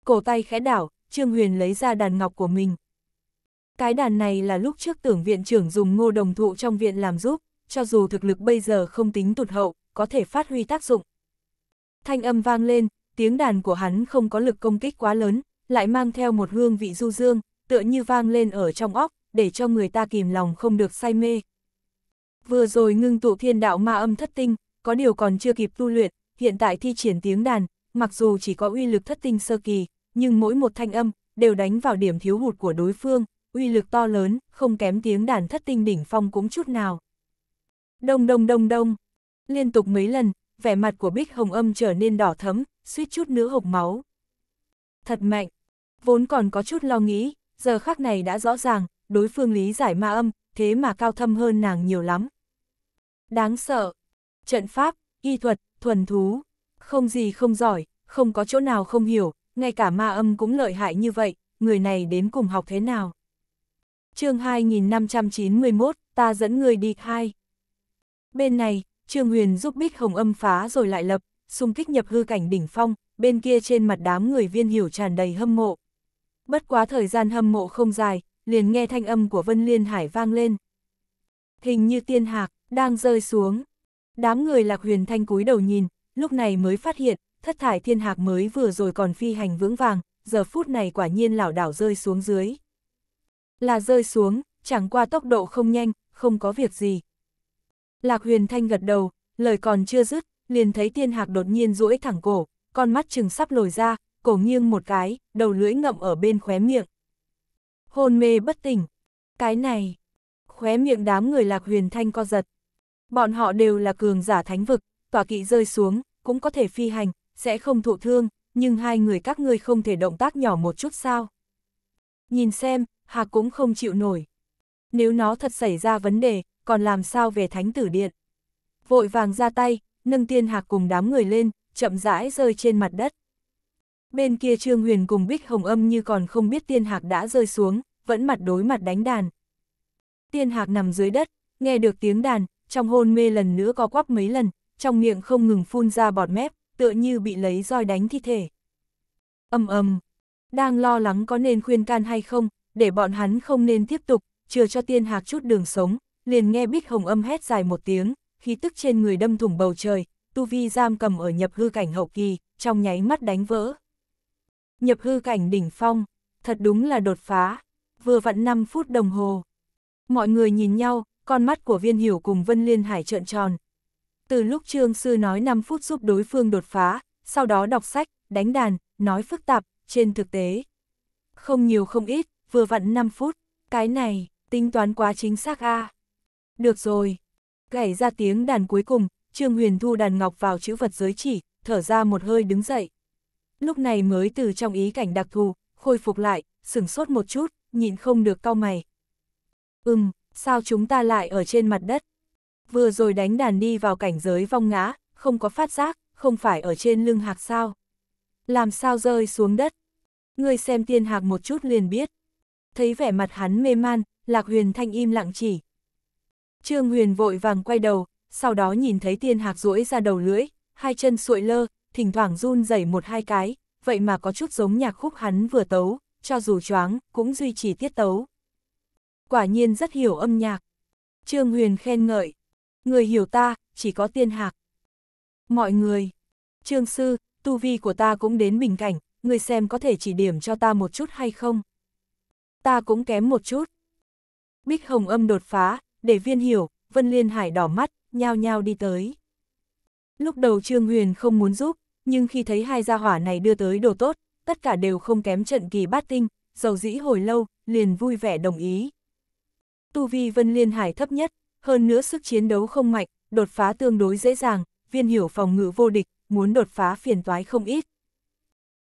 Cổ tay khẽ đảo, Trương Huyền lấy ra đàn ngọc của mình. Cái đàn này là lúc trước tưởng viện trưởng dùng ngô đồng thụ trong viện làm giúp, cho dù thực lực bây giờ không tính tụt hậu, có thể phát huy tác dụng. Thanh âm vang lên, tiếng đàn của hắn không có lực công kích quá lớn, lại mang theo một hương vị du dương, tựa như vang lên ở trong óc, để cho người ta kìm lòng không được say mê. Vừa rồi ngưng tụ thiên đạo ma âm thất tinh, có điều còn chưa kịp tu luyện, hiện tại thi triển tiếng đàn, mặc dù chỉ có uy lực thất tinh sơ kỳ, nhưng mỗi một thanh âm đều đánh vào điểm thiếu hụt của đối phương, uy lực to lớn, không kém tiếng đàn thất tinh đỉnh phong cũng chút nào. Đông đông đông đông, liên tục mấy lần, vẻ mặt của Bích Hồng Âm trở nên đỏ thấm, suýt chút nữa hộc máu thật mạnh. Vốn còn có chút lo nghĩ, giờ khắc này đã rõ ràng, đối phương lý giải ma âm, thế mà cao thâm hơn nàng nhiều lắm. Đáng sợ. Trận pháp, y thuật, thuần thú, không gì không giỏi, không có chỗ nào không hiểu, ngay cả ma âm cũng lợi hại như vậy, người này đến cùng học thế nào. chương 2591, ta dẫn người đi hai. Bên này, Trương Huyền giúp Bích Hồng âm phá rồi lại lập, xung kích nhập hư cảnh đỉnh phong, bên kia trên mặt đám người viên hiểu tràn đầy hâm mộ. Bất quá thời gian hâm mộ không dài, liền nghe thanh âm của Vân Liên Hải vang lên. Hình như tiên hạc, đang rơi xuống. Đám người lạc huyền thanh cúi đầu nhìn, lúc này mới phát hiện, thất thải thiên hạc mới vừa rồi còn phi hành vững vàng, giờ phút này quả nhiên lảo đảo rơi xuống dưới. Là rơi xuống, chẳng qua tốc độ không nhanh, không có việc gì. Lạc huyền thanh gật đầu, lời còn chưa dứt, liền thấy tiên hạc đột nhiên duỗi thẳng cổ, con mắt chừng sắp lồi ra, cổ nghiêng một cái, đầu lưỡi ngậm ở bên khóe miệng. Hôn mê bất tỉnh. Cái này. Khóe miệng đám người lạc huyền thanh co giật. Bọn họ đều là cường giả thánh vực, tỏa kỵ rơi xuống, cũng có thể phi hành, sẽ không thụ thương, nhưng hai người các ngươi không thể động tác nhỏ một chút sao. Nhìn xem, hà cũng không chịu nổi. Nếu nó thật xảy ra vấn đề, còn làm sao về thánh tử điện. Vội vàng ra tay, nâng tiên Hạc cùng đám người lên, chậm rãi rơi trên mặt đất. Bên kia Trương Huyền cùng Bích Hồng Âm như còn không biết tiên hạc đã rơi xuống, vẫn mặt đối mặt đánh đàn. Tiên hạc nằm dưới đất, nghe được tiếng đàn, trong hôn mê lần nữa co quắp mấy lần, trong miệng không ngừng phun ra bọt mép, tựa như bị lấy roi đánh thi thể. Âm âm, đang lo lắng có nên khuyên can hay không, để bọn hắn không nên tiếp tục, chừa cho tiên hạc chút đường sống, liền nghe Bích Hồng Âm hét dài một tiếng, khí tức trên người đâm thủng bầu trời, tu vi giam cầm ở nhập hư cảnh hậu kỳ, trong nháy mắt đánh vỡ. Nhập hư cảnh đỉnh phong, thật đúng là đột phá, vừa vặn 5 phút đồng hồ. Mọi người nhìn nhau, con mắt của viên hiểu cùng Vân Liên Hải trợn tròn. Từ lúc Trương Sư nói 5 phút giúp đối phương đột phá, sau đó đọc sách, đánh đàn, nói phức tạp, trên thực tế. Không nhiều không ít, vừa vặn 5 phút, cái này, tính toán quá chính xác a à. Được rồi, gảy ra tiếng đàn cuối cùng, Trương Huyền thu đàn ngọc vào chữ vật giới chỉ, thở ra một hơi đứng dậy. Lúc này mới từ trong ý cảnh đặc thù, khôi phục lại, sửng sốt một chút, nhịn không được cau mày. Ừm, sao chúng ta lại ở trên mặt đất? Vừa rồi đánh đàn đi vào cảnh giới vong ngã, không có phát giác, không phải ở trên lưng hạc sao? Làm sao rơi xuống đất? Người xem tiên hạc một chút liền biết. Thấy vẻ mặt hắn mê man, Lạc Huyền Thanh im lặng chỉ. Trương Huyền vội vàng quay đầu, sau đó nhìn thấy tiên hạc duỗi ra đầu lưỡi, hai chân suội lơ, thỉnh thoảng run rẩy một hai cái, vậy mà có chút giống nhạc khúc hắn vừa tấu, cho dù choáng, cũng duy trì tiết tấu. Quả nhiên rất hiểu âm nhạc. Trương Huyền khen ngợi. Người hiểu ta, chỉ có tiên hạc. Mọi người. Trương Sư, tu vi của ta cũng đến bình cảnh, người xem có thể chỉ điểm cho ta một chút hay không? Ta cũng kém một chút. Bích Hồng âm đột phá, để viên hiểu, Vân Liên Hải đỏ mắt, nhao nhao đi tới. Lúc đầu Trương Huyền không muốn giúp, nhưng khi thấy hai gia hỏa này đưa tới đồ tốt, tất cả đều không kém trận kỳ bát tinh, dầu dĩ hồi lâu, liền vui vẻ đồng ý. Tu vi Vân Liên Hải thấp nhất, hơn nữa sức chiến đấu không mạnh, đột phá tương đối dễ dàng, viên hiểu phòng ngự vô địch, muốn đột phá phiền toái không ít.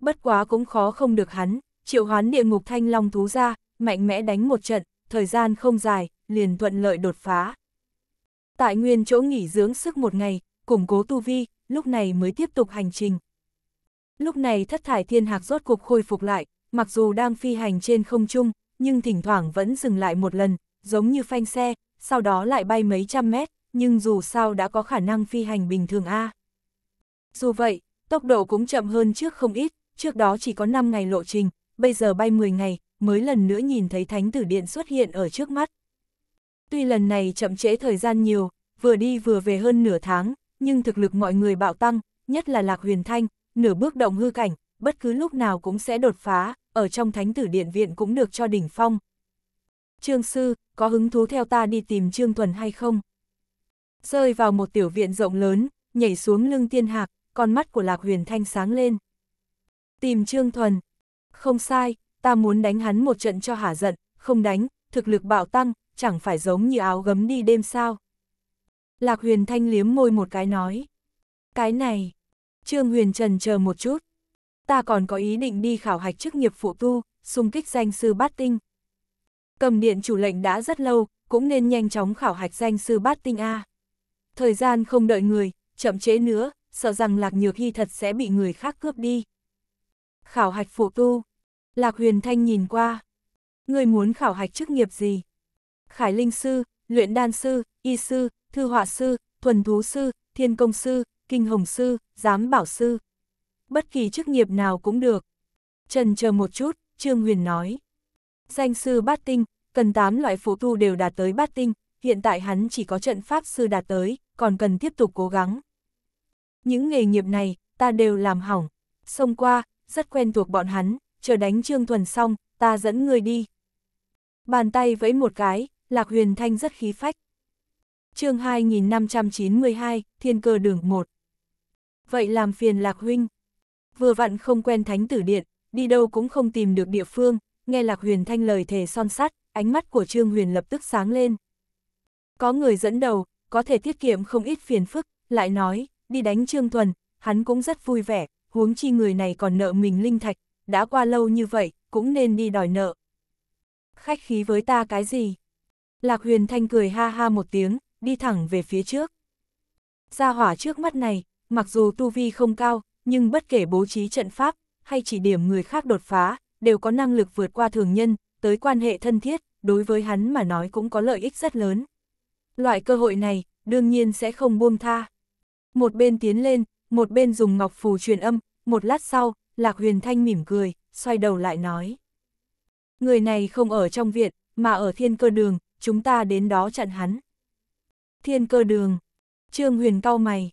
Bất quá cũng khó không được hắn, triệu hoán địa ngục thanh long thú ra, mạnh mẽ đánh một trận, thời gian không dài, liền thuận lợi đột phá tại nguyên chỗ nghỉ dưỡng sức một ngày, củng cố tu vi, lúc này mới tiếp tục hành trình. Lúc này thất thải thiên hạc rốt cuộc khôi phục lại, mặc dù đang phi hành trên không trung, nhưng thỉnh thoảng vẫn dừng lại một lần, giống như phanh xe, sau đó lại bay mấy trăm mét, nhưng dù sao đã có khả năng phi hành bình thường A. Dù vậy, tốc độ cũng chậm hơn trước không ít, trước đó chỉ có 5 ngày lộ trình, bây giờ bay 10 ngày, mới lần nữa nhìn thấy thánh tử điện xuất hiện ở trước mắt. Tuy lần này chậm trễ thời gian nhiều, vừa đi vừa về hơn nửa tháng, nhưng thực lực mọi người bạo tăng, nhất là Lạc Huyền Thanh, nửa bước động hư cảnh, bất cứ lúc nào cũng sẽ đột phá, ở trong thánh tử điện viện cũng được cho đỉnh phong. Trương Sư, có hứng thú theo ta đi tìm Trương Thuần hay không? Rơi vào một tiểu viện rộng lớn, nhảy xuống lưng tiên hạc, con mắt của Lạc Huyền Thanh sáng lên. Tìm Trương Thuần. Không sai, ta muốn đánh hắn một trận cho hả giận, không đánh, thực lực bạo tăng, chẳng phải giống như áo gấm đi đêm sao. Lạc Huyền Thanh liếm môi một cái nói. Cái này, Trương Huyền Trần chờ một chút. Ta còn có ý định đi khảo hạch chức nghiệp phụ tu, xung kích danh sư bát tinh. Cầm điện chủ lệnh đã rất lâu, cũng nên nhanh chóng khảo hạch danh sư bát tinh A. Thời gian không đợi người, chậm chế nữa, sợ rằng Lạc Nhược Hy thật sẽ bị người khác cướp đi. Khảo hạch phụ tu. Lạc Huyền Thanh nhìn qua. Người muốn khảo hạch chức nghiệp gì? khải linh sư, luyện đan sư, y sư, thư họa sư, thuần thú sư, thiên công sư, kinh hồng sư, giám bảo sư. Bất kỳ chức nghiệp nào cũng được. Trần chờ một chút, Trương Huyền nói. Danh sư bát tinh, cần 8 loại phụ tu đều đạt tới bát tinh, hiện tại hắn chỉ có trận pháp sư đạt tới, còn cần tiếp tục cố gắng. Những nghề nghiệp này, ta đều làm hỏng. Xông qua, rất quen thuộc bọn hắn, chờ đánh Trương Thuần xong, ta dẫn người đi. Bàn tay vẫy một cái, Lạc Huyền Thanh rất khí phách. chương 2592, Thiên Cơ Đường 1 Vậy làm phiền Lạc Huynh. Vừa vặn không quen thánh tử điện, đi đâu cũng không tìm được địa phương, nghe Lạc Huyền Thanh lời thề son sắt, ánh mắt của Trương Huyền lập tức sáng lên. Có người dẫn đầu, có thể tiết kiệm không ít phiền phức, lại nói, đi đánh Trương Thuần, hắn cũng rất vui vẻ, huống chi người này còn nợ mình linh thạch, đã qua lâu như vậy, cũng nên đi đòi nợ. Khách khí với ta cái gì? Lạc Huyền Thanh cười ha ha một tiếng, đi thẳng về phía trước. Gia hỏa trước mắt này, mặc dù tu vi không cao, nhưng bất kể bố trí trận pháp, hay chỉ điểm người khác đột phá, đều có năng lực vượt qua thường nhân, tới quan hệ thân thiết, đối với hắn mà nói cũng có lợi ích rất lớn. Loại cơ hội này, đương nhiên sẽ không buông tha. Một bên tiến lên, một bên dùng ngọc phù truyền âm, một lát sau, Lạc Huyền Thanh mỉm cười, xoay đầu lại nói. Người này không ở trong viện, mà ở thiên cơ đường, chúng ta đến đó chặn hắn. Thiên cơ đường. Trương Huyền cau mày.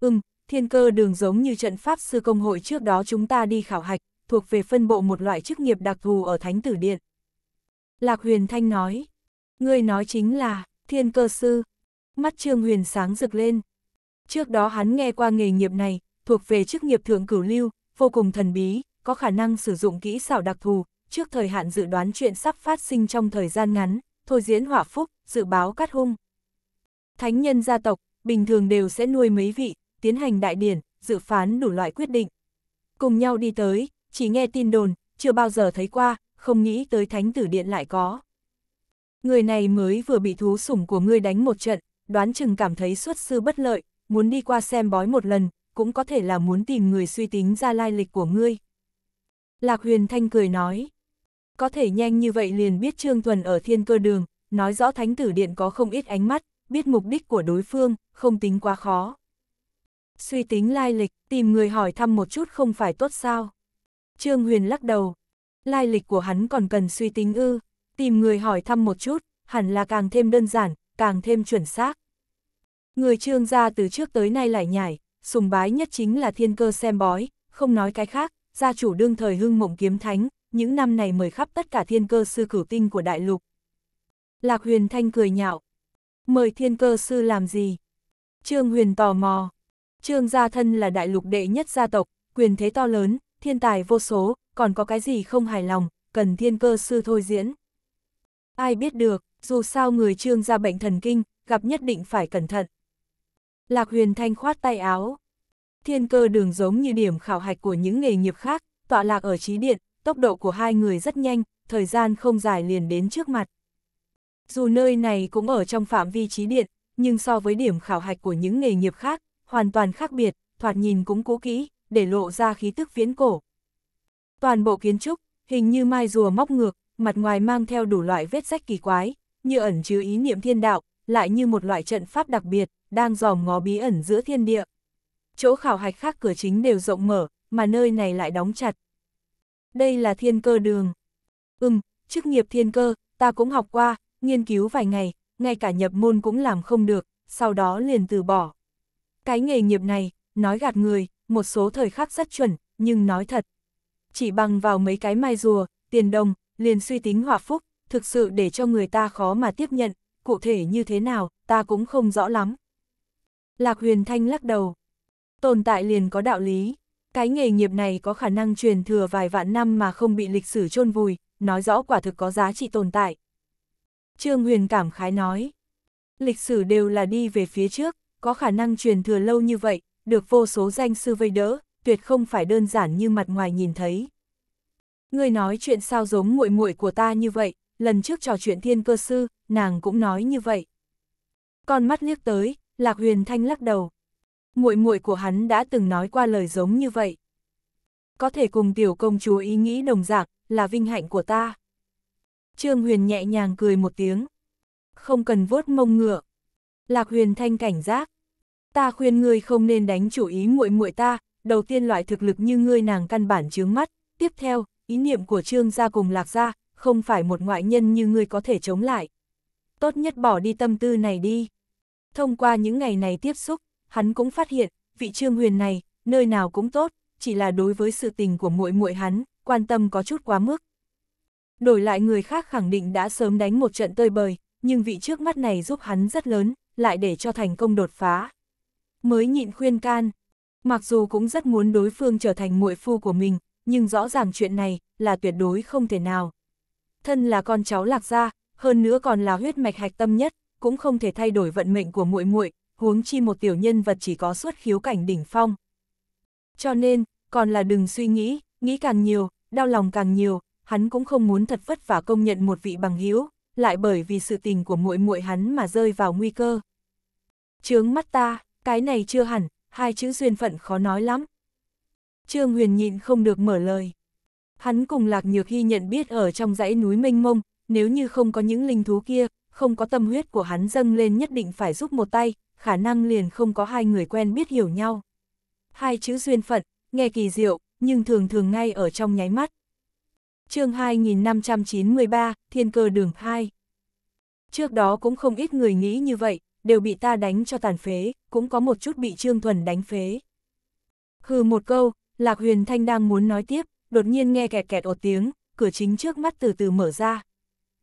Ừm, thiên cơ đường giống như trận pháp sư công hội trước đó chúng ta đi khảo hạch, thuộc về phân bộ một loại chức nghiệp đặc thù ở Thánh Tử Điện. Lạc Huyền Thanh nói. Ngươi nói chính là, thiên cơ sư. Mắt Trương Huyền sáng rực lên. Trước đó hắn nghe qua nghề nghiệp này, thuộc về chức nghiệp thượng cửu lưu, vô cùng thần bí, có khả năng sử dụng kỹ xảo đặc thù, trước thời hạn dự đoán chuyện sắp phát sinh trong thời gian ngắn, thôi diễn hỏa phúc, dự báo cắt hung. Thánh nhân gia tộc, bình thường đều sẽ nuôi mấy vị, tiến hành đại điển, dự phán đủ loại quyết định. Cùng nhau đi tới, chỉ nghe tin đồn, chưa bao giờ thấy qua, không nghĩ tới thánh tử điện lại có. Người này mới vừa bị thú sủng của ngươi đánh một trận, đoán chừng cảm thấy xuất sư bất lợi, muốn đi qua xem bói một lần, cũng có thể là muốn tìm người suy tính ra lai lịch của ngươi. Lạc Huyền Thanh cười nói, có thể nhanh như vậy liền biết Trương Thuần ở thiên cơ đường, nói rõ thánh tử điện có không ít ánh mắt, biết mục đích của đối phương, không tính quá khó. Suy tính lai lịch, tìm người hỏi thăm một chút không phải tốt sao. Trương Huyền lắc đầu, lai lịch của hắn còn cần suy tính ư, tìm người hỏi thăm một chút, hẳn là càng thêm đơn giản, càng thêm chuẩn xác. Người trương gia từ trước tới nay lại nhảy, sùng bái nhất chính là thiên cơ xem bói, không nói cái khác, gia chủ đương thời hưng mộng kiếm thánh, những năm này mời khắp tất cả thiên cơ sư cửu tinh của đại lục. Lạc Huyền Thanh cười nhạo. Mời thiên cơ sư làm gì? Trương Huyền tò mò. Trương gia thân là đại lục đệ nhất gia tộc, quyền thế to lớn, thiên tài vô số, còn có cái gì không hài lòng, cần thiên cơ sư thôi diễn. Ai biết được, dù sao người trương gia bệnh thần kinh, gặp nhất định phải cẩn thận. Lạc Huyền Thanh khoát tay áo. Thiên cơ đường giống như điểm khảo hạch của những nghề nghiệp khác, tọa lạc ở trí điện, tốc độ của hai người rất nhanh, thời gian không dài liền đến trước mặt. Dù nơi này cũng ở trong phạm vi trí điện, nhưng so với điểm khảo hạch của những nghề nghiệp khác, hoàn toàn khác biệt, thoạt nhìn cũng cũ kỹ, để lộ ra khí tức viễn cổ. Toàn bộ kiến trúc, hình như mai rùa móc ngược, mặt ngoài mang theo đủ loại vết rách kỳ quái, như ẩn chứa ý niệm thiên đạo, lại như một loại trận pháp đặc biệt, đang dòm ngó bí ẩn giữa thiên địa. Chỗ khảo hạch khác cửa chính đều rộng mở, mà nơi này lại đóng chặt, đây là thiên cơ đường. Ừm, chức nghiệp thiên cơ, ta cũng học qua, nghiên cứu vài ngày, ngay cả nhập môn cũng làm không được, sau đó liền từ bỏ. Cái nghề nghiệp này, nói gạt người, một số thời khắc rất chuẩn, nhưng nói thật. Chỉ bằng vào mấy cái mai rùa, tiền đồng, liền suy tính hòa phúc, thực sự để cho người ta khó mà tiếp nhận, cụ thể như thế nào, ta cũng không rõ lắm. Lạc huyền thanh lắc đầu. Tồn tại liền có đạo lý. Cái nghề nghiệp này có khả năng truyền thừa vài vạn năm mà không bị lịch sử chôn vùi, nói rõ quả thực có giá trị tồn tại. Trương Huyền cảm khái nói, lịch sử đều là đi về phía trước, có khả năng truyền thừa lâu như vậy, được vô số danh sư vây đỡ, tuyệt không phải đơn giản như mặt ngoài nhìn thấy. người nói chuyện sao giống muội muội của ta như vậy, lần trước trò chuyện thiên cơ sư, nàng cũng nói như vậy. Con mắt liếc tới, Lạc Huyền Thanh lắc đầu muội muội của hắn đã từng nói qua lời giống như vậy. Có thể cùng tiểu công chúa ý nghĩ đồng dạng, là vinh hạnh của ta. Trương Huyền nhẹ nhàng cười một tiếng. Không cần vuốt mông ngựa. Lạc Huyền Thanh cảnh giác. Ta khuyên ngươi không nên đánh chủ ý muội muội ta, đầu tiên loại thực lực như ngươi nàng căn bản chướng mắt, tiếp theo, ý niệm của Trương gia cùng Lạc gia, không phải một ngoại nhân như ngươi có thể chống lại. Tốt nhất bỏ đi tâm tư này đi. Thông qua những ngày này tiếp xúc, hắn cũng phát hiện, vị trương huyền này, nơi nào cũng tốt, chỉ là đối với sự tình của muội muội hắn, quan tâm có chút quá mức. Đổi lại người khác khẳng định đã sớm đánh một trận tơi bời, nhưng vị trước mắt này giúp hắn rất lớn, lại để cho thành công đột phá. Mới nhịn khuyên can, mặc dù cũng rất muốn đối phương trở thành muội phu của mình, nhưng rõ ràng chuyện này là tuyệt đối không thể nào. Thân là con cháu lạc gia, hơn nữa còn là huyết mạch hạch tâm nhất, cũng không thể thay đổi vận mệnh của muội muội, huống chi một tiểu nhân vật chỉ có suốt khiếu cảnh đỉnh phong. Cho nên, còn là đừng suy nghĩ, nghĩ càng nhiều, đau lòng càng nhiều, hắn cũng không muốn thật vất vả công nhận một vị bằng hữu, lại bởi vì sự tình của muội muội hắn mà rơi vào nguy cơ. Chướng mắt ta, cái này chưa hẳn, hai chữ duyên phận khó nói lắm. Trương Huyền nhịn không được mở lời. Hắn cùng Lạc Nhược Hy nhận biết ở trong dãy núi mênh mông, nếu như không có những linh thú kia, không có tâm huyết của hắn dâng lên nhất định phải giúp một tay, khả năng liền không có hai người quen biết hiểu nhau. Hai chữ duyên phận, nghe kỳ diệu, nhưng thường thường ngay ở trong nháy mắt. chương 2593, Thiên cơ đường 2 Trước đó cũng không ít người nghĩ như vậy, đều bị ta đánh cho tàn phế, cũng có một chút bị Trương Thuần đánh phế. Hừ một câu, Lạc Huyền Thanh đang muốn nói tiếp, đột nhiên nghe kẹt kẹt ột tiếng, cửa chính trước mắt từ từ mở ra.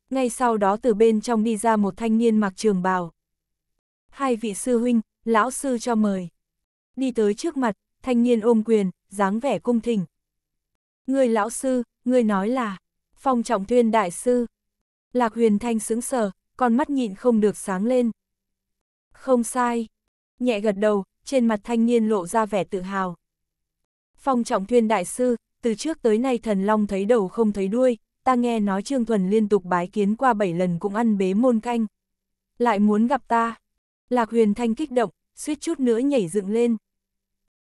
Ngay sau đó từ bên trong đi ra một thanh niên mặc trường bào hai vị sư huynh, lão sư cho mời. Đi tới trước mặt, thanh niên ôm quyền, dáng vẻ cung thỉnh. Người lão sư, người nói là, phong trọng tuyên đại sư. Lạc huyền thanh sững sờ, con mắt nhịn không được sáng lên. Không sai. Nhẹ gật đầu, trên mặt thanh niên lộ ra vẻ tự hào. Phong trọng tuyên đại sư, từ trước tới nay thần long thấy đầu không thấy đuôi, ta nghe nói Trương Thuần liên tục bái kiến qua bảy lần cũng ăn bế môn canh. Lại muốn gặp ta, Lạc huyền thanh kích động, suýt chút nữa nhảy dựng lên.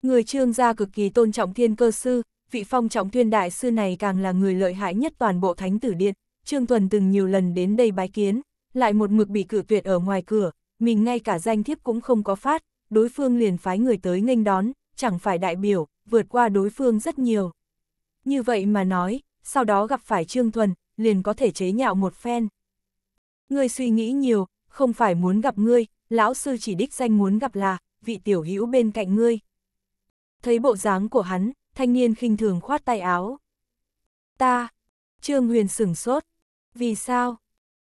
Người trương gia cực kỳ tôn trọng thiên cơ sư, vị phong trọng thiên đại sư này càng là người lợi hại nhất toàn bộ thánh tử điện, trương tuần từng nhiều lần đến đây bái kiến, lại một mực bị cử tuyệt ở ngoài cửa, mình ngay cả danh thiếp cũng không có phát, đối phương liền phái người tới nghênh đón, chẳng phải đại biểu, vượt qua đối phương rất nhiều. Như vậy mà nói, sau đó gặp phải Trương Thuần, liền có thể chế nhạo một phen. Ngươi suy nghĩ nhiều, không phải muốn gặp ngươi, lão sư chỉ đích danh muốn gặp là, vị tiểu hữu bên cạnh ngươi. Thấy bộ dáng của hắn, thanh niên khinh thường khoát tay áo. Ta, Trương Huyền sửng sốt. Vì sao?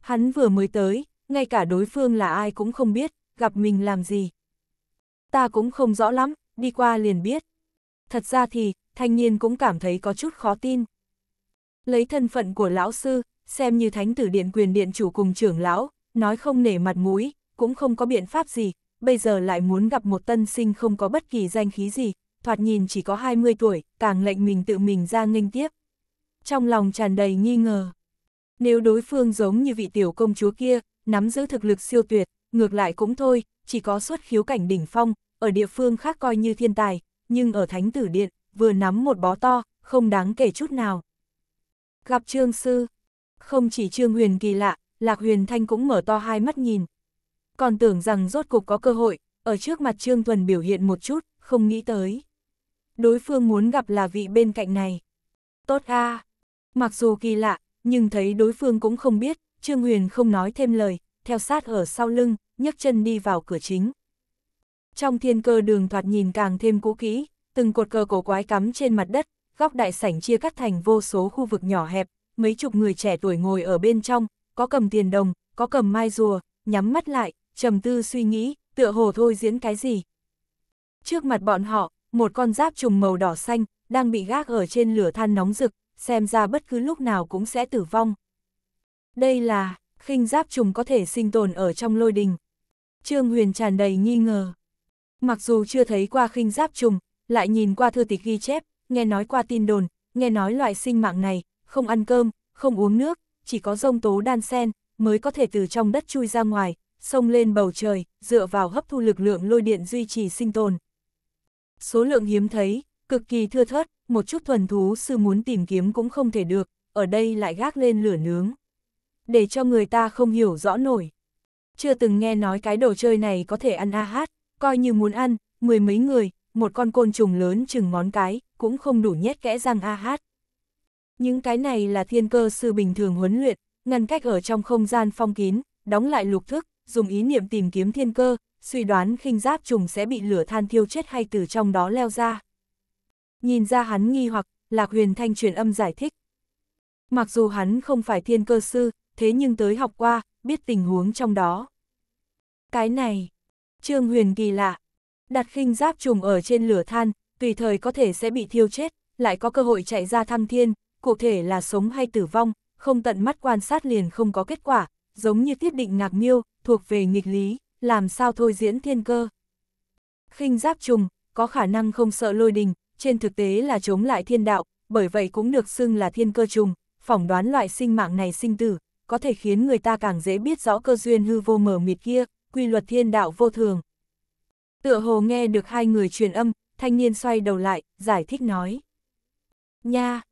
Hắn vừa mới tới, ngay cả đối phương là ai cũng không biết, gặp mình làm gì. Ta cũng không rõ lắm, đi qua liền biết. Thật ra thì, thanh niên cũng cảm thấy có chút khó tin. Lấy thân phận của lão sư, xem như thánh tử điện quyền điện chủ cùng trưởng lão, nói không nể mặt mũi, cũng không có biện pháp gì, bây giờ lại muốn gặp một tân sinh không có bất kỳ danh khí gì, thoạt nhìn chỉ có 20 tuổi, càng lệnh mình tự mình ra nghênh tiếp. Trong lòng tràn đầy nghi ngờ. Nếu đối phương giống như vị tiểu công chúa kia, nắm giữ thực lực siêu tuyệt, ngược lại cũng thôi, chỉ có xuất khiếu cảnh đỉnh phong, ở địa phương khác coi như thiên tài, nhưng ở thánh tử điện, vừa nắm một bó to, không đáng kể chút nào. Gặp trương sư, không chỉ trương huyền kỳ lạ, Lạc Huyền Thanh cũng mở to hai mắt nhìn, còn tưởng rằng rốt cục có cơ hội, ở trước mặt Trương Thuần biểu hiện một chút, không nghĩ tới. Đối phương muốn gặp là vị bên cạnh này. Tốt a Mặc dù kỳ lạ, nhưng thấy đối phương cũng không biết, Trương Huyền không nói thêm lời, theo sát ở sau lưng, nhấc chân đi vào cửa chính. Trong thiên cơ đường thoạt nhìn càng thêm cũ kỹ, từng cột cờ cổ quái cắm trên mặt đất, góc đại sảnh chia cắt thành vô số khu vực nhỏ hẹp, mấy chục người trẻ tuổi ngồi ở bên trong, có cầm tiền đồng, có cầm mai rùa, nhắm mắt lại, trầm tư suy nghĩ, tựa hồ thôi diễn cái gì. Trước mặt bọn họ, một con giáp trùng màu đỏ xanh, đang bị gác ở trên lửa than nóng rực, xem ra bất cứ lúc nào cũng sẽ tử vong. Đây là, khinh giáp trùng có thể sinh tồn ở trong lôi đình. Trương Huyền tràn đầy nghi ngờ. Mặc dù chưa thấy qua khinh giáp trùng, lại nhìn qua thư tịch ghi chép, nghe nói qua tin đồn, nghe nói loại sinh mạng này, không ăn cơm, không uống nước, chỉ có rông tố đan sen, mới có thể từ trong đất chui ra ngoài, xông lên bầu trời, dựa vào hấp thu lực lượng lôi điện duy trì sinh tồn. Số lượng hiếm thấy, cực kỳ thưa thớt, một chút thuần thú sư muốn tìm kiếm cũng không thể được, ở đây lại gác lên lửa nướng. Để cho người ta không hiểu rõ nổi. Chưa từng nghe nói cái đồ chơi này có thể ăn a hát, coi như muốn ăn, mười mấy người, một con côn trùng lớn chừng ngón cái, cũng không đủ nhét kẽ răng a hát. Những cái này là thiên cơ sư bình thường huấn luyện, ngăn cách ở trong không gian phong kín, đóng lại lục thức, dùng ý niệm tìm kiếm thiên cơ, suy đoán khinh giáp trùng sẽ bị lửa than thiêu chết hay từ trong đó leo ra. Nhìn ra hắn nghi hoặc, Lạc Huyền Thanh truyền âm giải thích. Mặc dù hắn không phải thiên cơ sư, thế nhưng tới học qua, biết tình huống trong đó. Cái này, Trương Huyền kỳ lạ, đặt khinh giáp trùng ở trên lửa than, tùy thời có thể sẽ bị thiêu chết, lại có cơ hội chạy ra thăng thiên, cụ thể là sống hay tử vong, không tận mắt quan sát liền không có kết quả, giống như tiết định ngạc miêu, thuộc về nghịch lý, làm sao thôi diễn thiên cơ. khinh giáp trùng, có khả năng không sợ lôi đình, trên thực tế là chống lại thiên đạo, bởi vậy cũng được xưng là thiên cơ trùng, phỏng đoán loại sinh mạng này sinh tử, có thể khiến người ta càng dễ biết rõ cơ duyên hư vô mờ mịt kia, quy luật thiên đạo vô thường. Tựa hồ nghe được hai người truyền âm, thanh niên xoay đầu lại, giải thích nói. Nha!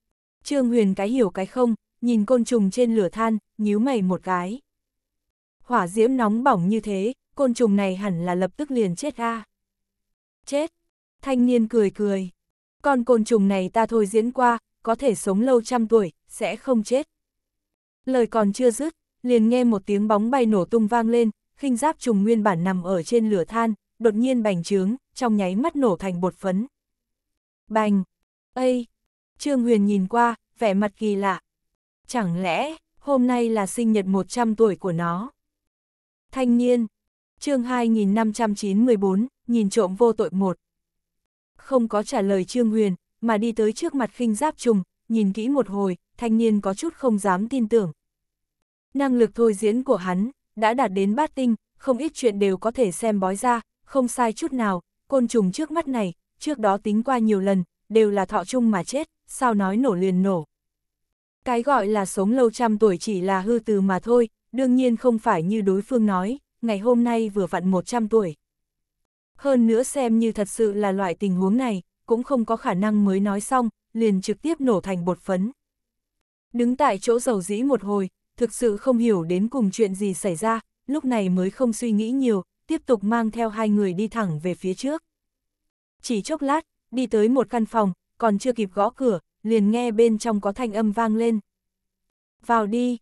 Trương Huyền cái hiểu cái không, nhìn côn trùng trên lửa than, nhíu mày một cái hỏa diễm nóng bỏng như thế, côn trùng này hẳn là lập tức liền chết a. Chết! Thanh niên cười cười. Con côn trùng này ta thôi diễn qua, có thể sống lâu trăm tuổi, sẽ không chết. Lời còn chưa dứt, liền nghe một tiếng bóng bay nổ tung vang lên, khinh giáp trùng nguyên bản nằm ở trên lửa than, đột nhiên bành trướng, trong nháy mắt nổ thành bột phấn. Bành! Ây! Trương Huyền nhìn qua, vẻ mặt kỳ lạ. Chẳng lẽ, hôm nay là sinh nhật 100 tuổi của nó? Thanh niên. chương 2594, nhìn trộm vô tội một. Không có trả lời Trương Huyền, mà đi tới trước mặt khinh giáp trùng, nhìn kỹ một hồi, thanh niên có chút không dám tin tưởng. Năng lực thôi diễn của hắn, đã đạt đến bát tinh, không ít chuyện đều có thể xem bói ra, không sai chút nào, côn trùng trước mắt này, trước đó tính qua nhiều lần, đều là thọ chung mà chết, sao nói nổ liền nổ. Cái gọi là sống lâu trăm tuổi chỉ là hư từ mà thôi, đương nhiên không phải như đối phương nói, ngày hôm nay vừa vặn 100 tuổi. Hơn nữa xem như thật sự là loại tình huống này, cũng không có khả năng mới nói xong, liền trực tiếp nổ thành bột phấn. Đứng tại chỗ dầu dĩ một hồi, thực sự không hiểu đến cùng chuyện gì xảy ra, lúc này mới không suy nghĩ nhiều, tiếp tục mang theo hai người đi thẳng về phía trước. Chỉ chốc lát, đi tới một căn phòng, còn chưa kịp gõ cửa, liền nghe bên trong có thanh âm vang lên. Vào đi,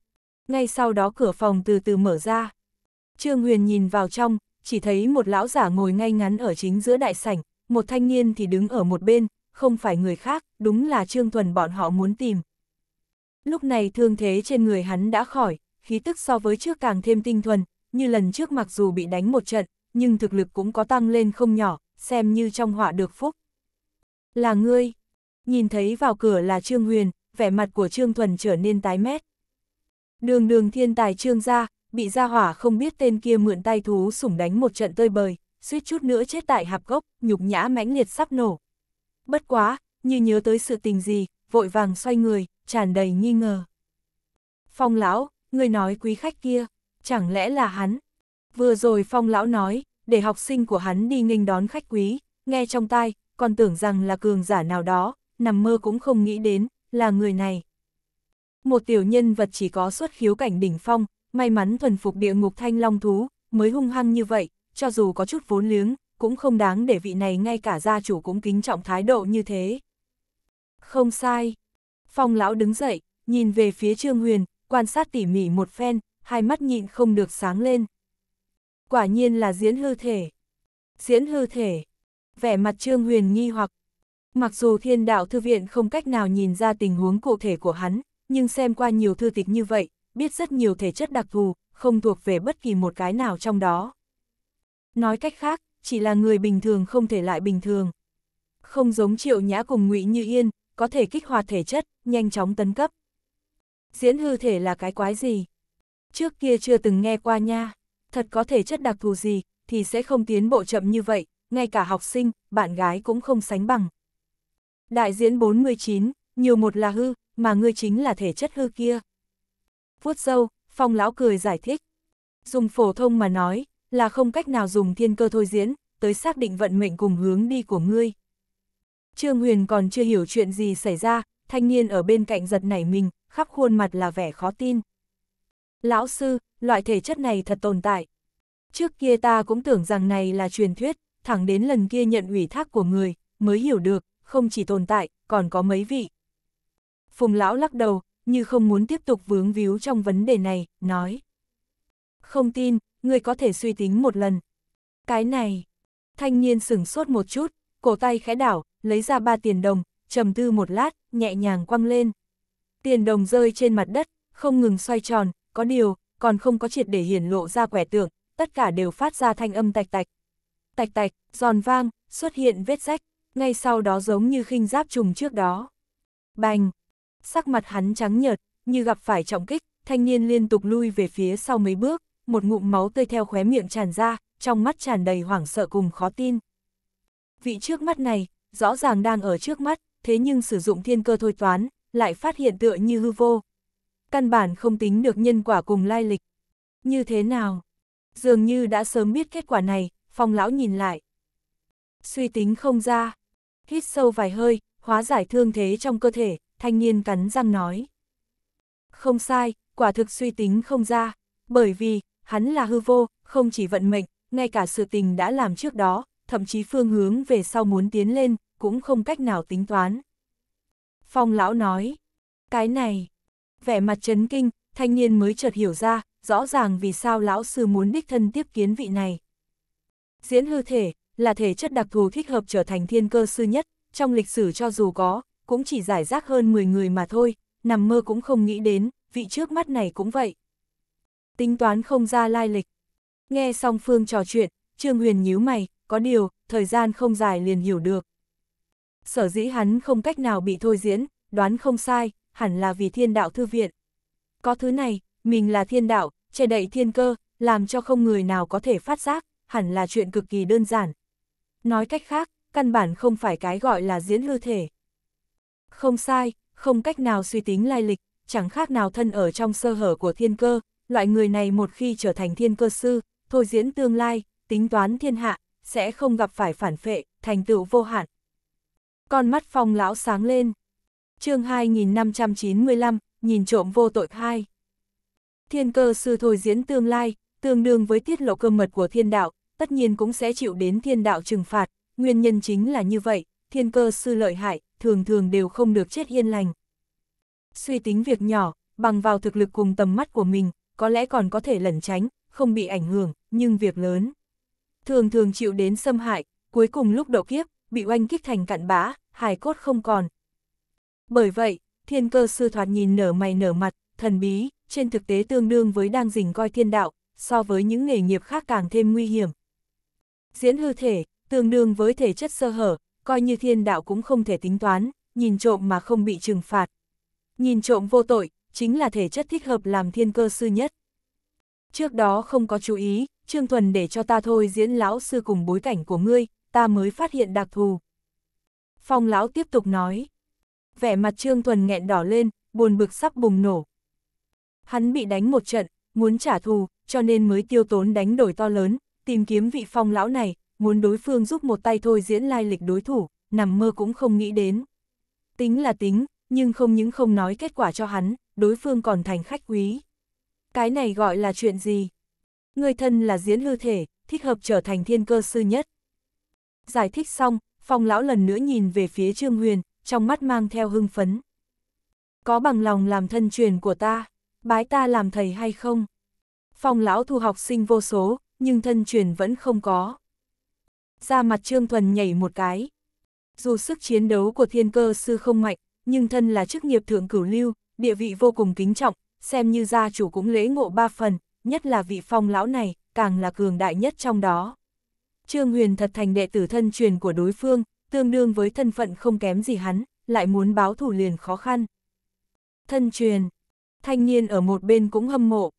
ngay sau đó cửa phòng từ từ mở ra. Trương Huyền nhìn vào trong, chỉ thấy một lão giả ngồi ngay ngắn ở chính giữa đại sảnh, một thanh niên thì đứng ở một bên, không phải người khác, đúng là Trương Thuần bọn họ muốn tìm. Lúc này thương thế trên người hắn đã khỏi, khí tức so với trước càng thêm tinh thuần, như lần trước mặc dù bị đánh một trận, nhưng thực lực cũng có tăng lên không nhỏ, xem như trong họa được phúc. Là ngươi, nhìn thấy vào cửa là Trương Huyền, vẻ mặt của Trương Thuần trở nên tái mét. Đường đường thiên tài trương gia, bị gia hỏa không biết tên kia mượn tay thú sủng đánh một trận tơi bời, suýt chút nữa chết tại hạp gốc, nhục nhã mãnh liệt sắp nổ. Bất quá, như nhớ tới sự tình gì, vội vàng xoay người, tràn đầy nghi ngờ. Phong lão, người nói quý khách kia, chẳng lẽ là hắn? Vừa rồi phong lão nói, để học sinh của hắn đi nghênh đón khách quý, nghe trong tai, còn tưởng rằng là cường giả nào đó, nằm mơ cũng không nghĩ đến, là người này một tiểu nhân vật chỉ có xuất khiếu cảnh đỉnh phong, may mắn thuần phục địa ngục thanh long thú, mới hung hăng như vậy, cho dù có chút vốn liếng, cũng không đáng để vị này ngay cả gia chủ cũng kính trọng thái độ như thế. Không sai. Phong lão đứng dậy, nhìn về phía Trương Huyền, quan sát tỉ mỉ một phen, hai mắt nhịn không được sáng lên. Quả nhiên là diễn hư thể. Diễn hư thể. Vẻ mặt Trương Huyền nghi hoặc. Mặc dù thiên đạo thư viện không cách nào nhìn ra tình huống cụ thể của hắn, nhưng xem qua nhiều thư tịch như vậy, biết rất nhiều thể chất đặc thù, không thuộc về bất kỳ một cái nào trong đó. Nói cách khác, chỉ là người bình thường không thể lại bình thường. Không giống triệu nhã cùng ngụy Như Yên, có thể kích hoạt thể chất, nhanh chóng tấn cấp. Diễn hư thể là cái quái gì? Trước kia chưa từng nghe qua nha, thật có thể chất đặc thù gì, thì sẽ không tiến bộ chậm như vậy, ngay cả học sinh, bạn gái cũng không sánh bằng. Đại diễn 49, nhiều một là hư, mà ngươi chính là thể chất hư kia. Vuốt dâu, phong lão cười giải thích. Dùng phổ thông mà nói, là không cách nào dùng thiên cơ thôi diễn, tới xác định vận mệnh cùng hướng đi của ngươi. Trương Huyền còn chưa hiểu chuyện gì xảy ra, thanh niên ở bên cạnh giật nảy mình, khắp khuôn mặt là vẻ khó tin. Lão sư, loại thể chất này thật tồn tại. Trước kia ta cũng tưởng rằng này là truyền thuyết, thẳng đến lần kia nhận ủy thác của người, mới hiểu được, không chỉ tồn tại, còn có mấy vị, Phùng Lão lắc đầu, như không muốn tiếp tục vướng víu trong vấn đề này, nói. Không tin, người có thể suy tính một lần. Cái này, thanh niên sửng sốt một chút, cổ tay khẽ đảo, lấy ra ba tiền đồng, trầm tư một lát, nhẹ nhàng quăng lên. Tiền đồng rơi trên mặt đất, không ngừng xoay tròn, có điều, còn không có triệt để hiển lộ ra quẻ tượng, tất cả đều phát ra thanh âm tạch tạch. Tạch tạch, giòn vang, xuất hiện vết rách, ngay sau đó giống như khinh giáp trùng trước đó. Bành, sắc mặt hắn trắng nhợt, như gặp phải trọng kích, thanh niên liên tục lui về phía sau mấy bước, một ngụm máu tươi theo khóe miệng tràn ra, trong mắt tràn đầy hoảng sợ cùng khó tin. Vị trước mắt này, rõ ràng đang ở trước mắt, thế nhưng sử dụng thiên cơ thôi toán, lại phát hiện tựa như hư vô. Căn bản không tính được nhân quả cùng lai lịch. Như thế nào? Dường như đã sớm biết kết quả này, phong lão nhìn lại. Suy tính không ra. Hít sâu vài hơi, hóa giải thương thế trong cơ thể, thanh niên cắn răng nói. Không sai, quả thực suy tính không ra, bởi vì, hắn là hư vô, không chỉ vận mệnh, ngay cả sự tình đã làm trước đó, thậm chí phương hướng về sau muốn tiến lên, cũng không cách nào tính toán. Phong lão nói, cái này, vẻ mặt chấn kinh, thanh niên mới chợt hiểu ra, rõ ràng vì sao lão sư muốn đích thân tiếp kiến vị này. Diễn hư thể, là thể chất đặc thù thích hợp trở thành thiên cơ sư nhất, trong lịch sử cho dù có, cũng chỉ giải rác hơn 10 người mà thôi, nằm mơ cũng không nghĩ đến, vị trước mắt này cũng vậy. Tính toán không ra lai lịch. Nghe xong Phương trò chuyện, Trương Huyền nhíu mày, có điều, thời gian không dài liền hiểu được. Sở dĩ hắn không cách nào bị thôi diễn, đoán không sai, hẳn là vì thiên đạo thư viện. Có thứ này, mình là thiên đạo, che đậy thiên cơ, làm cho không người nào có thể phát giác, hẳn là chuyện cực kỳ đơn giản. Nói cách khác, căn bản không phải cái gọi là diễn lưu thể. Không sai, không cách nào suy tính lai lịch, chẳng khác nào thân ở trong sơ hở của thiên cơ, loại người này một khi trở thành thiên cơ sư, thôi diễn tương lai, tính toán thiên hạ, sẽ không gặp phải phản phệ, thành tựu vô hạn. Con mắt phong lão sáng lên. chương 2595, nhìn trộm vô tội 2. Thiên cơ sư thôi diễn tương lai, tương đương với tiết lộ cơ mật của thiên đạo, tất nhiên cũng sẽ chịu đến thiên đạo trừng phạt, nguyên nhân chính là như vậy, thiên cơ sư lợi hại, thường thường đều không được chết yên lành. Suy tính việc nhỏ, bằng vào thực lực cùng tầm mắt của mình, có lẽ còn có thể lẩn tránh, không bị ảnh hưởng, nhưng việc lớn. Thường thường chịu đến xâm hại, cuối cùng lúc độ kiếp, bị oanh kích thành cạn bã, hài cốt không còn. Bởi vậy, thiên cơ sư thoạt nhìn nở mày nở mặt, thần bí, trên thực tế tương đương với đang rình coi thiên đạo, so với những nghề nghiệp khác càng thêm nguy hiểm. Diễn hư thể, tương đương với thể chất sơ hở, coi như thiên đạo cũng không thể tính toán, nhìn trộm mà không bị trừng phạt. Nhìn trộm vô tội, chính là thể chất thích hợp làm thiên cơ sư nhất. Trước đó không có chú ý, Trương Thuần để cho ta thôi diễn lão sư cùng bối cảnh của ngươi, ta mới phát hiện đặc thù. Phong lão tiếp tục nói. Vẻ mặt Trương Thuần nghẹn đỏ lên, buồn bực sắp bùng nổ. Hắn bị đánh một trận, muốn trả thù, cho nên mới tiêu tốn đánh đổi to lớn, tìm kiếm vị phong lão này, muốn đối phương giúp một tay thôi diễn lai lịch đối thủ, nằm mơ cũng không nghĩ đến. Tính là tính, nhưng không những không nói kết quả cho hắn, đối phương còn thành khách quý. Cái này gọi là chuyện gì? Người thân là diễn lưu thể, thích hợp trở thành thiên cơ sư nhất. Giải thích xong, phong lão lần nữa nhìn về phía Trương Huyền, trong mắt mang theo hưng phấn. Có bằng lòng làm thân truyền của ta, bái ta làm thầy hay không? Phong lão thu học sinh vô số, nhưng thân truyền vẫn không có ra mặt Trương Thuần nhảy một cái. Dù sức chiến đấu của thiên cơ sư không mạnh, nhưng thân là chức nghiệp thượng cửu lưu, địa vị vô cùng kính trọng, xem như gia chủ cũng lễ ngộ ba phần, nhất là vị phong lão này, càng là cường đại nhất trong đó. Trương Huyền thật thành đệ tử thân truyền của đối phương, tương đương với thân phận không kém gì hắn, lại muốn báo thủ liền khó khăn. Thân truyền, thanh niên ở một bên cũng hâm mộ.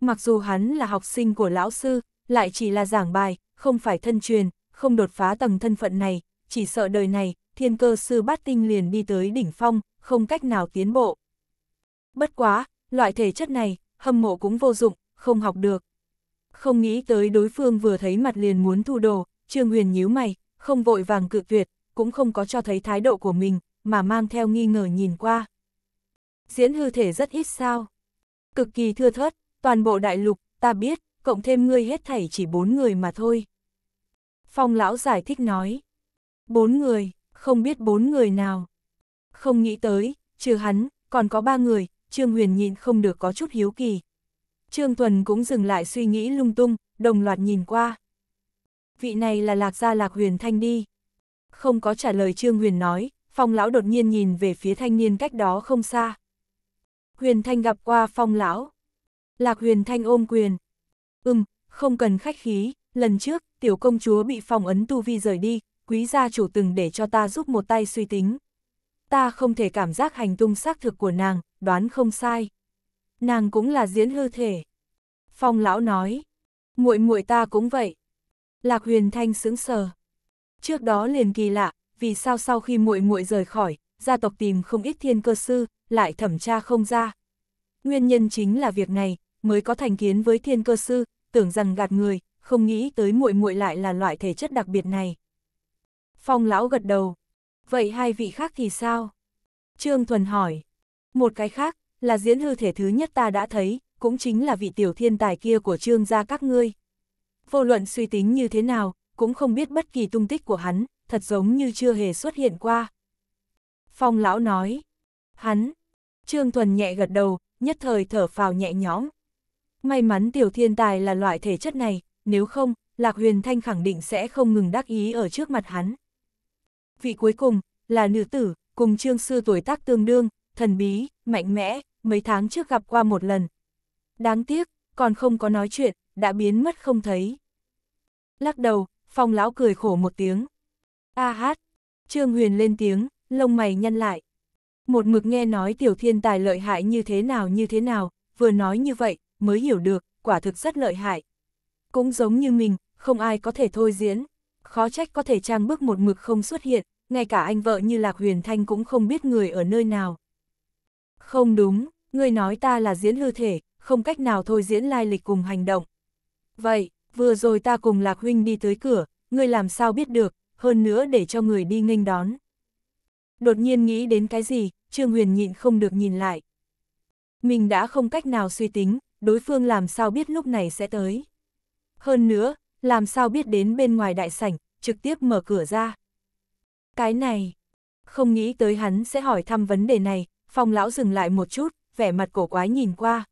Mặc dù hắn là học sinh của lão sư, lại chỉ là giảng bài, không phải thân truyền, không đột phá tầng thân phận này, chỉ sợ đời này, thiên cơ sư bát tinh liền đi tới đỉnh phong, không cách nào tiến bộ. Bất quá, loại thể chất này, hâm mộ cũng vô dụng, không học được. Không nghĩ tới đối phương vừa thấy mặt liền muốn thu đồ, Trương Huyền nhíu mày, không vội vàng cự tuyệt, cũng không có cho thấy thái độ của mình, mà mang theo nghi ngờ nhìn qua. Diễn hư thể rất ít sao. Cực kỳ thưa thớt, toàn bộ đại lục, ta biết, cộng thêm ngươi hết thảy chỉ bốn người mà thôi. Phong lão giải thích nói. Bốn người, không biết bốn người nào. Không nghĩ tới, trừ hắn, còn có ba người, Trương Huyền nhịn không được có chút hiếu kỳ. Trương Tuần cũng dừng lại suy nghĩ lung tung, đồng loạt nhìn qua. Vị này là Lạc Gia Lạc Huyền Thanh đi. Không có trả lời Trương Huyền nói, Phong lão đột nhiên nhìn về phía thanh niên cách đó không xa. Huyền Thanh gặp qua Phong lão. Lạc Huyền Thanh ôm quyền. Ừm, không cần khách khí, lần trước, tiểu công chúa bị phong ấn tu vi rời đi, quý gia chủ từng để cho ta giúp một tay suy tính. Ta không thể cảm giác hành tung xác thực của nàng, đoán không sai. Nàng cũng là diễn hư thể. Phong lão nói, muội muội ta cũng vậy. Lạc Huyền Thanh sững sờ. Trước đó liền kỳ lạ, vì sao sau khi muội muội rời khỏi, gia tộc tìm không ít thiên cơ sư, lại thẩm tra không ra. Nguyên nhân chính là việc này, mới có thành kiến với thiên cơ sư, tưởng rằng gạt người, không nghĩ tới muội muội lại là loại thể chất đặc biệt này. Phong lão gật đầu. Vậy hai vị khác thì sao? Trương Thuần hỏi. Một cái khác, là diễn hư thể thứ nhất ta đã thấy, cũng chính là vị tiểu thiên tài kia của trương gia các ngươi. Vô luận suy tính như thế nào, cũng không biết bất kỳ tung tích của hắn, thật giống như chưa hề xuất hiện qua. Phong lão nói. Hắn. Trương Thuần nhẹ gật đầu, nhất thời thở phào nhẹ nhõm. May mắn tiểu thiên tài là loại thể chất này, nếu không, Lạc Huyền Thanh khẳng định sẽ không ngừng đắc ý ở trước mặt hắn. Vị cuối cùng, là nữ tử, cùng trương sư tuổi tác tương đương, thần bí, mạnh mẽ, mấy tháng trước gặp qua một lần. Đáng tiếc, còn không có nói chuyện, đã biến mất không thấy. Lắc đầu, phong lão cười khổ một tiếng. A hát, trương huyền lên tiếng, lông mày nhăn lại. Một mực nghe nói tiểu thiên tài lợi hại như thế nào như thế nào, vừa nói như vậy, mới hiểu được, quả thực rất lợi hại. Cũng giống như mình, không ai có thể thôi diễn. Khó trách có thể trang bước một mực không xuất hiện, ngay cả anh vợ như Lạc Huyền Thanh cũng không biết người ở nơi nào. Không đúng, người nói ta là diễn hư thể, không cách nào thôi diễn lai lịch cùng hành động. Vậy, vừa rồi ta cùng Lạc Huynh đi tới cửa, người làm sao biết được, hơn nữa để cho người đi nghênh đón. Đột nhiên nghĩ đến cái gì, Trương Huyền nhịn không được nhìn lại. Mình đã không cách nào suy tính, đối phương làm sao biết lúc này sẽ tới. Hơn nữa, làm sao biết đến bên ngoài đại sảnh, trực tiếp mở cửa ra. Cái này, không nghĩ tới hắn sẽ hỏi thăm vấn đề này, phong lão dừng lại một chút, vẻ mặt cổ quái nhìn qua.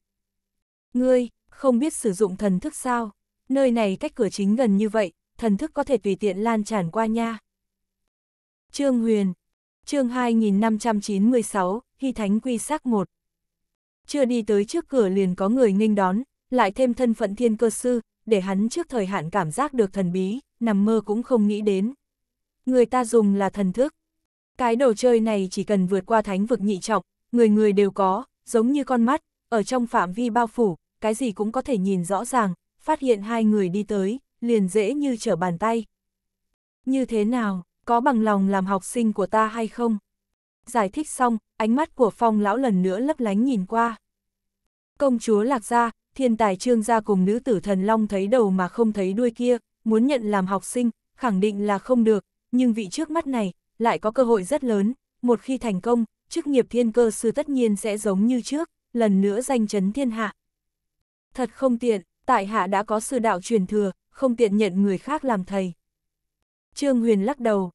Ngươi, không biết sử dụng thần thức sao, nơi này cách cửa chính gần như vậy, thần thức có thể tùy tiện lan tràn qua nha. Trương Huyền, chương 2596, Hy Thánh Quy Sắc 1 Chưa đi tới trước cửa liền có người nghênh đón, lại thêm thân phận thiên cơ sư, để hắn trước thời hạn cảm giác được thần bí, nằm mơ cũng không nghĩ đến. Người ta dùng là thần thức. Cái đồ chơi này chỉ cần vượt qua thánh vực nhị trọng, người người đều có, giống như con mắt, ở trong phạm vi bao phủ, cái gì cũng có thể nhìn rõ ràng, phát hiện hai người đi tới, liền dễ như trở bàn tay. Như thế nào, có bằng lòng làm học sinh của ta hay không? Giải thích xong, ánh mắt của Phong lão lần nữa lấp lánh nhìn qua. Công chúa Lạc Gia, thiên tài trương gia cùng nữ tử thần long thấy đầu mà không thấy đuôi kia, muốn nhận làm học sinh, khẳng định là không được, nhưng vị trước mắt này, lại có cơ hội rất lớn, một khi thành công, chức nghiệp thiên cơ sư tất nhiên sẽ giống như trước, lần nữa danh chấn thiên hạ. Thật không tiện, tại hạ đã có sư đạo truyền thừa, không tiện nhận người khác làm thầy. Trương Huyền lắc đầu,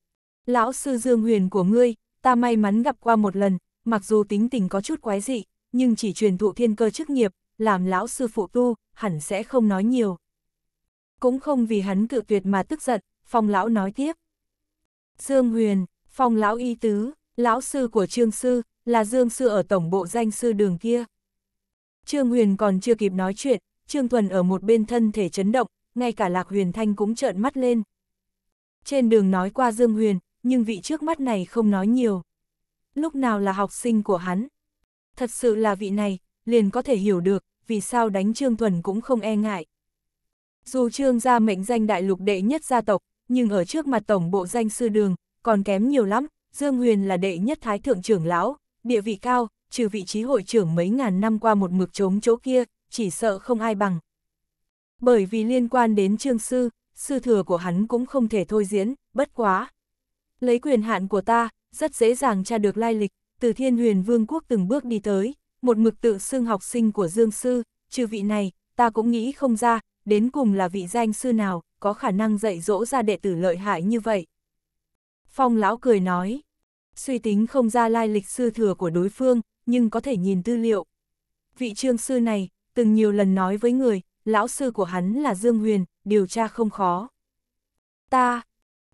lão sư Dương Huyền của ngươi, ta may mắn gặp qua một lần, mặc dù tính tình có chút quái dị, nhưng chỉ truyền thụ thiên cơ chức nghiệp, làm lão sư phụ tu, hẳn sẽ không nói nhiều. Cũng không vì hắn cự tuyệt mà tức giận, phong lão nói tiếp. Dương Huyền, phong lão y tứ, lão sư của trương sư, là dương sư ở tổng bộ danh sư đường kia. Trương Huyền còn chưa kịp nói chuyện, Trương Thuần ở một bên thân thể chấn động, ngay cả Lạc Huyền Thanh cũng trợn mắt lên. Trên đường nói qua Dương Huyền, nhưng vị trước mắt này không nói nhiều. Lúc nào là học sinh của hắn? Thật sự là vị này, liền có thể hiểu được, vì sao đánh Trương Thuần cũng không e ngại. Dù Trương gia mệnh danh đại lục đệ nhất gia tộc, nhưng ở trước mặt tổng bộ danh sư đường, còn kém nhiều lắm, Dương Huyền là đệ nhất thái thượng trưởng lão, địa vị cao, trừ vị trí hội trưởng mấy ngàn năm qua một mực trống chỗ kia, chỉ sợ không ai bằng. Bởi vì liên quan đến Trương Sư, sư thừa của hắn cũng không thể thôi diễn, bất quá. Lấy quyền hạn của ta, rất dễ dàng tra được lai lịch, từ thiên huyền vương quốc từng bước đi tới, một mực tự xưng học sinh của Dương Sư, trừ vị này, ta cũng nghĩ không ra, đến cùng là vị danh sư nào, có khả năng dạy dỗ ra đệ tử lợi hại như vậy. Phong lão cười nói, suy tính không ra lai lịch sư thừa của đối phương, nhưng có thể nhìn tư liệu. Vị trương sư này, từng nhiều lần nói với người, lão sư của hắn là Dương Huyền, điều tra không khó. Ta,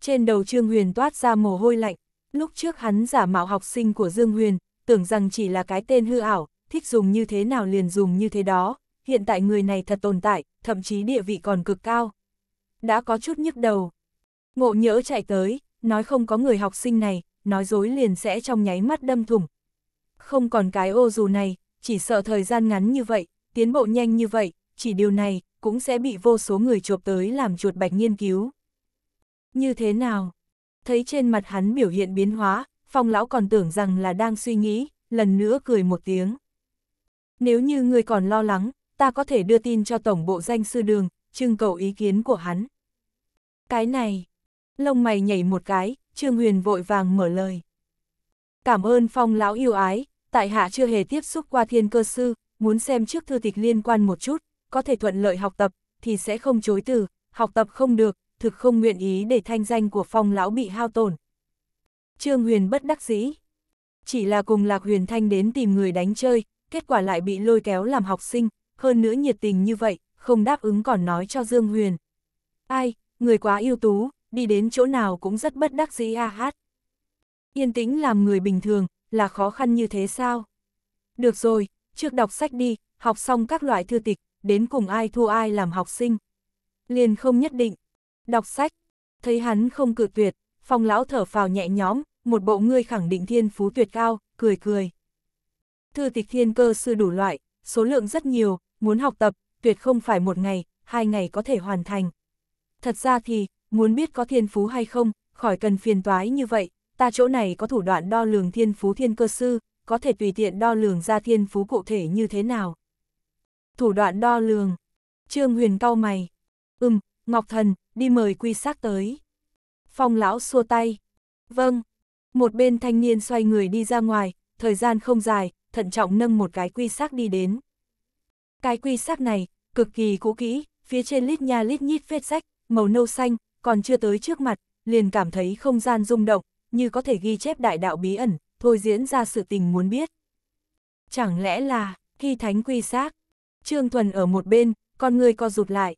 trên đầu Trương Huyền toát ra mồ hôi lạnh, lúc trước hắn giả mạo học sinh của Dương Huyền, tưởng rằng chỉ là cái tên hư ảo, thích dùng như thế nào liền dùng như thế đó, hiện tại người này thật tồn tại, thậm chí địa vị còn cực cao. Đã có chút nhức đầu. Ngộ nhỡ chạy tới, nói không có người học sinh này, nói dối liền sẽ trong nháy mắt đâm thủng. Không còn cái ô dù này, chỉ sợ thời gian ngắn như vậy, tiến bộ nhanh như vậy, chỉ điều này cũng sẽ bị vô số người chụp tới làm chuột bạch nghiên cứu. Như thế nào? Thấy trên mặt hắn biểu hiện biến hóa, phong lão còn tưởng rằng là đang suy nghĩ, lần nữa cười một tiếng nếu như người còn lo lắng, ta có thể đưa tin cho tổng bộ danh sư đường, trưng cầu ý kiến của hắn. Cái này, lông mày nhảy một cái, Trương Huyền vội vàng mở lời. Cảm ơn phong lão yêu ái, tại hạ chưa hề tiếp xúc qua thiên cơ sư, muốn xem trước thư tịch liên quan một chút, có thể thuận lợi học tập, thì sẽ không chối từ, học tập không được, thực không nguyện ý để thanh danh của phong lão bị hao tổn. Trương Huyền bất đắc dĩ. Chỉ là cùng Lạc Huyền Thanh đến tìm người đánh chơi, kết quả lại bị lôi kéo làm học sinh, hơn nữa nhiệt tình như vậy, không đáp ứng còn nói cho Dương Huyền. Ai, người quá ưu tú, đi đến chỗ nào cũng rất bất đắc dĩ a hát. Yên tĩnh làm người bình thường, là khó khăn như thế sao? Được rồi, trước đọc sách đi, học xong các loại thư tịch, đến cùng ai thua ai làm học sinh. Liền không nhất định. Đọc sách, thấy hắn không cự tuyệt, phong lão thở phào nhẹ nhõm, một bộ ngươi khẳng định thiên phú tuyệt cao, cười cười thư tịch thiên cơ sư đủ loại, số lượng rất nhiều, muốn học tập, tuyệt không phải một ngày, hai ngày có thể hoàn thành. Thật ra thì, muốn biết có thiên phú hay không, khỏi cần phiền toái như vậy, ta chỗ này có thủ đoạn đo lường thiên phú thiên cơ sư, có thể tùy tiện đo lường ra thiên phú cụ thể như thế nào. Thủ đoạn đo lường. Trương Huyền cau mày. Ừm, Ngọc Thần, đi mời quy Sát tới. Phong lão xua tay. Vâng. Một bên thanh niên xoay người đi ra ngoài, thời gian không dài, thận trọng nâng một cái quy xác đi đến. Cái quy xác này, cực kỳ cũ kỹ, phía trên lít nha lít nhít vết rách, màu nâu xanh, còn chưa tới trước mặt, liền cảm thấy không gian rung động, như có thể ghi chép đại đạo bí ẩn, thôi diễn ra sự tình muốn biết. Chẳng lẽ là, khi thánh quy xác, Trương Thuần ở một bên, con người co rụt lại.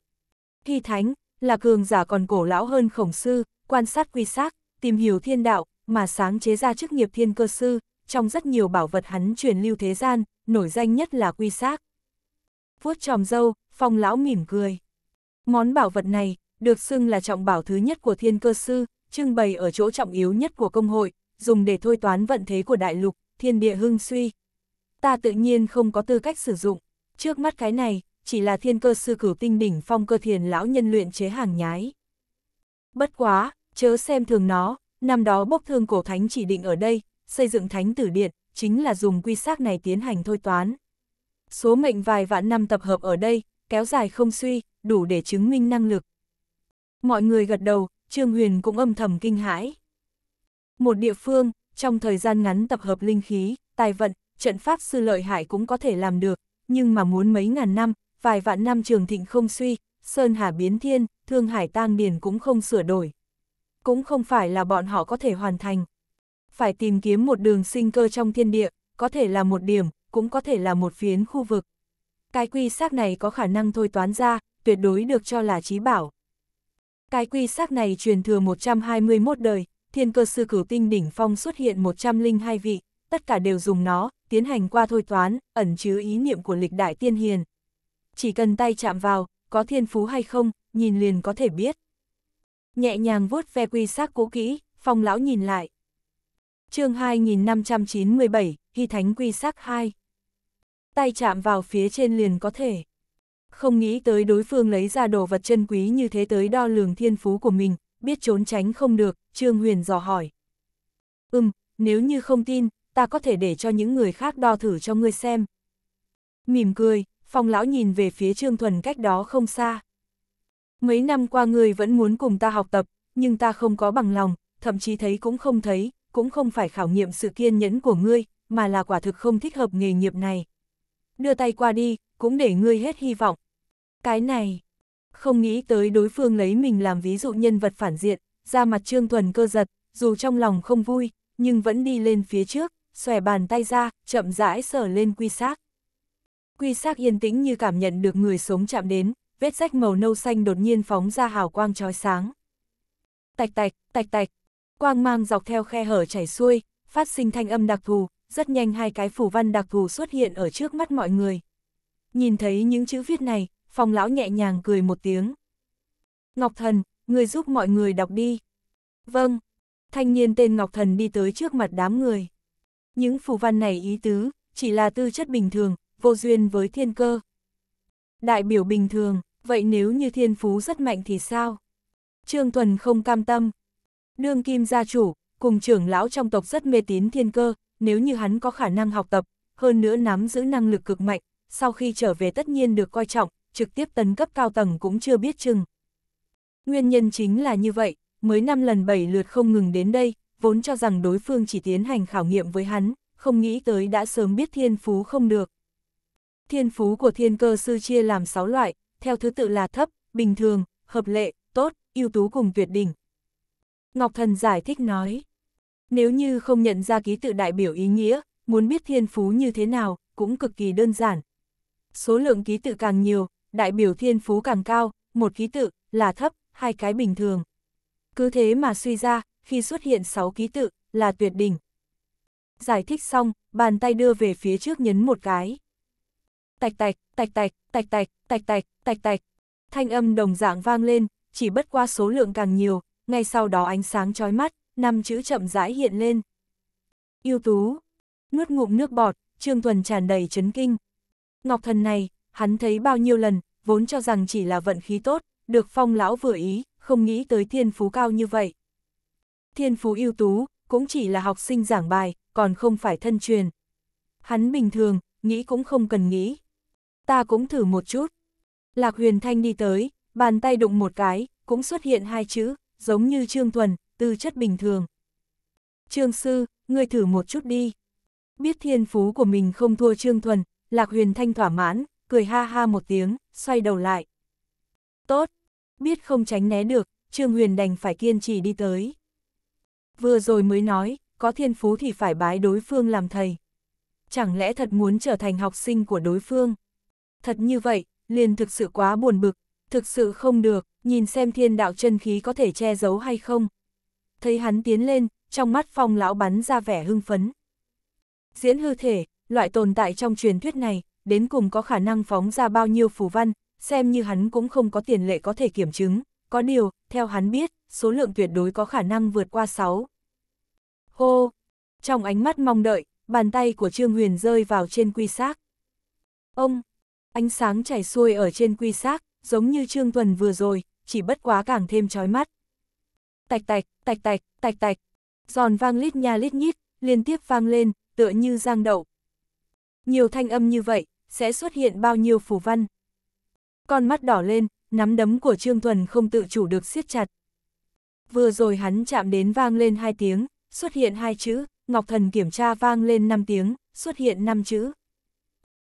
Khi thánh, là cường giả còn cổ lão hơn khổng sư, quan sát quy xác, tìm hiểu thiên đạo, mà sáng chế ra chức nghiệp thiên cơ sư, trong rất nhiều bảo vật hắn truyền lưu thế gian, nổi danh nhất là quy xác. Vuốt tròm dâu, phong lão mỉm cười. Món bảo vật này, được xưng là trọng bảo thứ nhất của thiên cơ sư, trưng bày ở chỗ trọng yếu nhất của công hội, dùng để thôi toán vận thế của đại lục, thiên địa hưng suy. Ta tự nhiên không có tư cách sử dụng, trước mắt cái này, chỉ là thiên cơ sư cửu tinh đỉnh phong cơ thiền lão nhân luyện chế hàng nhái. Bất quá, chớ xem thường nó, năm đó bốc thương cổ thánh chỉ định ở đây, xây dựng thánh tử điện, chính là dùng quy xác này tiến hành thôi toán. Số mệnh vài vạn năm tập hợp ở đây, kéo dài không suy, đủ để chứng minh năng lực. Mọi người gật đầu, Trương Huyền cũng âm thầm kinh hãi. Một địa phương, trong thời gian ngắn tập hợp linh khí, tài vận, trận pháp sư lợi hại cũng có thể làm được, nhưng mà muốn mấy ngàn năm, vài vạn năm trường thịnh không suy, Sơn Hà biến thiên, Thương Hải tang điền cũng không sửa đổi. Cũng không phải là bọn họ có thể hoàn thành phải tìm kiếm một đường sinh cơ trong thiên địa, có thể là một điểm, cũng có thể là một phiến khu vực. Cái quy xác này có khả năng thôi toán ra, tuyệt đối được cho là trí bảo. Cái quy xác này truyền thừa 121 đời, thiên cơ sư cửu tinh đỉnh phong xuất hiện 102 vị, tất cả đều dùng nó, tiến hành qua thôi toán, ẩn chứa ý niệm của lịch đại tiên hiền. Chỉ cần tay chạm vào, có thiên phú hay không, nhìn liền có thể biết. Nhẹ nhàng vuốt ve quy xác cũ kỹ, phong lão nhìn lại, chương 2597, Hy Thánh Quy Sắc 2. Tay chạm vào phía trên liền có thể. Không nghĩ tới đối phương lấy ra đồ vật chân quý như thế tới đo lường thiên phú của mình, biết trốn tránh không được, Trương Huyền dò hỏi. Ừm, nếu như không tin, ta có thể để cho những người khác đo thử cho ngươi xem. Mỉm cười, phong lão nhìn về phía Trương Thuần cách đó không xa. Mấy năm qua ngươi vẫn muốn cùng ta học tập, nhưng ta không có bằng lòng, thậm chí thấy cũng không thấy, cũng không phải khảo nghiệm sự kiên nhẫn của ngươi, mà là quả thực không thích hợp nghề nghiệp này. Đưa tay qua đi, cũng để ngươi hết hy vọng. Cái này, không nghĩ tới đối phương lấy mình làm ví dụ nhân vật phản diện, ra mặt Trương Thuần cơ giật, dù trong lòng không vui, nhưng vẫn đi lên phía trước, xòe bàn tay ra, chậm rãi sờ lên quy xác. Quy xác yên tĩnh như cảm nhận được người sống chạm đến, vết rách màu nâu xanh đột nhiên phóng ra hào quang chói sáng. Tạch tạch, tạch tạch, quang mang dọc theo khe hở chảy xuôi, phát sinh thanh âm đặc thù, rất nhanh hai cái phủ văn đặc thù xuất hiện ở trước mắt mọi người. Nhìn thấy những chữ viết này, phòng lão nhẹ nhàng cười một tiếng. Ngọc Thần, người giúp mọi người đọc đi. Vâng, thanh niên tên Ngọc Thần đi tới trước mặt đám người. Những phù văn này ý tứ, chỉ là tư chất bình thường, vô duyên với thiên cơ. Đại biểu bình thường, vậy nếu như thiên phú rất mạnh thì sao? Trương Thuần không cam tâm, Đương kim gia chủ, cùng trưởng lão trong tộc rất mê tín thiên cơ, nếu như hắn có khả năng học tập, hơn nữa nắm giữ năng lực cực mạnh, sau khi trở về tất nhiên được coi trọng, trực tiếp tấn cấp cao tầng cũng chưa biết chừng. Nguyên nhân chính là như vậy, mới năm lần bảy lượt không ngừng đến đây, vốn cho rằng đối phương chỉ tiến hành khảo nghiệm với hắn, không nghĩ tới đã sớm biết thiên phú không được. Thiên phú của thiên cơ sư chia làm 6 loại, theo thứ tự là thấp, bình thường, hợp lệ, tốt, ưu tú cùng tuyệt đỉnh, Ngọc Thần giải thích nói. Nếu như không nhận ra ký tự đại biểu ý nghĩa, muốn biết thiên phú như thế nào, cũng cực kỳ đơn giản. Số lượng ký tự càng nhiều, đại biểu thiên phú càng cao, một ký tự là thấp, hai cái bình thường. Cứ thế mà suy ra, khi xuất hiện 6 ký tự là tuyệt đỉnh. Giải thích xong, bàn tay đưa về phía trước nhấn một cái. Tạch tạch, tạch tạch, tạch tạch, tạch tạch, tạch tạch. Thanh âm đồng dạng vang lên, chỉ bất qua số lượng càng nhiều, ngay sau đó ánh sáng chói mắt, năm chữ chậm rãi hiện lên. Yêu tú, nuốt ngụm nước bọt, Trương Thuần tràn đầy chấn kinh. Ngọc thần này, hắn thấy bao nhiêu lần, vốn cho rằng chỉ là vận khí tốt, được phong lão vừa ý, không nghĩ tới thiên phú cao như vậy. Thiên phú ưu tú, cũng chỉ là học sinh giảng bài, còn không phải thân truyền. Hắn bình thường, nghĩ cũng không cần nghĩ. Ta cũng thử một chút. Lạc huyền thanh đi tới, bàn tay đụng một cái, cũng xuất hiện hai chữ, giống như Trương Thuần, tư chất bình thường. Trương Sư, ngươi thử một chút đi. Biết thiên phú của mình không thua Trương Thuần, Lạc Huyền Thanh thỏa mãn, cười ha ha một tiếng, xoay đầu lại. Tốt, biết không tránh né được, Trương Huyền đành phải kiên trì đi tới. Vừa rồi mới nói, có thiên phú thì phải bái đối phương làm thầy. Chẳng lẽ thật muốn trở thành học sinh của đối phương? Thật như vậy, liền thực sự quá buồn bực, thực sự không được, nhìn xem thiên đạo chân khí có thể che giấu hay không. Thấy hắn tiến lên, trong mắt phong lão bắn ra vẻ hưng phấn. Diễn hư thể, loại tồn tại trong truyền thuyết này, đến cùng có khả năng phóng ra bao nhiêu phù văn, xem như hắn cũng không có tiền lệ có thể kiểm chứng. Có điều, theo hắn biết, số lượng tuyệt đối có khả năng vượt qua 6. Hô! Trong ánh mắt mong đợi, bàn tay của Trương Huyền rơi vào trên quy xác. Ông! Ánh sáng chảy xuôi ở trên quy xác, giống như Trương Tuần vừa rồi, chỉ bất quá càng thêm chói mắt. Tạch tạch, tạch tạch, tạch tạch, giòn vang lít nha lít nhít, liên tiếp vang lên, tựa như giang đậu. Nhiều thanh âm như vậy, sẽ xuất hiện bao nhiêu phù văn. Con mắt đỏ lên, nắm đấm của Trương Thuần không tự chủ được siết chặt. Vừa rồi hắn chạm đến vang lên hai tiếng, xuất hiện hai chữ, Ngọc Thần kiểm tra vang lên năm tiếng, xuất hiện năm chữ.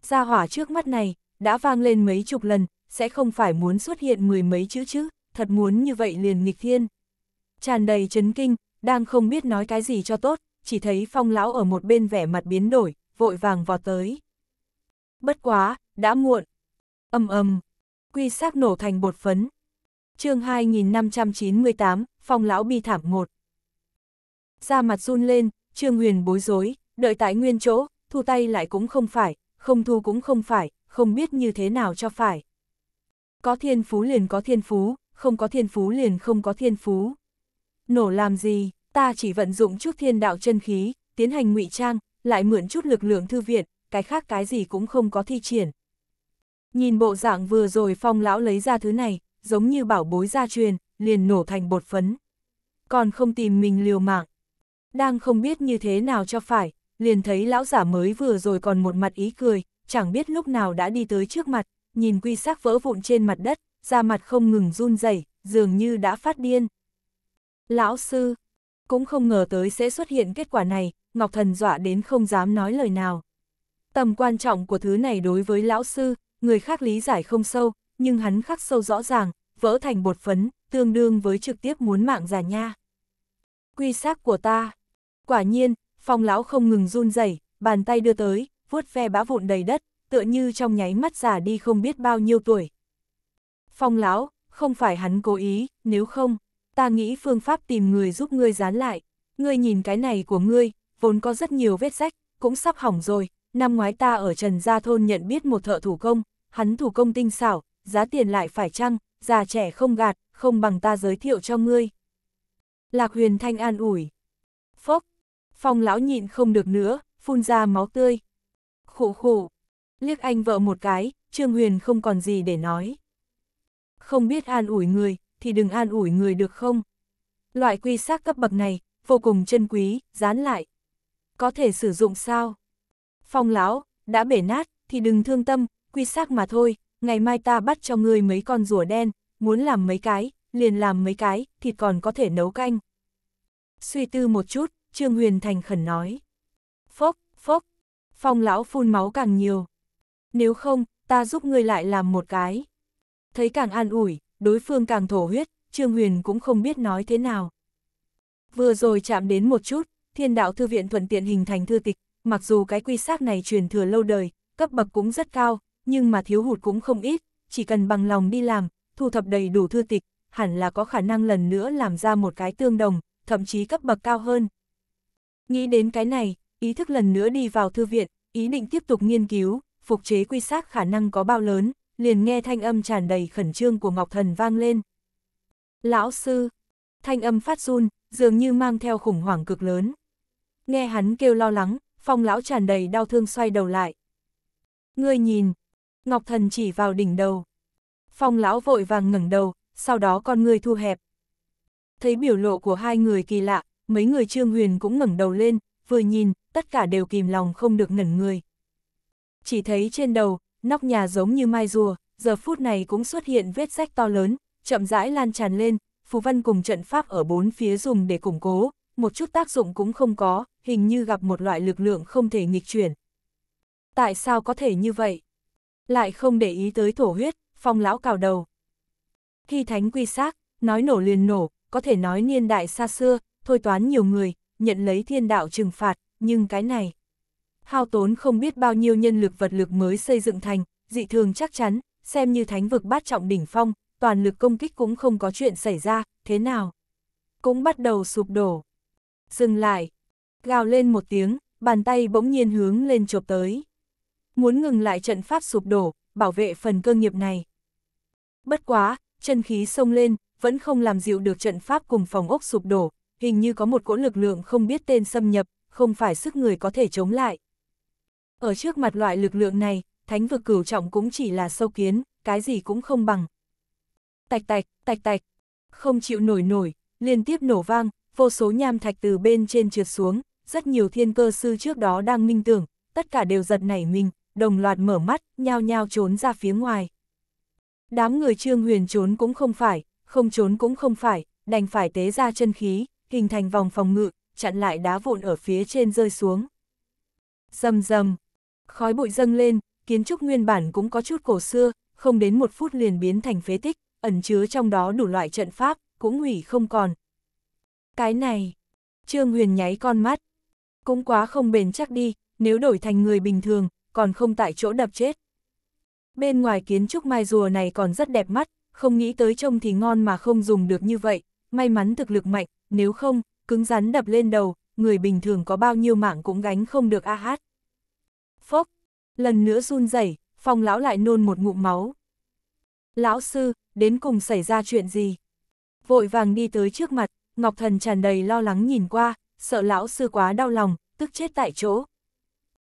Gia hỏa trước mắt này, đã vang lên mấy chục lần, sẽ không phải muốn xuất hiện mười mấy chữ chứ, thật muốn như vậy liền nghịch thiên. Tràn đầy chấn kinh, đang không biết nói cái gì cho tốt, chỉ thấy phong lão ở một bên vẻ mặt biến đổi, vội vàng vọt tới. Bất quá, đã muộn. Âm âm, quy xác nổ thành bột phấn. chương 2598, phong lão bi thảm một. Ra mặt run lên, trương huyền bối rối, đợi tại nguyên chỗ, thu tay lại cũng không phải, không thu cũng không phải, không biết như thế nào cho phải. Có thiên phú liền có thiên phú, không có thiên phú liền không có thiên phú. Nổ làm gì, ta chỉ vận dụng chút thiên đạo chân khí, tiến hành ngụy trang, lại mượn chút lực lượng thư viện, cái khác cái gì cũng không có thi triển. Nhìn bộ dạng vừa rồi phong lão lấy ra thứ này, giống như bảo bối gia truyền, liền nổ thành bột phấn. Còn không tìm mình liều mạng. Đang không biết như thế nào cho phải, liền thấy lão giả mới vừa rồi còn một mặt ý cười, chẳng biết lúc nào đã đi tới trước mặt, nhìn quy xác vỡ vụn trên mặt đất, da mặt không ngừng run rẩy, dường như đã phát điên. Lão sư, cũng không ngờ tới sẽ xuất hiện kết quả này, Ngọc Thần dọa đến không dám nói lời nào. Tầm quan trọng của thứ này đối với lão sư, người khác lý giải không sâu, nhưng hắn khắc sâu rõ ràng, vỡ thành bột phấn, tương đương với trực tiếp muốn mạng già nha. Quy xác của ta. Quả nhiên, phong lão không ngừng run rẩy, bàn tay đưa tới, vuốt ve bã vụn đầy đất, tựa như trong nháy mắt già đi không biết bao nhiêu tuổi. Phong lão, không phải hắn cố ý, nếu không, ta nghĩ phương pháp tìm người giúp ngươi dán lại. Ngươi nhìn cái này của ngươi, vốn có rất nhiều vết rách, cũng sắp hỏng rồi. Năm ngoái ta ở Trần Gia Thôn nhận biết một thợ thủ công, hắn thủ công tinh xảo, giá tiền lại phải chăng, già trẻ không gạt, không bằng ta giới thiệu cho ngươi. Lạc huyền thanh an ủi. Phốc, phong lão nhịn không được nữa, phun ra máu tươi. Khụ khụ, Liếc anh vợ một cái, Trương Huyền không còn gì để nói. Không biết an ủi người, thì đừng an ủi người được không? Loại quy sát cấp bậc này, vô cùng chân quý, dán lại. Có thể sử dụng sao? Phong lão, đã bể nát, thì đừng thương tâm, quy sát mà thôi, ngày mai ta bắt cho ngươi mấy con rùa đen, muốn làm mấy cái, liền làm mấy cái, thịt còn có thể nấu canh. Suy tư một chút, Trương Huyền Thành khẩn nói. Phốc, phốc, phong lão phun máu càng nhiều. Nếu không, ta giúp ngươi lại làm một cái. Thấy càng an ủi, đối phương càng thổ huyết, Trương Huyền cũng không biết nói thế nào. Vừa rồi chạm đến một chút, thiên đạo thư viện thuận tiện hình thành thư tịch, mặc dù cái quy xác này truyền thừa lâu đời, cấp bậc cũng rất cao, nhưng mà thiếu hụt cũng không ít, chỉ cần bằng lòng đi làm, thu thập đầy đủ thư tịch, hẳn là có khả năng lần nữa làm ra một cái tương đồng, thậm chí cấp bậc cao hơn. Nghĩ đến cái này, ý thức lần nữa đi vào thư viện, ý định tiếp tục nghiên cứu, phục chế quy xác khả năng có bao lớn, liền nghe thanh âm tràn đầy khẩn trương của Ngọc Thần vang lên. Lão sư, thanh âm phát run, dường như mang theo khủng hoảng cực lớn. Nghe hắn kêu lo lắng, phong lão tràn đầy đau thương xoay đầu lại. Ngươi nhìn, Ngọc Thần chỉ vào đỉnh đầu. Phong lão vội vàng ngẩng đầu, sau đó con ngươi thu hẹp. Thấy biểu lộ của hai người kỳ lạ, mấy người trương huyền cũng ngẩng đầu lên, vừa nhìn, tất cả đều kìm lòng không được ngẩn người chỉ thấy trên đầu, nóc nhà giống như mai rùa, giờ phút này cũng xuất hiện vết rách to lớn, chậm rãi lan tràn lên, phù văn cùng trận pháp ở bốn phía dùng để củng cố, một chút tác dụng cũng không có, hình như gặp một loại lực lượng không thể nghịch chuyển. Tại sao có thể như vậy? Lại không để ý tới thổ huyết, phong lão cào đầu. Khi thánh quy xác, nói nổ liền nổ, có thể nói niên đại xa xưa, thôi toán nhiều người, nhận lấy thiên đạo trừng phạt, nhưng cái này hao tốn không biết bao nhiêu nhân lực vật lực mới xây dựng thành, dị thường chắc chắn, xem như thánh vực bát trọng đỉnh phong, toàn lực công kích cũng không có chuyện xảy ra, thế nào? Cũng bắt đầu sụp đổ. Dừng lại, gào lên một tiếng, bàn tay bỗng nhiên hướng lên chộp tới. Muốn ngừng lại trận pháp sụp đổ, bảo vệ phần cơ nghiệp này. Bất quá, chân khí sông lên, vẫn không làm dịu được trận pháp cùng phòng ốc sụp đổ, hình như có một cỗ lực lượng không biết tên xâm nhập, không phải sức người có thể chống lại. Ở trước mặt loại lực lượng này, thánh vực cửu trọng cũng chỉ là sâu kiến, cái gì cũng không bằng. Tạch tạch, tạch tạch, không chịu nổi nổi, liên tiếp nổ vang, vô số nham thạch từ bên trên trượt xuống, rất nhiều thiên cơ sư trước đó đang minh tưởng, tất cả đều giật nảy mình, đồng loạt mở mắt, nhao nhao trốn ra phía ngoài. Đám người trương huyền trốn cũng không phải, không trốn cũng không phải, đành phải tế ra chân khí, hình thành vòng phòng ngự, chặn lại đá vụn ở phía trên rơi xuống. Dầm dầm, Khói bụi dâng lên, kiến trúc nguyên bản cũng có chút cổ xưa, không đến một phút liền biến thành phế tích, ẩn chứa trong đó đủ loại trận pháp, cũng hủy không còn. Cái này, Trương Huyền nháy con mắt, cũng quá không bền chắc đi, nếu đổi thành người bình thường, còn không tại chỗ đập chết. Bên ngoài kiến trúc mai rùa này còn rất đẹp mắt, không nghĩ tới trông thì ngon mà không dùng được như vậy, may mắn thực lực mạnh, nếu không, cứng rắn đập lên đầu, người bình thường có bao nhiêu mạng cũng gánh không được a hát. Phốc, lần nữa run rẩy, phong lão lại nôn một ngụm máu. Lão sư, đến cùng xảy ra chuyện gì? Vội vàng đi tới trước mặt, Ngọc Thần tràn đầy lo lắng nhìn qua, sợ lão sư quá đau lòng, tức chết tại chỗ.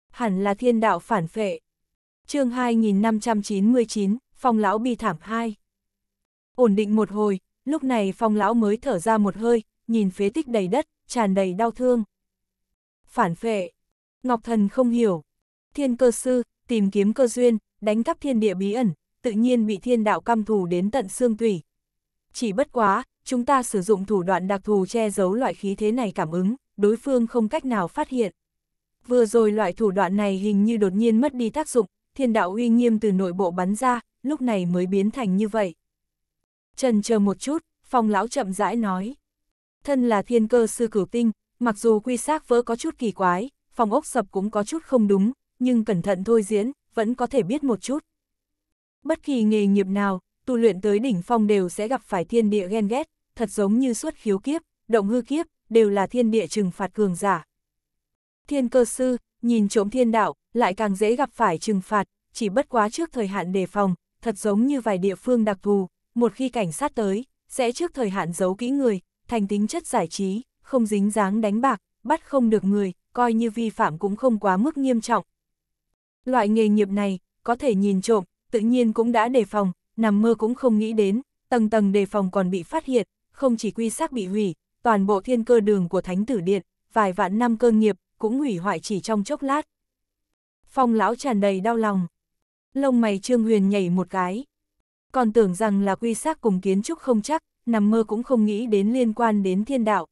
Hẳn là thiên đạo phản phệ. chương 2599, phong lão bi thảm 2. Ổn định một hồi, lúc này phong lão mới thở ra một hơi, nhìn phế tích đầy đất, tràn đầy đau thương. Phản phệ. Ngọc Thần không hiểu, Thiên cơ sư, tìm kiếm cơ duyên, đánh cắp thiên địa bí ẩn, tự nhiên bị thiên đạo căm thù đến tận xương tủy. Chỉ bất quá, chúng ta sử dụng thủ đoạn đặc thù che giấu loại khí thế này cảm ứng, đối phương không cách nào phát hiện. Vừa rồi loại thủ đoạn này hình như đột nhiên mất đi tác dụng, thiên đạo uy nghiêm từ nội bộ bắn ra, lúc này mới biến thành như vậy. Trần chờ một chút, phong lão chậm rãi nói. Thân là thiên cơ sư cửu tinh, mặc dù quy xác vỡ có chút kỳ quái, phòng ốc sập cũng có chút không đúng, nhưng cẩn thận thôi diễn, vẫn có thể biết một chút. Bất kỳ nghề nghiệp nào, tu luyện tới đỉnh phong đều sẽ gặp phải thiên địa ghen ghét, thật giống như suốt khiếu kiếp, động hư kiếp, đều là thiên địa trừng phạt cường giả. Thiên cơ sư, nhìn trộm thiên đạo, lại càng dễ gặp phải trừng phạt, chỉ bất quá trước thời hạn đề phòng, thật giống như vài địa phương đặc thù, một khi cảnh sát tới, sẽ trước thời hạn giấu kỹ người, thành tính chất giải trí, không dính dáng đánh bạc, bắt không được người, coi như vi phạm cũng không quá mức nghiêm trọng, Loại nghề nghiệp này, có thể nhìn trộm, tự nhiên cũng đã đề phòng, nằm mơ cũng không nghĩ đến, tầng tầng đề phòng còn bị phát hiện, không chỉ quy xác bị hủy, toàn bộ thiên cơ đường của Thánh Tử Điện, vài vạn năm cơ nghiệp, cũng hủy hoại chỉ trong chốc lát. Phong lão tràn đầy đau lòng. Lông mày Trương Huyền nhảy một cái. Còn tưởng rằng là quy xác cùng kiến trúc không chắc, nằm mơ cũng không nghĩ đến liên quan đến thiên đạo.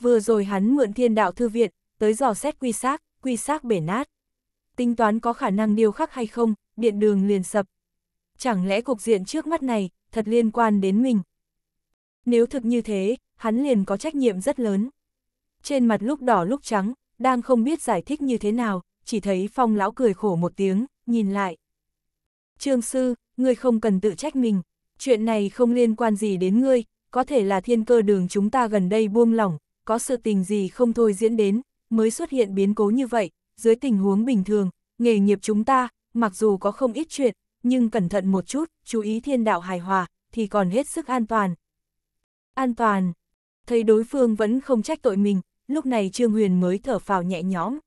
Vừa rồi hắn mượn thiên đạo thư viện, tới dò xét quy xác, quy xác bể nát tính toán có khả năng điêu khắc hay không, điện đường liền sập. Chẳng lẽ cục diện trước mắt này, thật liên quan đến mình? Nếu thực như thế, hắn liền có trách nhiệm rất lớn. Trên mặt lúc đỏ lúc trắng, đang không biết giải thích như thế nào, chỉ thấy phong lão cười khổ một tiếng, nhìn lại. Trương sư, ngươi không cần tự trách mình, chuyện này không liên quan gì đến ngươi, có thể là thiên cơ đường chúng ta gần đây buông lỏng, có sự tình gì không thôi diễn đến, mới xuất hiện biến cố như vậy, dưới tình huống bình thường, nghề nghiệp chúng ta, mặc dù có không ít chuyện, nhưng cẩn thận một chút, chú ý thiên đạo hài hòa, thì còn hết sức an toàn. An toàn. Thấy đối phương vẫn không trách tội mình, lúc này Trương Huyền mới thở phào nhẹ nhõm.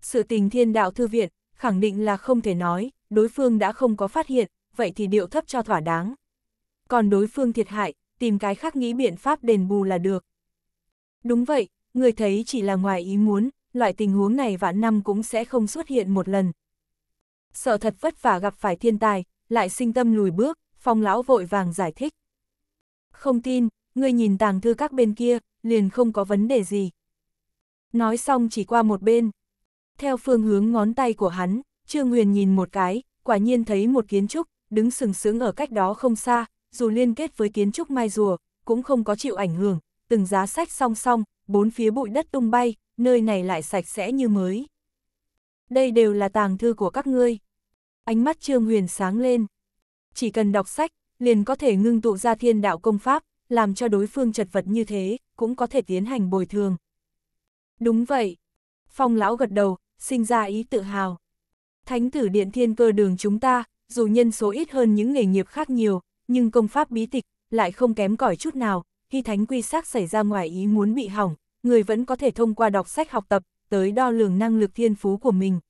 Sự tình thiên đạo thư viện, khẳng định là không thể nói, đối phương đã không có phát hiện, vậy thì điệu thấp cho thỏa đáng. Còn đối phương thiệt hại, tìm cái khác nghĩ biện pháp đền bù là được. Đúng vậy, người thấy chỉ là ngoài ý muốn, loại tình huống này vạn năm cũng sẽ không xuất hiện một lần. Sợ thật vất vả gặp phải thiên tài, lại sinh tâm lùi bước, phong lão vội vàng giải thích. Không tin, ngươi nhìn tàng thư các bên kia, liền không có vấn đề gì. Nói xong chỉ qua một bên. Theo phương hướng ngón tay của hắn, Trương Huyền nhìn một cái, quả nhiên thấy một kiến trúc, đứng sừng sững ở cách đó không xa, dù liên kết với kiến trúc mai rùa, cũng không có chịu ảnh hưởng, từng giá sách song song, bốn phía bụi đất tung bay, nơi này lại sạch sẽ như mới. Đây đều là tàng thư của các ngươi. Ánh mắt Trương Huyền sáng lên. Chỉ cần đọc sách, liền có thể ngưng tụ ra thiên đạo công pháp, làm cho đối phương chật vật như thế, cũng có thể tiến hành bồi thường. Đúng vậy. Phong lão gật đầu, sinh ra ý tự hào. Thánh tử điện thiên cơ đường chúng ta, dù nhân số ít hơn những nghề nghiệp khác nhiều, nhưng công pháp bí tịch lại không kém cỏi chút nào, khi thánh quy xác xảy ra ngoài ý muốn bị hỏng, người vẫn có thể thông qua đọc sách học tập, tới đo lường năng lực thiên phú của mình.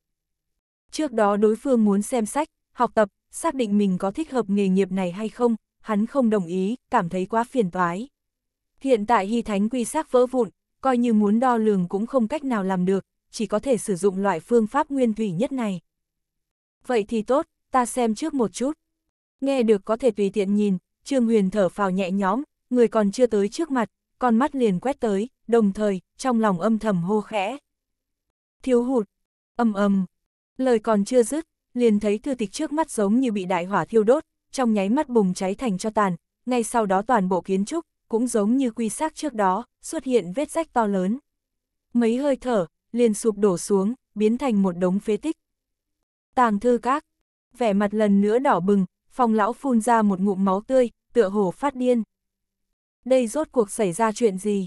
Trước đó đối phương muốn xem sách, học tập, xác định mình có thích hợp nghề nghiệp này hay không, hắn không đồng ý, cảm thấy quá phiền toái. Hiện tại Hy Thánh quy xác vỡ vụn, coi như muốn đo lường cũng không cách nào làm được, chỉ có thể sử dụng loại phương pháp nguyên thủy nhất này. Vậy thì tốt, ta xem trước một chút. Nghe được có thể tùy tiện nhìn, Trương Huyền thở phào nhẹ nhõm, người còn chưa tới trước mặt, con mắt liền quét tới, đồng thời, trong lòng âm thầm hô khẽ. Thiếu hụt, âm âm, lời còn chưa dứt, liền thấy thư tịch trước mắt giống như bị đại hỏa thiêu đốt, trong nháy mắt bùng cháy thành cho tàn, ngay sau đó toàn bộ kiến trúc, cũng giống như quy xác trước đó, xuất hiện vết rách to lớn. Mấy hơi thở, liền sụp đổ xuống, biến thành một đống phế tích. Tàng thư các, vẻ mặt lần nữa đỏ bừng, phòng lão phun ra một ngụm máu tươi, tựa hồ phát điên. Đây rốt cuộc xảy ra chuyện gì?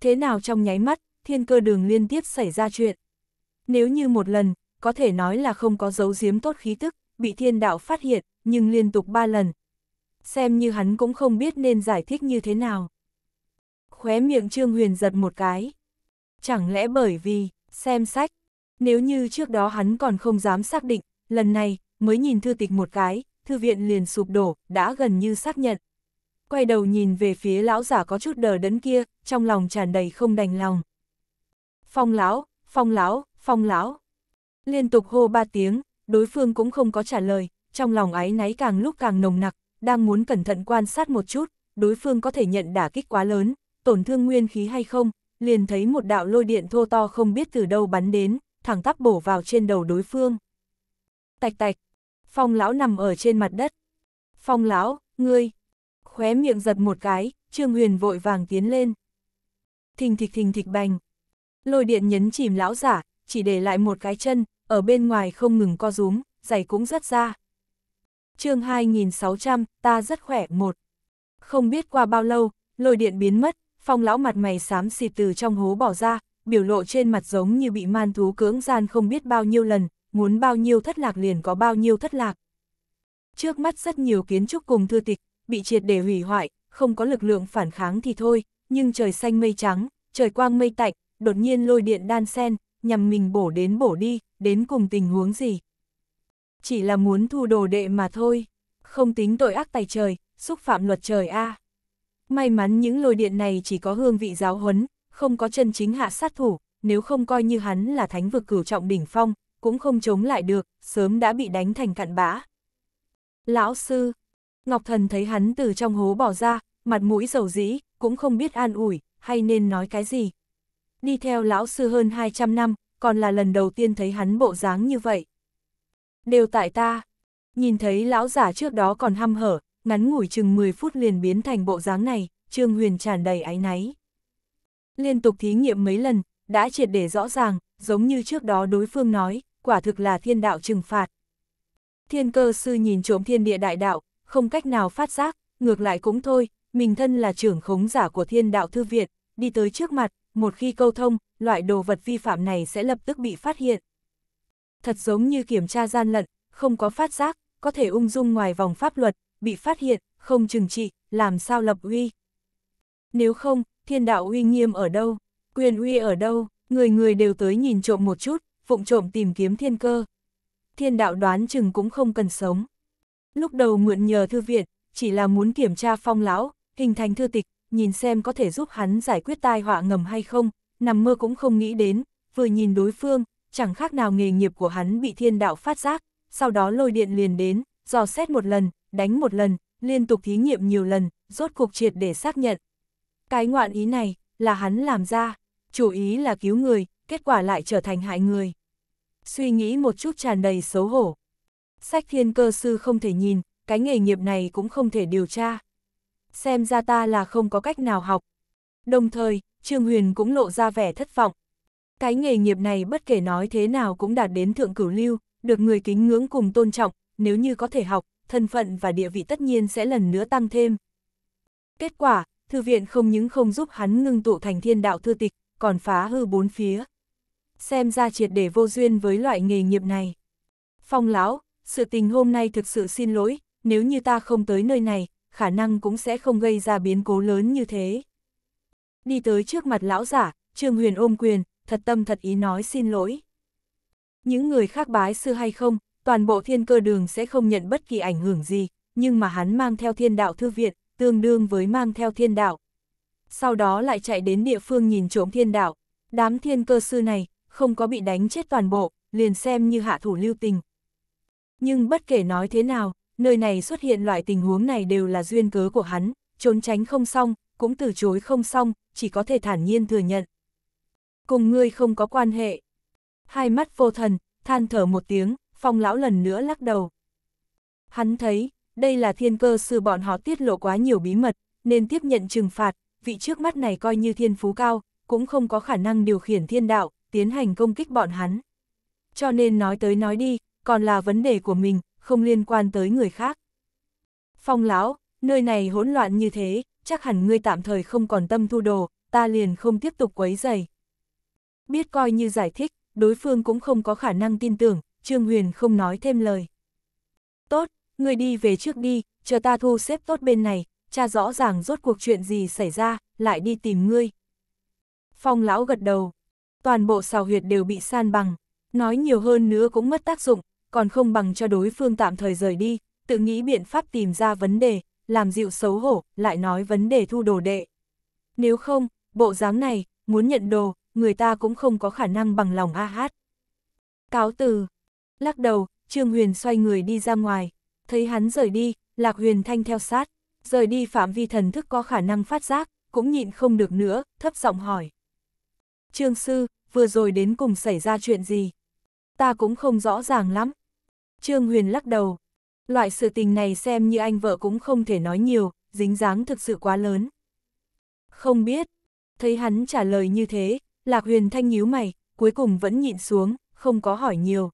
Thế nào trong nháy mắt, thiên cơ đường liên tiếp xảy ra chuyện. Nếu như một lần, có thể nói là không có dấu giếm tốt khí tức, bị thiên đạo phát hiện, nhưng liên tục ba lần. Xem như hắn cũng không biết nên giải thích như thế nào. Khóe miệng Trương Huyền giật một cái. Chẳng lẽ bởi vì, xem sách, nếu như trước đó hắn còn không dám xác định, lần này, mới nhìn thư tịch một cái, thư viện liền sụp đổ, đã gần như xác nhận quay đầu nhìn về phía lão giả có chút đờ đẫn kia, trong lòng tràn đầy không đành lòng. Phong lão, phong lão, phong lão. Liên tục hô ba tiếng, đối phương cũng không có trả lời, trong lòng ái náy càng lúc càng nồng nặc, đang muốn cẩn thận quan sát một chút, đối phương có thể nhận đả kích quá lớn, tổn thương nguyên khí hay không, liền thấy một đạo lôi điện thô to không biết từ đâu bắn đến, thẳng tắp bổ vào trên đầu đối phương. Tạch tạch, phong lão nằm ở trên mặt đất. Phong lão, ngươi, khóe miệng giật một cái, Trương Huyền vội vàng tiến lên. Thình thịch thình thịch bành. Lôi điện nhấn chìm lão giả, chỉ để lại một cái chân, ở bên ngoài không ngừng co rúm, giày cũng rất ra. chương 2600, ta rất khỏe, một. Không biết qua bao lâu, lôi điện biến mất, phong lão mặt mày xám xịt từ trong hố bỏ ra, biểu lộ trên mặt giống như bị man thú cưỡng gian không biết bao nhiêu lần, muốn bao nhiêu thất lạc liền có bao nhiêu thất lạc. Trước mắt rất nhiều kiến trúc cùng thư tịch, bị triệt để hủy hoại, không có lực lượng phản kháng thì thôi, nhưng trời xanh mây trắng, trời quang mây tạnh, đột nhiên lôi điện đan sen, nhằm mình bổ đến bổ đi, đến cùng tình huống gì. Chỉ là muốn thu đồ đệ mà thôi, không tính tội ác tài trời, xúc phạm luật trời a. À. May mắn những lôi điện này chỉ có hương vị giáo huấn, không có chân chính hạ sát thủ, nếu không coi như hắn là thánh vực cửu trọng đỉnh phong, cũng không chống lại được, sớm đã bị đánh thành cặn bã. Lão sư, Ngọc Thần thấy hắn từ trong hố bỏ ra, mặt mũi dầu dĩ, cũng không biết an ủi, hay nên nói cái gì. Đi theo lão sư hơn 200 năm, còn là lần đầu tiên thấy hắn bộ dáng như vậy. Đều tại ta, nhìn thấy lão giả trước đó còn hăm hở, ngắn ngủi chừng 10 phút liền biến thành bộ dáng này, Trương Huyền tràn đầy áy náy. Liên tục thí nghiệm mấy lần, đã triệt để rõ ràng, giống như trước đó đối phương nói, quả thực là thiên đạo trừng phạt. Thiên cơ sư nhìn trộm thiên địa đại đạo, không cách nào phát giác, ngược lại cũng thôi, mình thân là trưởng khống giả của thiên đạo thư viện, đi tới trước mặt, một khi câu thông, loại đồ vật vi phạm này sẽ lập tức bị phát hiện. Thật giống như kiểm tra gian lận, không có phát giác, có thể ung dung ngoài vòng pháp luật, bị phát hiện, không trừng trị, làm sao lập uy. Nếu không, thiên đạo uy nghiêm ở đâu, quyền uy ở đâu, người người đều tới nhìn trộm một chút, phụng trộm tìm kiếm thiên cơ. Thiên đạo đoán chừng cũng không cần sống. Lúc đầu mượn nhờ thư viện, chỉ là muốn kiểm tra phong lão, hình thành thư tịch, nhìn xem có thể giúp hắn giải quyết tai họa ngầm hay không, nằm mơ cũng không nghĩ đến, vừa nhìn đối phương, chẳng khác nào nghề nghiệp của hắn bị thiên đạo phát giác, sau đó lôi điện liền đến, dò xét một lần, đánh một lần, liên tục thí nghiệm nhiều lần, rốt cuộc triệt để xác nhận. Cái ngoạn ý này, là hắn làm ra, chủ ý là cứu người, kết quả lại trở thành hại người. Suy nghĩ một chút tràn đầy xấu hổ, sách thiên cơ sư không thể nhìn, cái nghề nghiệp này cũng không thể điều tra. Xem ra ta là không có cách nào học. Đồng thời, Trương Huyền cũng lộ ra vẻ thất vọng. Cái nghề nghiệp này bất kể nói thế nào cũng đạt đến thượng cửu lưu, được người kính ngưỡng cùng tôn trọng, nếu như có thể học, thân phận và địa vị tất nhiên sẽ lần nữa tăng thêm. Kết quả, thư viện không những không giúp hắn ngưng tụ thành thiên đạo thư tịch, còn phá hư bốn phía. Xem ra triệt để vô duyên với loại nghề nghiệp này. Phong lão, sự tình hôm nay thực sự xin lỗi, nếu như ta không tới nơi này, khả năng cũng sẽ không gây ra biến cố lớn như thế. Đi tới trước mặt lão giả, Trương Huyền ôm quyền, thật tâm thật ý nói xin lỗi. Những người khác bái sư hay không, toàn bộ thiên cơ đường sẽ không nhận bất kỳ ảnh hưởng gì, nhưng mà hắn mang theo thiên đạo thư viện, tương đương với mang theo thiên đạo. Sau đó lại chạy đến địa phương nhìn trộm thiên đạo, đám thiên cơ sư này, không có bị đánh chết toàn bộ, liền xem như hạ thủ lưu tình, nhưng bất kể nói thế nào, nơi này xuất hiện loại tình huống này đều là duyên cớ của hắn, trốn tránh không xong, cũng từ chối không xong, chỉ có thể thản nhiên thừa nhận. Cùng ngươi không có quan hệ. Hai mắt vô thần, than thở một tiếng, phong lão lần nữa lắc đầu. Hắn thấy, đây là thiên cơ sư bọn họ tiết lộ quá nhiều bí mật, nên tiếp nhận trừng phạt, vị trước mắt này coi như thiên phú cao, cũng không có khả năng điều khiển thiên đạo, tiến hành công kích bọn hắn. Cho nên nói tới nói đi, còn là vấn đề của mình, không liên quan tới người khác. Phong lão, nơi này hỗn loạn như thế, chắc hẳn ngươi tạm thời không còn tâm thu đồ, ta liền không tiếp tục quấy dày. Biết coi như giải thích, đối phương cũng không có khả năng tin tưởng, Trương Huyền không nói thêm lời. Tốt, ngươi đi về trước đi, chờ ta thu xếp tốt bên này, cha rõ ràng rốt cuộc chuyện gì xảy ra, lại đi tìm ngươi. Phong lão gật đầu, toàn bộ xào huyệt đều bị san bằng, nói nhiều hơn nữa cũng mất tác dụng, còn không bằng cho đối phương tạm thời rời đi, tự nghĩ biện pháp tìm ra vấn đề, làm dịu xấu hổ, lại nói vấn đề thu đồ đệ. Nếu không, bộ dáng này, muốn nhận đồ, người ta cũng không có khả năng bằng lòng a hát. Cáo từ. Lắc đầu, Trương Huyền xoay người đi ra ngoài, thấy hắn rời đi, Lạc Huyền Thanh theo sát, rời đi phạm vi thần thức có khả năng phát giác, cũng nhịn không được nữa, thấp giọng hỏi. Trương Sư, vừa rồi đến cùng xảy ra chuyện gì? Ta cũng không rõ ràng lắm, Trương Huyền lắc đầu. Loại sự tình này xem như anh vợ cũng không thể nói nhiều, dính dáng thực sự quá lớn. Không biết. Thấy hắn trả lời như thế, Lạc Huyền Thanh nhíu mày, cuối cùng vẫn nhịn xuống, không có hỏi nhiều.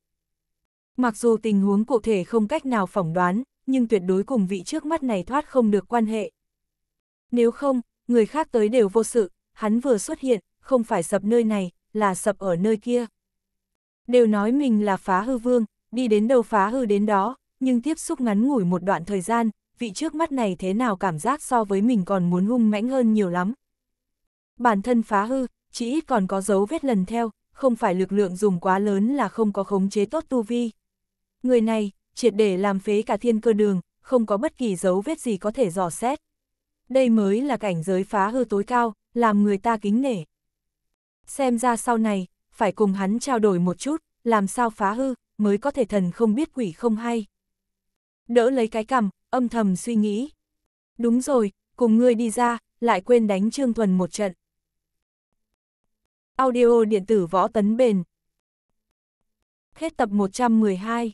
Mặc dù tình huống cụ thể không cách nào phỏng đoán, nhưng tuyệt đối cùng vị trước mắt này thoát không được quan hệ. Nếu không, người khác tới đều vô sự, hắn vừa xuất hiện, không phải sập nơi này, là sập ở nơi kia. Đều nói mình là phá hư vương, đi đến đâu phá hư đến đó, nhưng tiếp xúc ngắn ngủi một đoạn thời gian, vị trước mắt này thế nào cảm giác so với mình còn muốn hung mãnh hơn nhiều lắm. Bản thân phá hư, chỉ ít còn có dấu vết lần theo, không phải lực lượng dùng quá lớn là không có khống chế tốt tu vi. Người này, triệt để làm phế cả thiên cơ đường, không có bất kỳ dấu vết gì có thể dò xét. Đây mới là cảnh giới phá hư tối cao, làm người ta kính nể. Xem ra sau này, phải cùng hắn trao đổi một chút, làm sao phá hư, mới có thể thần không biết quỷ không hay. Đỡ lấy cái cằm, âm thầm suy nghĩ. Đúng rồi, cùng ngươi đi ra, lại quên đánh Trương Thuần một trận. Audio điện tử võ tấn bền. Hết tập 112